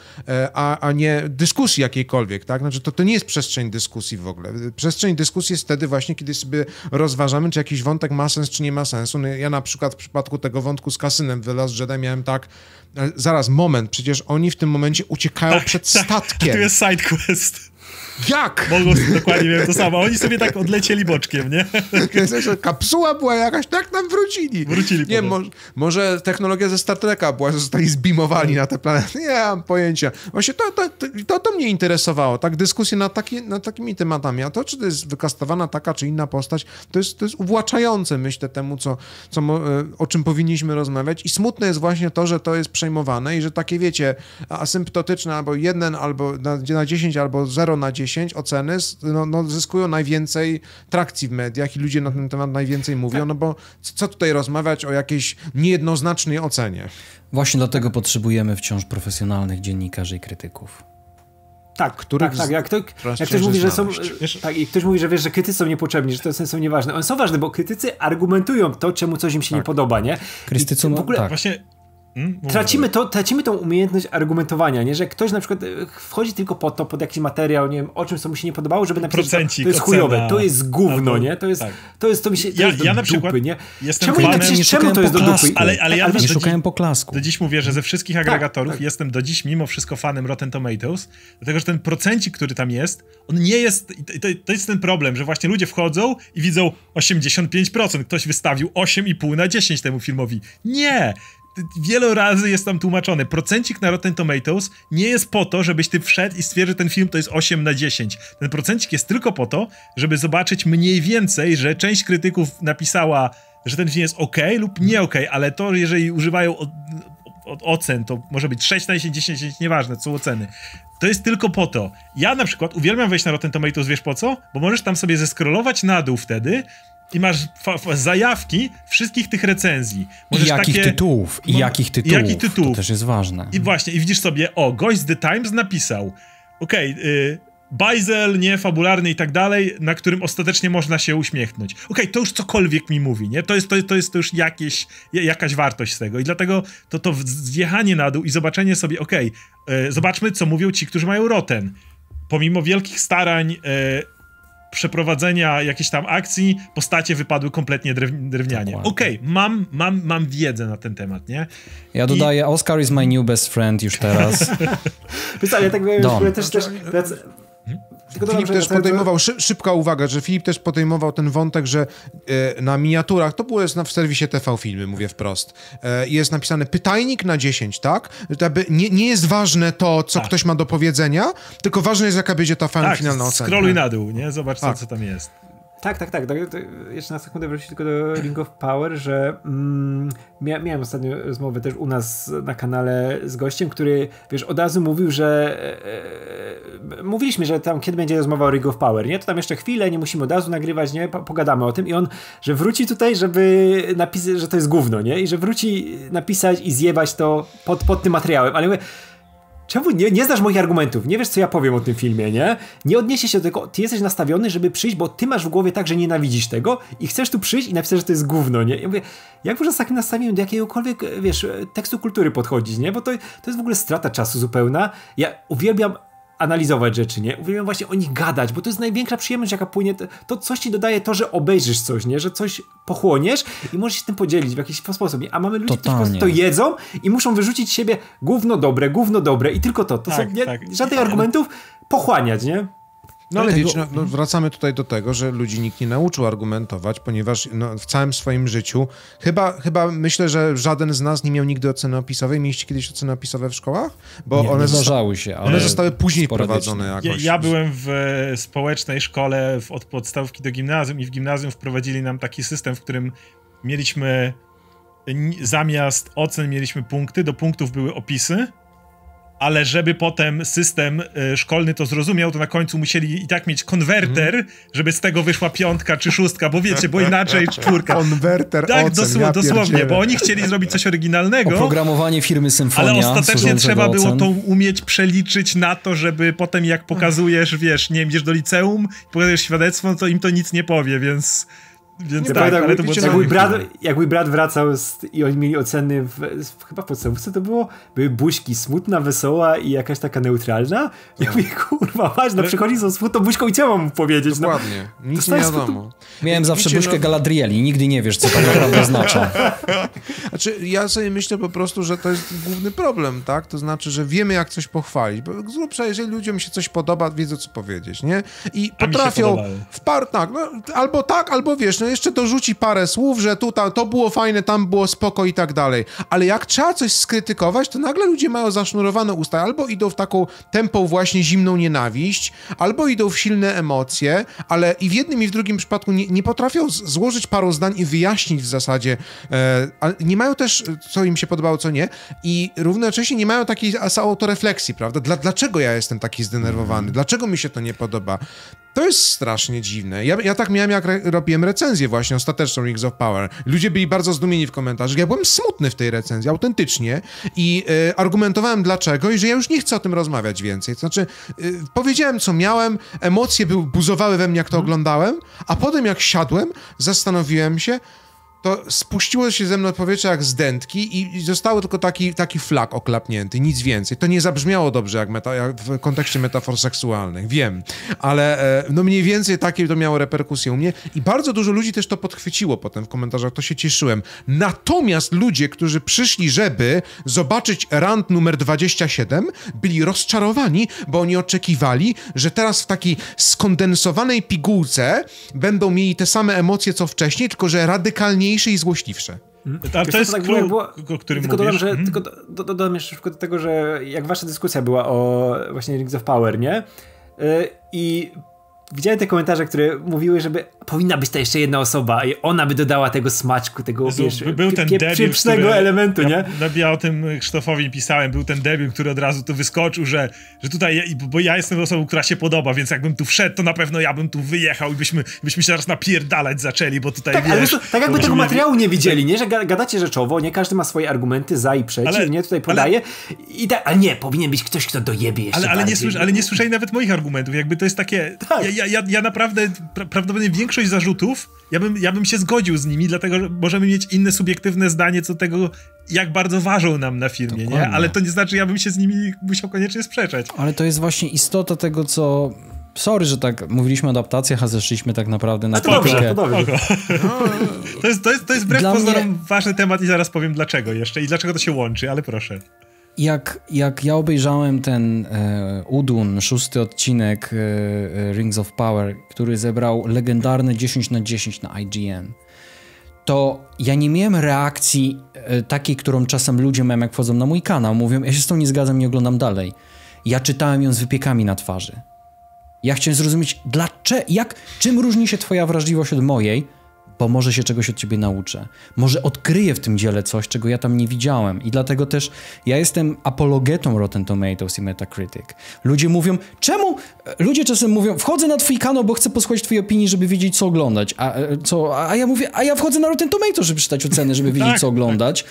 a, a nie dyskusji jakiejkolwiek, tak? Znaczy to, to nie jest przestrzeń dyskusji w ogóle. Przestrzeń dyskusji jest wtedy właśnie, kiedy sobie rozważamy, czy jakiś wątek wątek ma sens czy nie ma sensu. No, ja na przykład w przypadku tego wątku z kasynem w Last Jedi miałem tak, e, zaraz, moment, przecież oni w tym momencie uciekają tak, przed tak. statkiem. A tu jest side quest. Jak? Mogą, dokładnie wiem to samo. Oni sobie tak odlecieli boczkiem, nie? Kapsuła była jakaś, tak nam wrócili. Wrócili. Nie, mo może technologia ze Star Treka była, zostali zbimowani na tę planetę. Nie mam pojęcia. Właśnie to, to, to, to mnie interesowało, tak? Dyskusje nad, taki, nad takimi tematami. A to, czy to jest wykastowana taka czy inna postać, to jest, to jest uwłaczające, myślę, temu, co, co, e, o czym powinniśmy rozmawiać. I smutne jest właśnie to, że to jest przejmowane i że takie, wiecie, asymptotyczne albo jeden, albo na, na 10, albo 0 na 10 10 oceny no, no, zyskują najwięcej trakcji w mediach i ludzie na ten temat najwięcej mówią, tak. no bo co tutaj rozmawiać o jakiejś niejednoznacznej ocenie? Właśnie dlatego potrzebujemy wciąż profesjonalnych dziennikarzy i krytyków. Tak, których tak, tak. Jak, to, jak ktoś mówi, że są, tak, i ktoś mówi, że wiesz, że krytycy są niepotrzebni, że te są nieważne. One są ważne, bo krytycy argumentują to, czemu coś im się tak. nie podoba, nie? Krytycy, no, w ogóle... Tak. Właśnie Hmm? Tracimy, to, tracimy tą umiejętność argumentowania, nie? że ktoś na przykład e, wchodzi tylko po to, pod jakiś materiał, nie wiem, o czymś, co mu się nie podobało, żeby napisać, Procencik, to, jest chujowe, to jest gówno, nie? To jest, tak. to jest, to mi się, to ja, jest do ja na przykład dupy, nie? Jestem czemu fanem, nie czemu to jest do dupy? Ale, ale ja ale nie szukałem poklasku. Do dziś mówię, że ze wszystkich tak, agregatorów tak, tak. jestem do dziś mimo wszystko fanem Rotten Tomatoes, dlatego, że ten procencik, który tam jest, on nie jest, to, to jest ten problem, że właśnie ludzie wchodzą i widzą 85%, ktoś wystawił 8,5 na 10 temu filmowi. Nie! wielu razy jest tam tłumaczone. Procencik na Rotten Tomatoes nie jest po to, żebyś ty wszedł i stwierdził, że ten film to jest 8 na 10. Ten procencik jest tylko po to, żeby zobaczyć mniej więcej, że część krytyków napisała, że ten film jest ok lub nie ok, ale to, jeżeli używają od, od ocen, to może być 6 na 10, 10, 10, nieważne, co oceny. To jest tylko po to. Ja na przykład uwielbiam wejść na Rotten Tomatoes, wiesz po co? Bo możesz tam sobie zeskrolować na dół wtedy i masz zajawki wszystkich tych recenzji. Możesz I jakich takie, tytułów, i jakich tytułów, tytułów. To też jest ważne. I właśnie, i widzisz sobie, o, gość z The Times napisał, okej, okay, y, bajzel, nie, fabularny i tak dalej, na którym ostatecznie można się uśmiechnąć. Okej, okay, to już cokolwiek mi mówi, nie? To jest, to, jest, to już jakieś, jakaś wartość z tego i dlatego to, to zjechanie na dół i zobaczenie sobie, okej, okay, y, zobaczmy, co mówią ci, którzy mają roten pomimo wielkich starań y, przeprowadzenia jakiejś tam akcji postacie wypadły kompletnie drewnianie. Okej, okay, mam, mam, mam wiedzę na ten temat, nie? Ja dodaję, Oscar is my new best friend już teraz. Pytanie, tak miałem, też, też, znaczy, tylko Filip też podejmował, szy, szybka uwaga, że Filip też podejmował ten wątek, że e, na miniaturach, to było jest na, w serwisie TV Filmy, mówię wprost, e, jest napisany pytajnik na 10, tak? Aby nie, nie jest ważne to, co tak. ktoś ma do powiedzenia, tylko ważne jest, jaka będzie ta tak, finalna ocena. skroluj na dół, nie? Zobacz, tak. co, co tam jest. Tak, tak, tak. Do, do, jeszcze na sekundę wrócić tylko do Ring of Power, że mm, miałem ostatnio rozmowę też u nas na kanale z gościem, który wiesz, od razu mówił, że e, e, mówiliśmy, że tam kiedy będzie rozmowa o Ring of Power, nie? To tam jeszcze chwilę, nie musimy od razu nagrywać, nie? pogadamy o tym i on, że wróci tutaj, żeby napisać, że to jest gówno, nie? I że wróci napisać i zjebać to pod, pod tym materiałem. Ale my, Czemu nie, nie znasz moich argumentów? Nie wiesz, co ja powiem o tym filmie, nie? Nie odniesie się do tego. Ty jesteś nastawiony, żeby przyjść, bo ty masz w głowie tak, że nienawidzisz tego i chcesz tu przyjść i napisać, że to jest gówno, nie? Ja mówię, jak można z takim nastawieniem do jakiegokolwiek, e, wiesz, e, tekstu kultury podchodzić, nie? Bo to, to jest w ogóle strata czasu zupełna. Ja uwielbiam analizować rzeczy, nie? Uwielbiam właśnie o nich gadać, bo to jest największa przyjemność, jaka płynie. To coś ci dodaje to, że obejrzysz coś, nie? Że coś pochłoniesz i możesz się tym podzielić w jakiś sposób. Nie? A mamy ludzi, Totalnie. którzy to jedzą i muszą wyrzucić siebie gówno dobre, gówno dobre i tylko to. To tak, są nie, tak. żadnych argumentów pochłaniać, nie? No ale, wiecie, no, no mhm. wracamy tutaj do tego, że ludzi nikt nie nauczył argumentować, ponieważ no, w całym swoim życiu, chyba, chyba myślę, że żaden z nas nie miał nigdy oceny opisowej. Mieliście kiedyś oceny opisowe w szkołach? Bo nie, one nie się, ale One zostały później wprowadzone jakoś. Ja, ja, byłem w e, społecznej szkole w, od podstawki do gimnazjum i w gimnazjum wprowadzili nam taki system, w którym mieliśmy zamiast ocen mieliśmy punkty, do punktów były opisy, ale żeby potem system e, szkolny to zrozumiał, to na końcu musieli i tak mieć konwerter, mhm. żeby z tego wyszła piątka czy szóstka, bo wiecie, bo inaczej czwórka. Konwerter Tak, ocen, dosł ja dosłownie, bo oni chcieli zrobić coś oryginalnego. Oprogramowanie firmy Symfonia. Ale ostatecznie trzeba ocen. było to umieć przeliczyć na to, żeby potem jak pokazujesz, wiesz, nie wiem, idziesz do liceum, pokazujesz świadectwo, to im to nic nie powie, więc... Więc tak, ale to było jak, mój brat, jak mój brat wracał z, i oni mieli oceny w, w, chyba w podstawówce to było, były buźki smutna, wesoła i jakaś taka neutralna. Ja tak. mówię, kurwa, masz, no przychodzi z smutną buźką i co mu powiedzieć? No? Dokładnie, no, nic nie tak wiadomo. Miałem zawsze Wiecie, buźkę no... Galadrieli, nigdy nie wiesz, co to naprawdę oznacza. Znaczy, ja sobie myślę po prostu, że to jest główny problem, tak? To znaczy, że wiemy, jak coś pochwalić, bo z grubsza, jeżeli ludziom się coś podoba, wiedzą, co powiedzieć, nie? I A potrafią... W par, tak, no, albo tak, albo wiesz, no, no jeszcze dorzuci parę słów, że tutaj to było fajne, tam było spoko i tak dalej. Ale jak trzeba coś skrytykować, to nagle ludzie mają zasznurowane usta, albo idą w taką tempą właśnie zimną nienawiść, albo idą w silne emocje, ale i w jednym i w drugim przypadku nie, nie potrafią złożyć paru zdań i wyjaśnić w zasadzie. E, nie mają też, co im się podobało, co nie i równocześnie nie mają takiej autorefleksji, prawda? Dla, dlaczego ja jestem taki zdenerwowany? Dlaczego mi się to nie podoba? To jest strasznie dziwne. Ja, ja tak miałem, jak re robiłem recenzję właśnie ostateczną Rings of Power. Ludzie byli bardzo zdumieni w komentarzach. Ja byłem smutny w tej recenzji, autentycznie. I e, argumentowałem dlaczego i że ja już nie chcę o tym rozmawiać więcej. To znaczy, e, powiedziałem co miałem, emocje był, buzowały we mnie, jak to mhm. oglądałem, a potem jak siadłem, zastanowiłem się, to spuściło się ze mną powietrze jak z dętki i, zostało tylko taki, taki flak oklapnięty, nic więcej. To nie zabrzmiało dobrze jak, meta, jak w kontekście metafor seksualnych, wiem, ale e, no mniej więcej takie to miało reperkusje u mnie i bardzo dużo ludzi też to podchwyciło potem w komentarzach, to się cieszyłem. Natomiast ludzie, którzy przyszli, żeby zobaczyć rant numer 27, byli rozczarowani, bo oni oczekiwali, że teraz w takiej skondensowanej pigułce będą mieli te same emocje co wcześniej, tylko że radykalniej mniejszy i złośliwsze. Hmm? to, to jest tak clue, było, o którym tylko mówisz. Dodam, że, hmm? Tylko do, jeszcze szybko do tego, że jak wasza dyskusja była o właśnie Rings of Power, nie? Yy, I widziałem te komentarze, które mówiły, żeby powinna być ta jeszcze jedna osoba i ona by dodała tego smaczku, tego wiesz, był ten debil, elementu, ja, nie? Ja, o tym Krzysztofowi pisałem, był ten debil, który od razu tu wyskoczył, że, że tutaj, bo ja jestem osobą, która się podoba, więc jakbym tu wszedł, to na pewno ja bym tu wyjechał i byśmy, byśmy się zaraz napierdalać zaczęli, bo tutaj, tak, wiesz, ale to, tak jakby tego materiału nie widzieli, nie? Że gadacie rzeczowo, nie? Każdy ma swoje argumenty za i przeciw, ale, nie? Tutaj podaje ale, i tak, ale nie, powinien być ktoś, kto dojebie jeszcze ale, ale, nie, słysz, ale nie słyszeli nawet moich argumentów, jakby to jest takie... Tak. Ja, ja, ja, ja naprawdę, pra, prawdopodobnie większość zarzutów, ja bym, ja bym się zgodził z nimi, dlatego że możemy mieć inne subiektywne zdanie co tego, jak bardzo ważą nam na firmie, nie? Ale to nie znaczy, że ja bym się z nimi musiał koniecznie sprzeczać. Ale to jest właśnie istota tego, co sorry, że tak mówiliśmy o adaptacjach, a zeszliśmy tak naprawdę na krytykę. No to, dobrze, to, jest, to, jest, to jest wbrew Dla pozorom mnie... ważny temat i zaraz powiem dlaczego jeszcze i dlaczego to się łączy, ale proszę jak, jak ja obejrzałem ten e, Udun, szósty odcinek e, e Rings of Power, który zebrał legendarne 10 na 10 na IGN, to ja nie miałem reakcji e, takiej, którą czasem ludzie mają, jak wchodzą na mój kanał. Mówią, ja się z tą nie zgadzam, nie oglądam dalej. Ja czytałem ją z wypiekami na twarzy. Ja chciałem zrozumieć, dlaczego, jak, czym różni się twoja wrażliwość od mojej, bo może się czegoś od ciebie nauczę. Może odkryję w tym dziele coś, czego ja tam nie widziałem. I dlatego też ja jestem apologetą Rotten Tomatoes i Metacritic. Ludzie mówią, czemu? Ludzie czasem mówią, wchodzę na twój kanał, bo chcę posłuchać twojej opinii, żeby wiedzieć, co oglądać. A, e, co, a ja mówię, a ja wchodzę na Rotten Tomatoes, żeby czytać oceny, żeby wiedzieć, tak. co oglądać.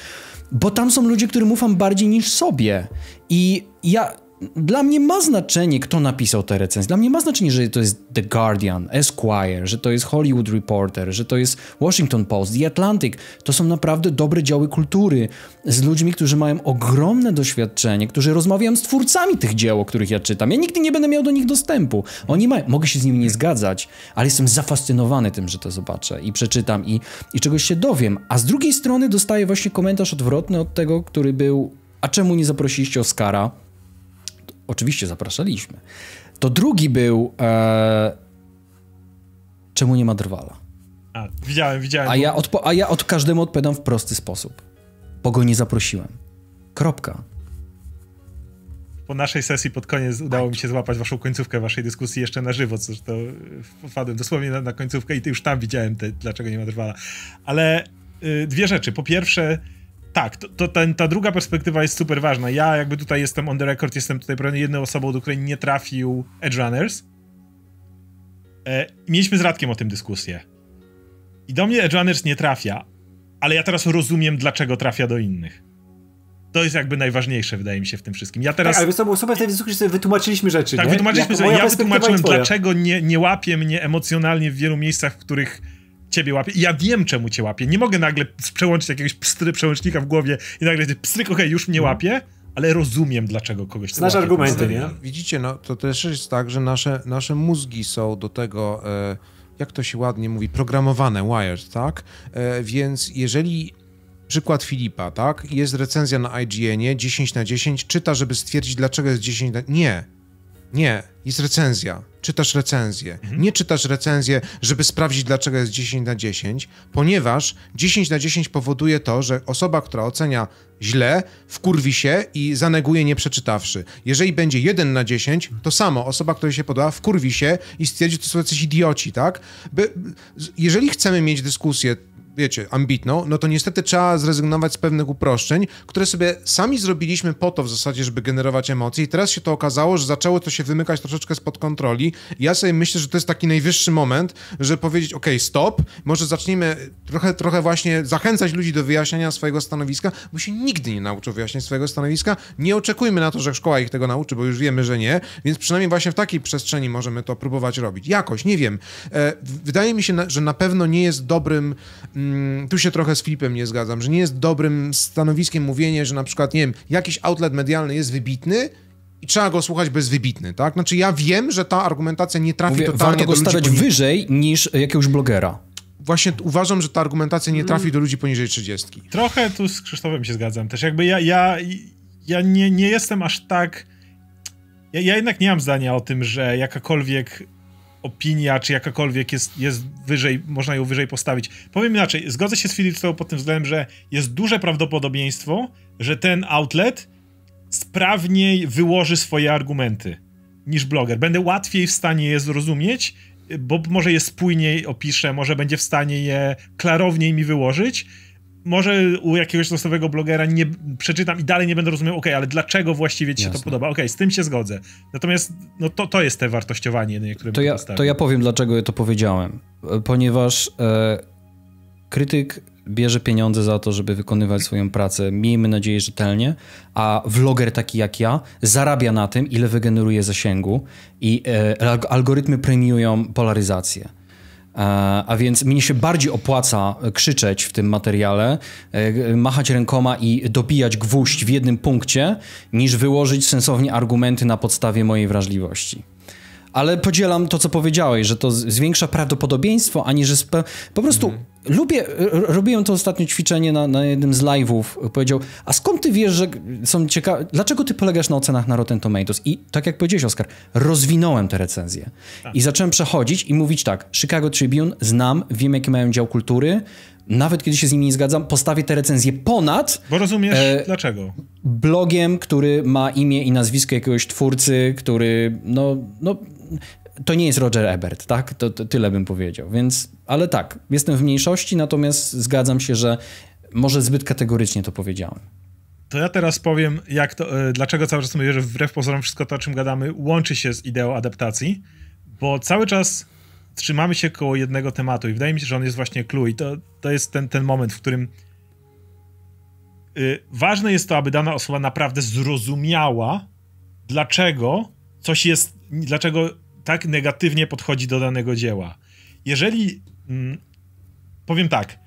Bo tam są ludzie, którym ufam bardziej niż sobie. I ja dla mnie ma znaczenie, kto napisał tę recenzję. Dla mnie ma znaczenie, że to jest The Guardian, Esquire, że to jest Hollywood Reporter, że to jest Washington Post, The Atlantic. To są naprawdę dobre działy kultury z ludźmi, którzy mają ogromne doświadczenie, którzy rozmawiają z twórcami tych dzieł, o których ja czytam. Ja nigdy nie będę miał do nich dostępu. Oni mają, mogę się z nimi nie zgadzać, ale jestem zafascynowany tym, że to zobaczę i przeczytam i, i czegoś się dowiem. A z drugiej strony dostaję właśnie komentarz odwrotny od tego, który był a czemu nie zaprosiliście Oscara? Oczywiście zapraszaliśmy. To drugi był. E... Czemu nie ma drwala? A, widziałem, widziałem. A ja, odpo- a ja od każdemu odpowiadam w prosty sposób. Bo go nie zaprosiłem. Kropka. Po naszej sesji pod koniec udało mi tak. się złapać waszą końcówkę waszej dyskusji jeszcze na żywo, coż, to e, wpadłem dosłownie na, na końcówkę i ty już tam widziałem te, dlaczego nie ma drwala. Ale y, dwie rzeczy. Po pierwsze, tak, to, to ten, ta druga perspektywa jest super ważna. Ja jakby tutaj jestem on the record, jestem tutaj jedną osobą, do której nie trafił Edge Runners. E, mieliśmy z Radkiem o tym dyskusję. I do mnie Edge Runners nie trafia, ale ja teraz rozumiem, dlaczego trafia do innych. To jest jakby najważniejsze, wydaje mi się, w tym wszystkim. Ja teraz... Tak, ale to było w tej dyskusji, sobie wytłumaczyliśmy rzeczy, Tak, nie? wytłumaczyliśmy ja, sobie, ja wytłumaczyłem, dlaczego nie, nie łapie mnie emocjonalnie w wielu miejscach, w których ciebie łapie i ja wiem, czemu cię łapie. Nie mogę nagle przełączyć jakiegoś pstry przełącznika w głowie i nagle pstryk, okej, okay, już mnie mhm. łapie, ale rozumiem, dlaczego kogoś to Znasz łapie. argumenty, nie? Widzicie, no to też jest tak, że nasze, nasze mózgi są do tego... E, jak to się ładnie mówi, programowane, wired, tak? E, więc jeżeli przykład Filipa, tak? Jest recenzja na IGN-ie 10 na 10, czyta, żeby stwierdzić, dlaczego jest 10 na... Nie. Nie, jest recenzja. Czytasz recenzję. Mhm. Nie czytasz recenzję, żeby sprawdzić, dlaczego jest 10 na 10, ponieważ 10 na 10 powoduje to, że osoba, która ocenia źle, wkurwi się i zaneguje nie przeczytawszy. Jeżeli będzie 1 na 10, to samo. Osoba, której się podoba, wkurwi się i stwierdzi, że to są jacyś idioci, tak? By, jeżeli chcemy mieć dyskusję wiecie, ambitną, no to niestety trzeba zrezygnować z pewnych uproszczeń, które sobie sami zrobiliśmy po to w zasadzie, żeby generować emocje i teraz się to okazało, że zaczęło to się wymykać troszeczkę spod kontroli. Ja sobie myślę, że to jest taki najwyższy moment, żeby powiedzieć, ok, stop, może zaczniemy trochę, trochę właśnie zachęcać ludzi do wyjaśniania swojego stanowiska, bo się nigdy nie nauczą wyjaśniać swojego stanowiska. Nie oczekujmy na to, że szkoła ich tego nauczy, bo już wiemy, że nie, więc przynajmniej właśnie w takiej przestrzeni możemy to próbować robić. Jakoś, nie wiem. E, wydaje mi się, że na pewno nie jest dobrym Mm, tu się trochę z Filipem nie zgadzam, że nie jest dobrym stanowiskiem mówienie, że na przykład, nie wiem, jakiś outlet medialny jest wybitny, i trzeba go słuchać bezwybitny, tak? Znaczy ja wiem, że ta argumentacja nie trafi Mówię, totalnie warto go ludzi stawiać poni... wyżej niż jakiegoś blogera. Właśnie uważam, że ta argumentacja nie trafi mm. do ludzi poniżej 30. Trochę tu z Krzysztofem się zgadzam też. Jakby ja, ja, ja nie, nie jestem aż tak... Ja, ja jednak nie mam zdania o tym, że jakakolwiek opinia, czy jakakolwiek jest, jest wyżej, można ją wyżej postawić. Powiem inaczej, zgodzę się z Filipem pod tym względem, że jest duże prawdopodobieństwo, że ten outlet sprawniej wyłoży swoje argumenty niż bloger. Będę łatwiej w stanie je zrozumieć, bo może je spójniej opiszę, może będzie w stanie je klarowniej mi wyłożyć, może u jakiegoś losowego blogera nie przeczytam i dalej nie będę rozumiał, ok, ale dlaczego właściwie ci Jasne. się to podoba? Ok, z tym się zgodzę. Natomiast no to, to jest te wartościowanie które to ja, to ja powiem, dlaczego ja to powiedziałem. E, ponieważ e, krytyk bierze pieniądze za to, żeby wykonywać swoją pracę, miejmy nadzieję rzetelnie, a vloger taki jak ja zarabia na tym, ile wygeneruje zasięgu i e, algorytmy premiują polaryzację. E, a więc mnie się bardziej opłaca krzyczeć w tym materiale, e, machać rękoma i dobijać gwóźdź w jednym punkcie, niż wyłożyć sensownie argumenty na podstawie mojej wrażliwości. Ale podzielam to, co powiedziałeś, że to zwiększa prawdopodobieństwo, ani że po prostu. Mhm lubię, robiłem to ostatnio ćwiczenie na, na jednym z live'ów. Powiedział, a skąd ty wiesz, że są ciekawe, dlaczego ty polegasz na ocenach na Rotten Tomatoes? I tak jak powiedziałeś, Oskar, rozwinąłem te recenzje. Tak. I zacząłem przechodzić i mówić tak, Chicago Tribune znam, wiem jaki mają dział kultury, nawet kiedy się z nimi nie zgadzam, postawię te recenzje ponad. Bo rozumiesz e, dlaczego? Blogiem, który ma imię i nazwisko jakiegoś twórcy, który no, no to nie jest Roger Ebert, tak? To, to tyle bym powiedział. Więc, ale tak, jestem w mniejszości, natomiast zgadzam się, że może zbyt kategorycznie to powiedziałem. To ja teraz powiem, jak to, e, dlaczego cały czas mówię, że wbrew pozorom wszystko to, o czym gadamy, łączy się z ideą adaptacji, bo cały czas trzymamy się koło jednego tematu i wydaje mi się, że on jest właśnie clue i to, to jest ten, ten moment, w którym y, ważne jest to, aby dana osoba naprawdę zrozumiała, dlaczego coś jest, dlaczego tak negatywnie podchodzi do danego dzieła. Jeżeli, mm, powiem tak,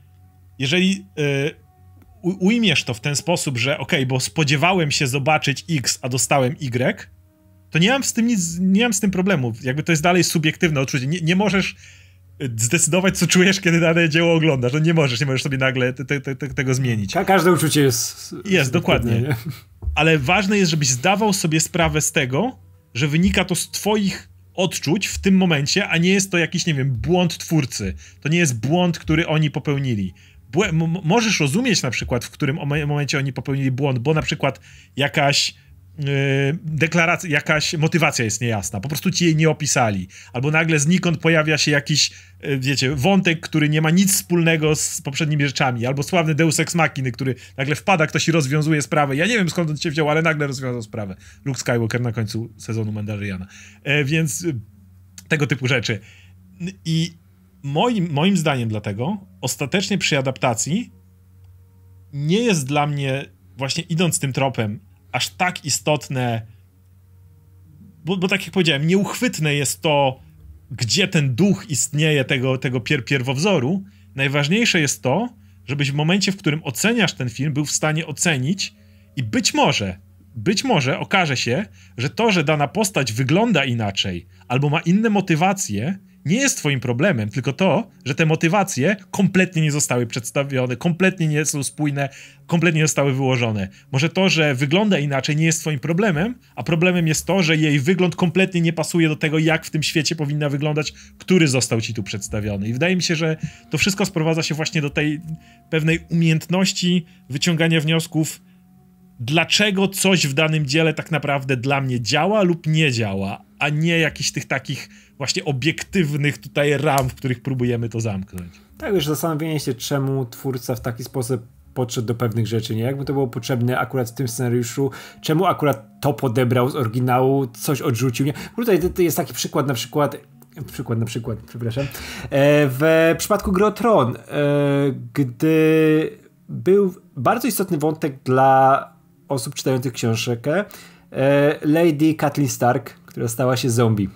jeżeli y, ujmiesz to w ten sposób, że ok, bo spodziewałem się zobaczyć X, a dostałem Y, to nie mam z tym nic, nie mam z tym problemu. Jakby to jest dalej subiektywne odczucie. Nie, nie możesz y, zdecydować, co czujesz, kiedy dane dzieło oglądasz. No nie możesz, nie możesz sobie nagle te, te, te, tego zmienić. Ka każde uczucie jest... Jest, dokładnie. Nie? Ale ważne jest, żebyś zdawał sobie sprawę z tego, że wynika to z twoich odczuć w tym momencie, a nie jest to jakiś, nie wiem, błąd twórcy. To nie jest błąd, który oni popełnili. Błę możesz rozumieć na przykład, w którym momencie oni popełnili błąd, bo na przykład jakaś Y, deklaracja, jakaś motywacja jest niejasna, po prostu ci jej nie opisali. Albo nagle znikąd pojawia się jakiś, y, wiecie, wątek, który nie ma nic wspólnego z poprzednimi rzeczami. Albo sławny Deus Ex Machiny, który nagle wpada, ktoś i rozwiązuje sprawę. Ja nie wiem skąd on się wziął, ale nagle rozwiązał sprawę. Luke Skywalker na końcu sezonu Mandaloriana. E, więc y, tego typu rzeczy. I moim, moim zdaniem dlatego ostatecznie przy adaptacji nie jest dla mnie właśnie idąc tym tropem aż tak istotne, bo, bo tak jak powiedziałem, nieuchwytne jest to, gdzie ten duch istnieje tego, tego pier pierwowzoru. Najważniejsze jest to, żebyś w momencie, w którym oceniasz ten film, był w stanie ocenić i być może, być może okaże się, że to, że dana postać wygląda inaczej albo ma inne motywacje, nie jest twoim problemem, tylko to, że te motywacje kompletnie nie zostały przedstawione, kompletnie nie są spójne, kompletnie zostały wyłożone. Może to, że wygląda inaczej nie jest twoim problemem, a problemem jest to, że jej wygląd kompletnie nie pasuje do tego, jak w tym świecie powinna wyglądać, który został ci tu przedstawiony. I wydaje mi się, że to wszystko sprowadza się właśnie do tej pewnej umiejętności wyciągania wniosków dlaczego coś w danym dziele tak naprawdę dla mnie działa lub nie działa, a nie jakichś tych takich właśnie obiektywnych tutaj ram, w których próbujemy to zamknąć. Tak, już zastanawianie się, czemu twórca w taki sposób podszedł do pewnych rzeczy, nie? Jakby to było potrzebne akurat w tym scenariuszu, czemu akurat to podebrał z oryginału, coś odrzucił, nie? Tutaj jest taki przykład, na przykład przykład na przykład, przepraszam. E, w przypadku Gry Tron, e, gdy był bardzo istotny wątek dla osób czytających książkę e, Lady Kathleen Stark, która stała się zombie.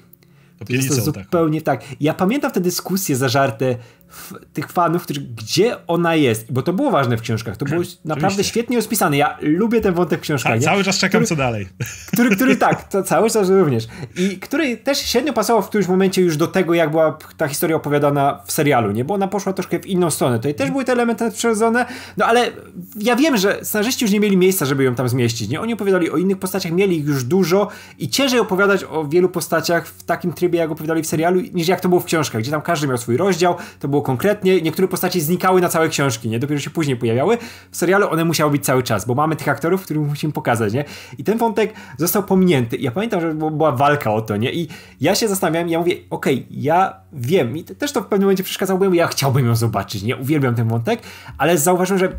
to jest to tak. zupełnie tak. tak. Ja pamiętam te dyskusje zażarte tych fanów, którzy, gdzie ona jest, bo to było ważne w książkach, to było naprawdę świetnie rozpisane. Ja lubię ten wątek w książkach. Tak, cały czas czekam, który, co dalej. Który, który tak, to cały czas również. I który też średnio pasował w którymś momencie już do tego, jak była ta historia opowiadana w serialu, nie? Bo ona poszła troszkę w inną stronę. Tutaj też mhm. były te elementy przerodzone, no ale ja wiem, że scenarzyści już nie mieli miejsca, żeby ją tam zmieścić, nie? Oni opowiadali o innych postaciach, mieli ich już dużo i ciężej opowiadać o wielu postaciach w takim trybie, jak opowiadali w serialu, niż jak to było w książkach, gdzie tam każdy miał swój rozdział, to było było konkretnie, niektóre postaci znikały na całe książki, nie? Dopiero się później pojawiały. W serialu one musiały być cały czas, bo mamy tych aktorów, których musimy pokazać, nie? I ten wątek został pominięty. Ja pamiętam, że była walka o to, nie? I ja się zastanawiałem, ja mówię, okej, okay, ja wiem, i też to w pewnym momencie przeszkadzało, bo ja chciałbym ją zobaczyć, nie? Uwielbiam ten wątek, ale zauważyłem, że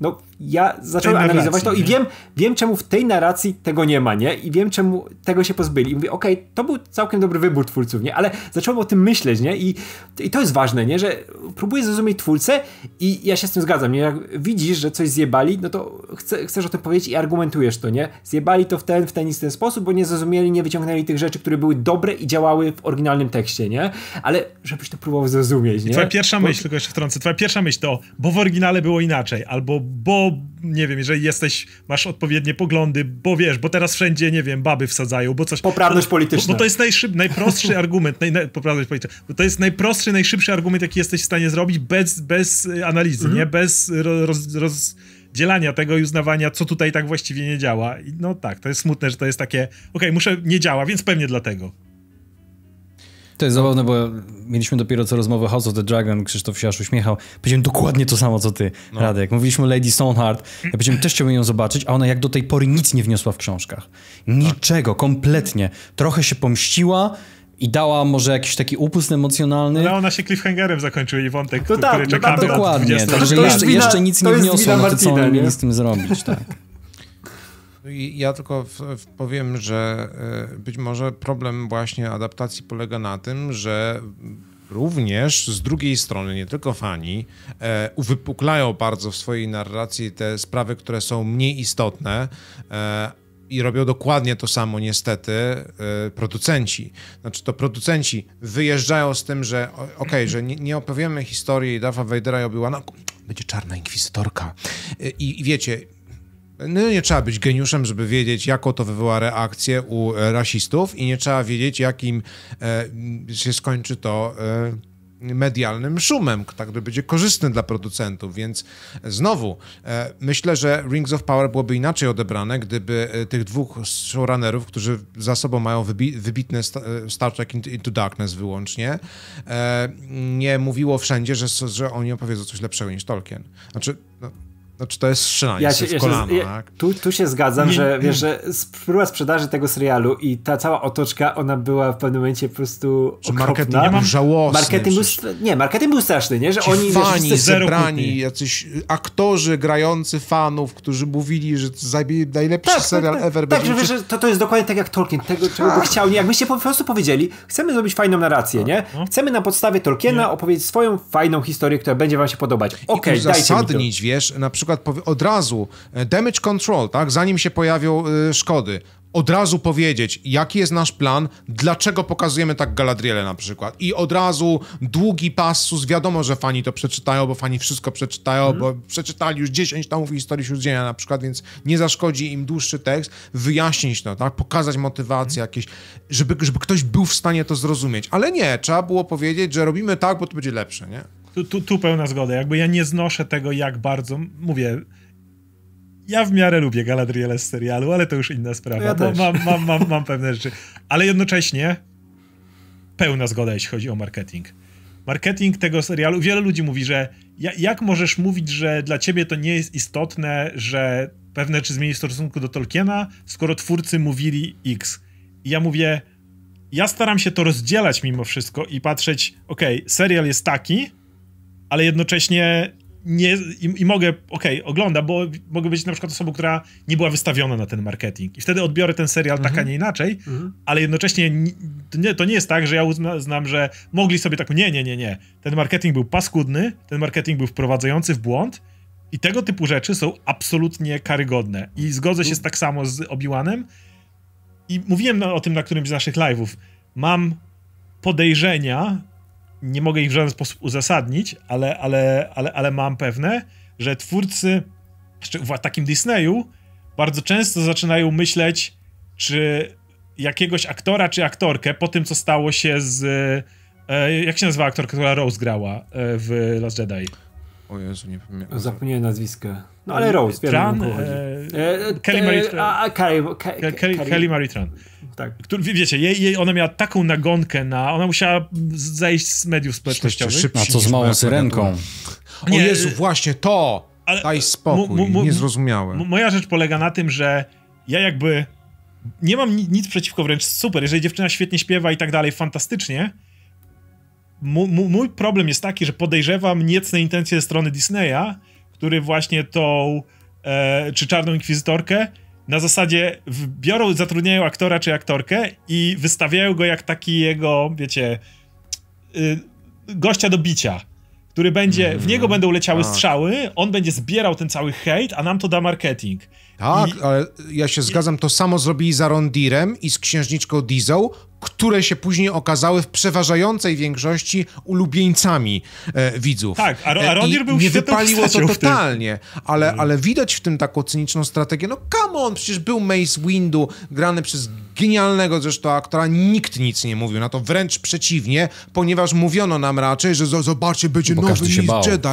no ja zacząłem analizować narracji, to i wiem, wiem, czemu w tej narracji tego nie ma, nie? I wiem, czemu tego się pozbyli. I mówię, okej, okay, to był całkiem dobry wybór twórców, nie? Ale zacząłem o tym myśleć, nie? I, I to jest ważne, nie? Że próbuję zrozumieć twórcę i ja się z tym zgadzam, nie? Jak widzisz, że coś zjebali, no to chcesz o tym powiedzieć i argumentujesz to, nie? Zjebali to w ten, w ten i ten sposób, bo nie zrozumieli, nie wyciągnęli tych rzeczy, które były dobre i działały w oryginalnym tekście, nie? Ale żebyś to próbował zrozumieć, nie? I twoja pierwsza myśl, tylko jeszcze wtrącę, twoja pierwsza myśl to, bo w oryginale było inaczej, albo bo nie wiem, jeżeli jesteś, masz odpowiednie poglądy, bo wiesz, bo teraz wszędzie, nie wiem, baby wsadzają, bo coś... Poprawność polityczna. Bo, bo to jest najszyb, najprostszy argument, naj, naj, poprawność polityczna, bo to jest najprostszy, najszybszy argument, jaki jesteś w stanie zrobić bez, bez y, analizy, mhm. nie? Bez roz, tego i uznawania, co tutaj tak właściwie nie działa. I no tak, to jest smutne, że to jest takie, okej, okay, muszę, nie działa, więc pewnie dlatego. To jest zabawne, bo mieliśmy dopiero co rozmowę House of the Dragon, Krzysztof się aż uśmiechał. Powiedziałem dokładnie to samo, co ty, no. Radek. Mówiliśmy Lady Stoneheart, ja powiedziałem, też chciałbym ją zobaczyć, a ona jak do tej pory nic nie wniosła w książkach. Niczego, kompletnie. Trochę się pomściła, i dała może jakiś taki upust emocjonalny. Ale ona się cliffhangerem zakończyła i wątek, no który, tak, czekamy no, tak, Dokładnie, także jeszcze, jeszcze, nic nie wniosło, no to co oni mieli z tym zrobić, tak. No ja tylko powiem, że e, być może problem właśnie adaptacji polega na tym, że również z drugiej strony nie tylko fani e, uwypuklają bardzo w swojej narracji te sprawy, które są mniej istotne. E, i robią dokładnie to samo niestety e, producenci. Znaczy to producenci wyjeżdżają z tym, że okej, okay, że nie, nie, opowiemy historii Dafa Weidera i Obi-Wana, będzie czarna inkwizytorka. E, I wiecie, no nie trzeba być geniuszem, żeby wiedzieć, jaką to wywoła reakcję u e, rasistów i nie trzeba wiedzieć, jakim e, się skończy to e, medialnym szumem, który tak, będzie korzystny dla producentów, więc e, znowu e, myślę, że Rings of Power byłoby inaczej odebrane, gdyby e, tych dwóch showrunnerów, którzy za sobą mają wybi wybitne sta Star Trek Into Darkness wyłącznie, nie mówiło wszędzie, że, że oni opowiedzą coś lepszego niż Tolkien. Znaczy... No, znaczy to jest strzelanie ja się, w kolano, ja, tak? tu, tu się zgadzam, nie, że nie. wiesz, że próba sprzedaży tego serialu i ta cała otoczka, ona była w pewnym momencie po prostu że marketing ja mam żałosny. Marketing był, nie, marketing był straszny, nie? Że Ci oni fani wiesz, zebrani, kupi. jacyś aktorzy grający fanów, którzy mówili, że najlepszy tak, tak, serial tak, ever tak, że Tak, że to, to jest dokładnie tak jak Tolkien, tego czego by chciał. Nie, jakbyście po prostu powiedzieli, chcemy zrobić fajną narrację, nie? No. Chcemy na podstawie Tolkiena nie. opowiedzieć swoją fajną historię, która będzie wam się podobać. Okej, okay, dajcie mi to. wiesz, na przykład przykład od razu e, damage control, tak, zanim się pojawią e, szkody, od razu powiedzieć, jaki jest nasz plan, dlaczego pokazujemy tak Galadriele na przykład. I od razu długi pasus, wiadomo, że fani to przeczytają, bo fani wszystko przeczytają, mm. bo przeczytali już 10 tomów historii Śródziemia na przykład, więc nie zaszkodzi im dłuższy tekst, wyjaśnić to, tak, pokazać motywację mm. jakieś, żeby, żeby ktoś był w stanie to zrozumieć. Ale nie, trzeba było powiedzieć, że robimy tak, bo to będzie lepsze, nie? Tu, tu, tu pełna zgoda. Jakby ja nie znoszę tego, jak bardzo. Mówię, ja w miarę lubię Galadriela z serialu, ale to już inna sprawa. Ja mam, mam, mam, mam, mam pewne rzeczy. Ale jednocześnie pełna zgoda, jeśli chodzi o marketing. Marketing tego serialu, wiele ludzi mówi, że jak możesz mówić, że dla ciebie to nie jest istotne, że pewne czy zmieni w stosunku do Tolkiena, skoro twórcy mówili X. I ja mówię, ja staram się to rozdzielać mimo wszystko i patrzeć, okej, serial jest taki, ale jednocześnie nie, i, i mogę, okej, okay, ogląda, bo mogę być na przykład osobą, która nie była wystawiona na ten marketing i wtedy odbiorę ten serial mm tak, a nie mhm. inaczej, mhm. ale jednocześnie to nie, to nie jest tak, że ja uznam, że mogli sobie tak, nie, nie, nie, nie, ten marketing był paskudny, ten marketing był wprowadzający w błąd i tego typu rzeczy są absolutnie karygodne i zgodzę się z, tak samo z Obiłanem i mówiłem o tym na którymś z naszych live'ów, mam podejrzenia, nie mogę ich w żaden sposób uzasadnić, ale, ale, ale, ale mam pewne, że twórcy, znaczy w takim Disneyu, bardzo często zaczynają myśleć, czy jakiegoś aktora czy aktorkę po tym, co stało się z. E, jak się nazywa aktorka, która Rose grała e, w Last Jedi? O Jezu, nie pamiętam. Zapomniałem nazwisko. No ale Rose, Tran, wiem, e, Kelly Marie Tran. Kelly Marie Tran tak. Który, wiecie, jej, jej, ona miała taką nagonkę na... Ona musiała zejść z mediów społecznościowych. Szybciej, A co z małą syrenką? O nie, Jezu, właśnie to! Ale, Daj spokój, nie zrozumiałem. moja rzecz polega na tym, że ja jakby nie mam nic przeciwko, wręcz super. Jeżeli dziewczyna świetnie śpiewa i tak dalej, fantastycznie. mój problem jest taki, że podejrzewam niecne intencje ze strony Disneya, który właśnie tą, e, czy Czarną Inkwizytorkę na zasadzie biorą, zatrudniają aktora czy aktorkę i wystawiają go jak taki jego, wiecie, y, gościa do bicia, który będzie, mm. w niego mm, będą leciały tak. strzały, on będzie zbierał ten cały hejt, a nam to da marketing. Tak, I, ale ja się i, zgadzam, to samo zrobili z Arondirem i z księżniczką Dizą, które się później okazały w przeważającej większości ulubieńcami e, widzów. Tak, a, a e, Rodier był Nie wypaliło to totalnie, ale, mhm. ale widać w tym taką cyniczną strategię. No come on, przecież był Mace Windu, grany przez genialnego zresztą aktora, nikt nic nie mówił na to, wręcz przeciwnie, ponieważ mówiono nam raczej, że zobaczcie, będzie Bo nowy Miss Jedi.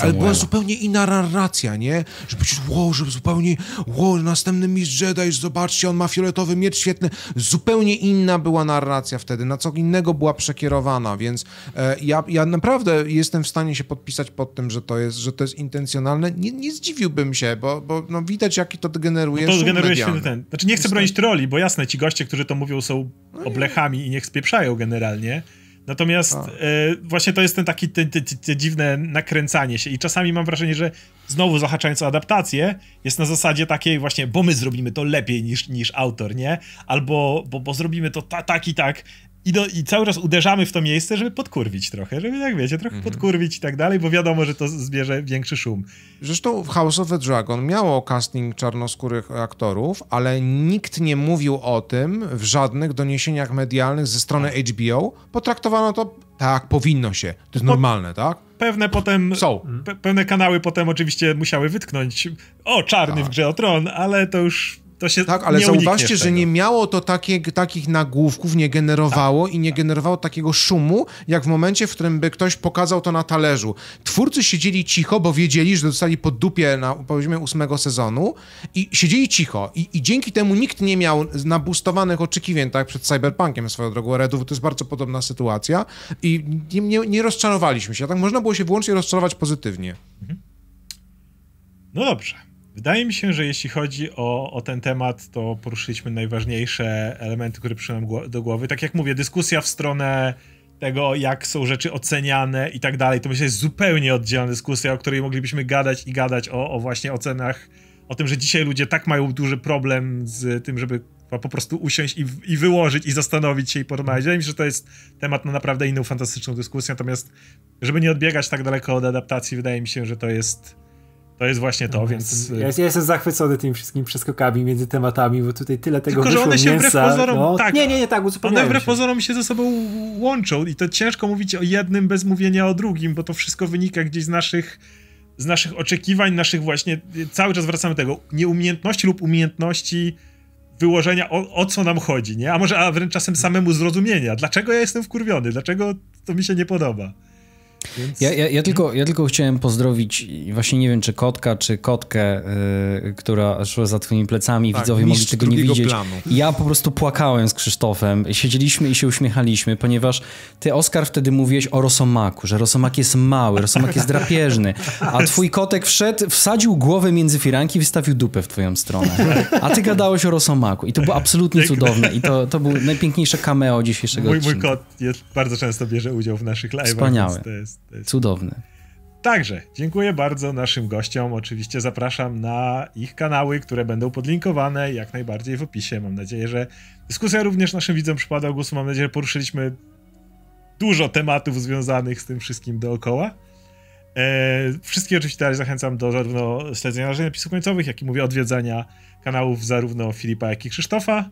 Ale była zupełnie inna narracja, nie? Że przecież, wow, że zupełnie, wow, następny Miss Jedi, zobaczcie, on ma fioletowy miecz, świetny. Zupełnie inna była była narracja wtedy, na co innego była przekierowana, więc e, ja, ja naprawdę jestem w stanie się podpisać pod tym, że to jest, że to jest intencjonalne. Nie, nie zdziwiłbym się, bo, bo no widać, jaki to generuje no To generuje świetny ten. Znaczy nie chcę bronić tak. troli, bo jasne, ci goście, którzy to mówią są no oblechami i niech spieprzają generalnie, Natomiast no. e, właśnie to jest ten taki te, te, dziwne nakręcanie się i czasami mam wrażenie, że znowu zahaczając o adaptację, jest na zasadzie takiej właśnie, bo my zrobimy to lepiej niż, niż autor, nie? Albo bo, bo zrobimy to ta, tak i tak, i, do, I cały czas uderzamy w to miejsce, żeby podkurwić trochę, żeby tak wiecie, trochę mhm. podkurwić i tak dalej, bo wiadomo, że to zbierze większy szum. Zresztą w House of the Dragon miało casting czarnoskórych aktorów, ale nikt nie mówił o tym w żadnych doniesieniach medialnych ze strony tak. HBO. Potraktowano to tak, powinno się, to jest normalne, tak? pewne potem. Są. Pe pewne kanały potem oczywiście musiały wytknąć. O, czarny tak. w grze o tron, ale to już to się tak, ale nie zauważcie, że nie miało to takie, takich nagłówków, nie generowało tak, i nie tak. generowało takiego szumu, jak w momencie, w którym by ktoś pokazał to na talerzu. Twórcy siedzieli cicho, bo wiedzieli, że dostali po dupie na, powiedzmy, ósmego sezonu i siedzieli cicho. I, I, dzięki temu nikt nie miał nabustowanych oczekiwań, tak przed Cyberpunkiem swoją drogą Redów, to jest bardzo podobna sytuacja i nie, nie, nie rozczarowaliśmy się. Tak można było się wyłącznie rozczarować pozytywnie. Mhm. No dobrze. Wydaje mi się, że jeśli chodzi o, o ten temat, to poruszyliśmy najważniejsze elementy, które przyszły nam do głowy. Tak jak mówię, dyskusja w stronę tego, jak są rzeczy oceniane i tak dalej, to myślę, jest zupełnie oddzielna dyskusja, o której moglibyśmy gadać i gadać o, o właśnie ocenach, o tym, że dzisiaj ludzie tak mają duży problem z tym, żeby po prostu usiąść i, i wyłożyć i zastanowić się i porównać. Wydaje mi się, że to jest temat na naprawdę inną fantastyczną dyskusję, natomiast żeby nie odbiegać tak daleko od adaptacji, wydaje mi się, że to jest to jest właśnie to, no, więc... Y, ja, ja, jestem zachwycony tymi wszystkimi przeskokami między tematami, bo tutaj tyle tego Tylko, że one się mięsa, wbrew pozorom... No, tak, nie, nie, nie, tak, One wbrew się. pozorom się ze sobą łączą i to ciężko mówić o jednym bez mówienia o drugim, bo to wszystko wynika gdzieś z naszych z naszych oczekiwań, naszych właśnie, y, cały czas wracamy do tego, nieumiejętności lub umiejętności wyłożenia, o, o, co nam chodzi, nie? A może a wręcz czasem samemu zrozumienia, dlaczego ja jestem wkurwiony, dlaczego to mi się nie podoba. Więc... Ja, ja, ja, tylko, ja tylko chciałem pozdrowić, właśnie nie wiem, czy kotka, czy kotkę, yy, która szła za twoimi plecami, tak, widzowie mogli tego nie widzieć. Planu. Ja po prostu płakałem z Krzysztofem, siedzieliśmy i się uśmiechaliśmy, ponieważ ty, Oskar, wtedy mówiłeś o rosomaku, że rosomak jest mały, rosomak jest drapieżny, a twój kotek wszedł, wsadził głowę między firanki i wystawił dupę w twoją stronę. A ty gadałeś o rosomaku i to było absolutnie cudowne i to, to był najpiękniejsze cameo dzisiejszego mój, odcinka. Mój kot jest, bardzo często bierze udział w naszych live'ach. To jest Cudowny. Także dziękuję bardzo naszym gościom. Oczywiście zapraszam na ich kanały, które będą podlinkowane jak najbardziej w opisie. Mam nadzieję, że dyskusja również naszym widzom przypada o głosu. Mam nadzieję, że poruszyliśmy dużo tematów związanych z tym wszystkim dookoła. Eee, wszystkie oczywiście dalej zachęcam do zarówno śledzenia napisów końcowych, jak i mówię, odwiedzania kanałów zarówno Filipa, jak i Krzysztofa.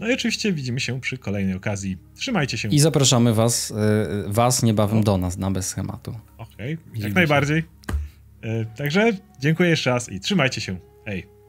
No i oczywiście widzimy się przy kolejnej okazji. Trzymajcie się. I zapraszamy was, y, was niebawem do nas na bez schematu. Okej, okay. jak najbardziej. Y, także dziękuję jeszcze raz i trzymajcie się. Hej.